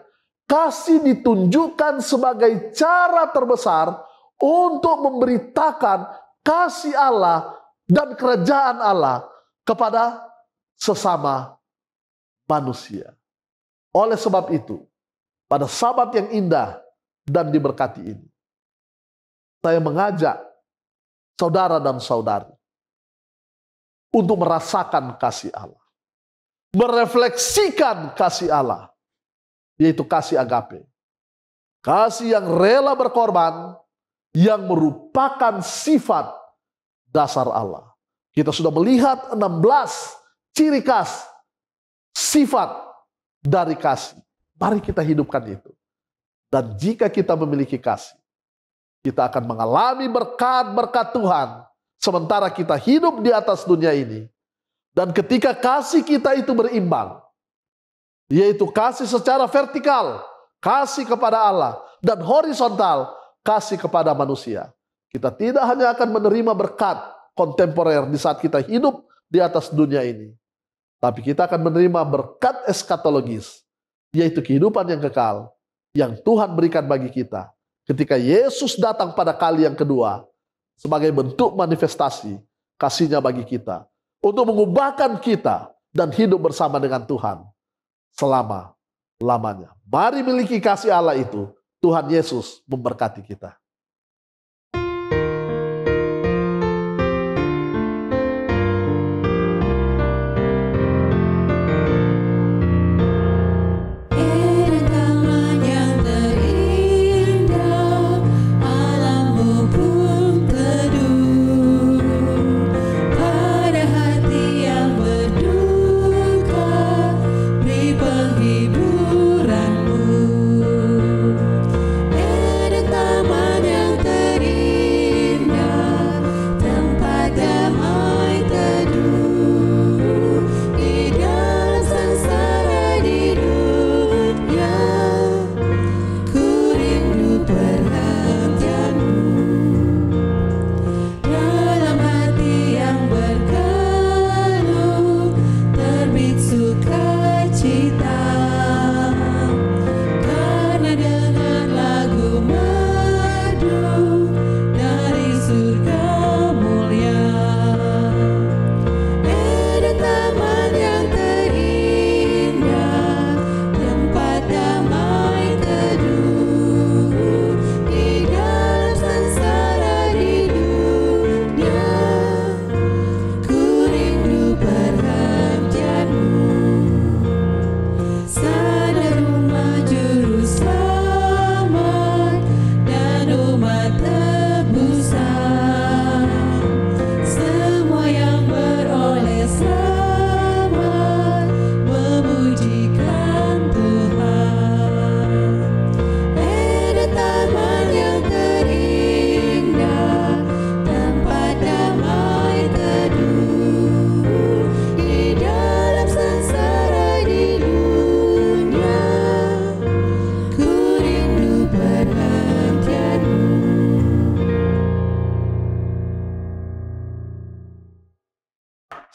kasih ditunjukkan sebagai cara terbesar untuk memberitakan kasih Allah dan kerajaan Allah kepada sesama manusia. Oleh sebab itu, pada sabat yang indah dan diberkati ini, saya mengajak saudara dan saudari untuk merasakan kasih Allah merefleksikan kasih Allah, yaitu kasih agape. Kasih yang rela berkorban, yang merupakan sifat dasar Allah. Kita sudah melihat 16 ciri khas sifat dari kasih. Mari kita hidupkan itu. Dan jika kita memiliki kasih, kita akan mengalami berkat-berkat Tuhan. Sementara kita hidup di atas dunia ini, dan ketika kasih kita itu berimbang, yaitu kasih secara vertikal, kasih kepada Allah, dan horizontal, kasih kepada manusia. Kita tidak hanya akan menerima berkat kontemporer di saat kita hidup di atas dunia ini, tapi kita akan menerima berkat eskatologis, yaitu kehidupan yang kekal yang Tuhan berikan bagi kita ketika Yesus datang pada kali yang kedua sebagai bentuk manifestasi kasihnya bagi kita untuk mengubahkan kita dan hidup bersama dengan Tuhan selama lamanya. Mari miliki kasih Allah itu. Tuhan Yesus memberkati kita.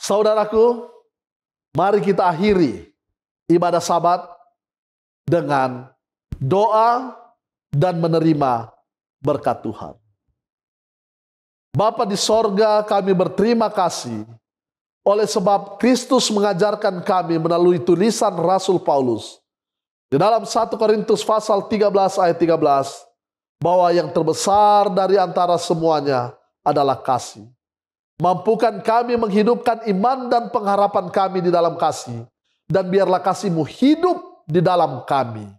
Saudaraku, mari kita akhiri ibadah sabat dengan doa dan menerima berkat Tuhan. Bapa di sorga kami berterima kasih oleh sebab Kristus mengajarkan kami melalui tulisan Rasul Paulus di dalam 1 Korintus pasal 13 ayat 13 bahwa yang terbesar dari antara semuanya adalah kasih. Mampukan kami menghidupkan iman dan pengharapan kami di dalam kasih. Dan biarlah kasihmu hidup di dalam kami.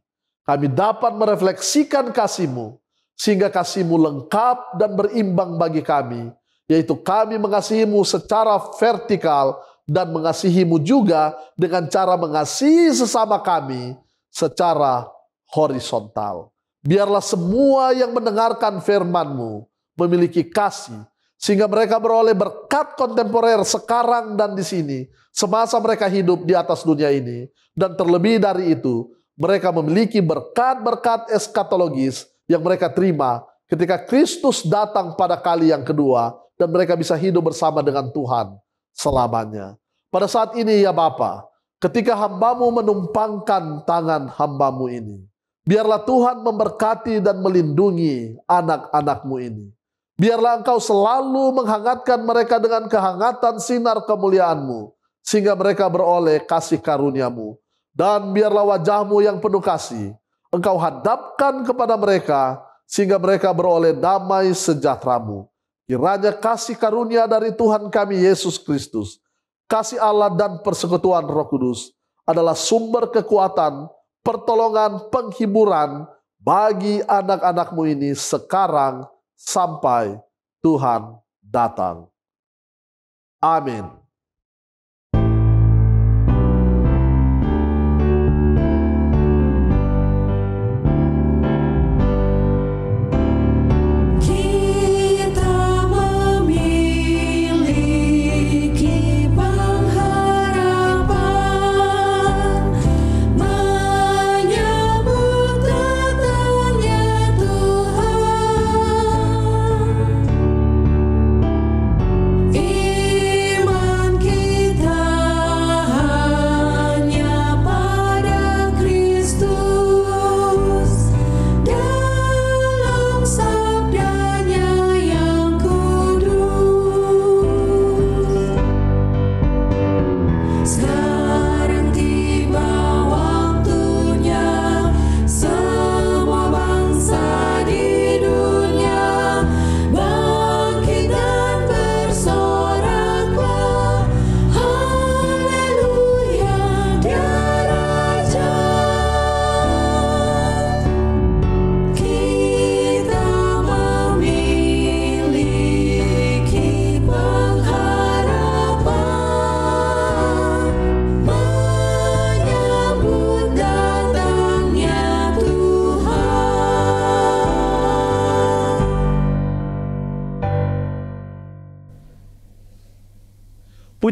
Kami dapat merefleksikan kasihmu. Sehingga kasihmu lengkap dan berimbang bagi kami. Yaitu kami mengasihimu secara vertikal. Dan mengasihimu juga dengan cara mengasihi sesama kami secara horizontal. Biarlah semua yang mendengarkan firmanmu memiliki kasih sehingga mereka beroleh berkat kontemporer sekarang dan di sini, semasa mereka hidup di atas dunia ini, dan terlebih dari itu, mereka memiliki berkat-berkat eskatologis yang mereka terima ketika Kristus datang pada kali yang kedua, dan mereka bisa hidup bersama dengan Tuhan selamanya. Pada saat ini, ya Bapa, ketika hambamu menumpangkan tangan hambamu ini, biarlah Tuhan memberkati dan melindungi anak-anakmu ini Biarlah engkau selalu menghangatkan mereka dengan kehangatan sinar kemuliaanmu, sehingga mereka beroleh kasih karuniamu. Dan biarlah wajahmu yang penuh kasih, engkau hadapkan kepada mereka, sehingga mereka beroleh damai sejahteramu. Kiranya kasih karunia dari Tuhan kami Yesus Kristus, kasih Allah dan persekutuan roh kudus adalah sumber kekuatan, pertolongan, penghiburan bagi anak-anakmu ini sekarang sampai Tuhan datang. Amin.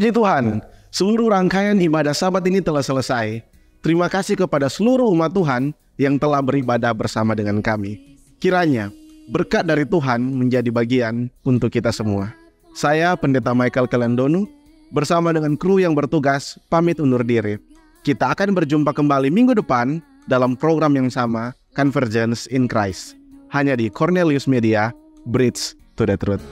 Puji Tuhan, seluruh rangkaian ibadah sabat ini telah selesai. Terima kasih kepada seluruh umat Tuhan yang telah beribadah bersama dengan kami. Kiranya berkat dari Tuhan menjadi bagian untuk kita semua. Saya Pendeta Michael Kalendonu bersama dengan kru yang bertugas pamit undur diri. Kita akan berjumpa kembali minggu depan dalam program yang sama Convergence in Christ. Hanya di Cornelius Media, Bridge to the Truth.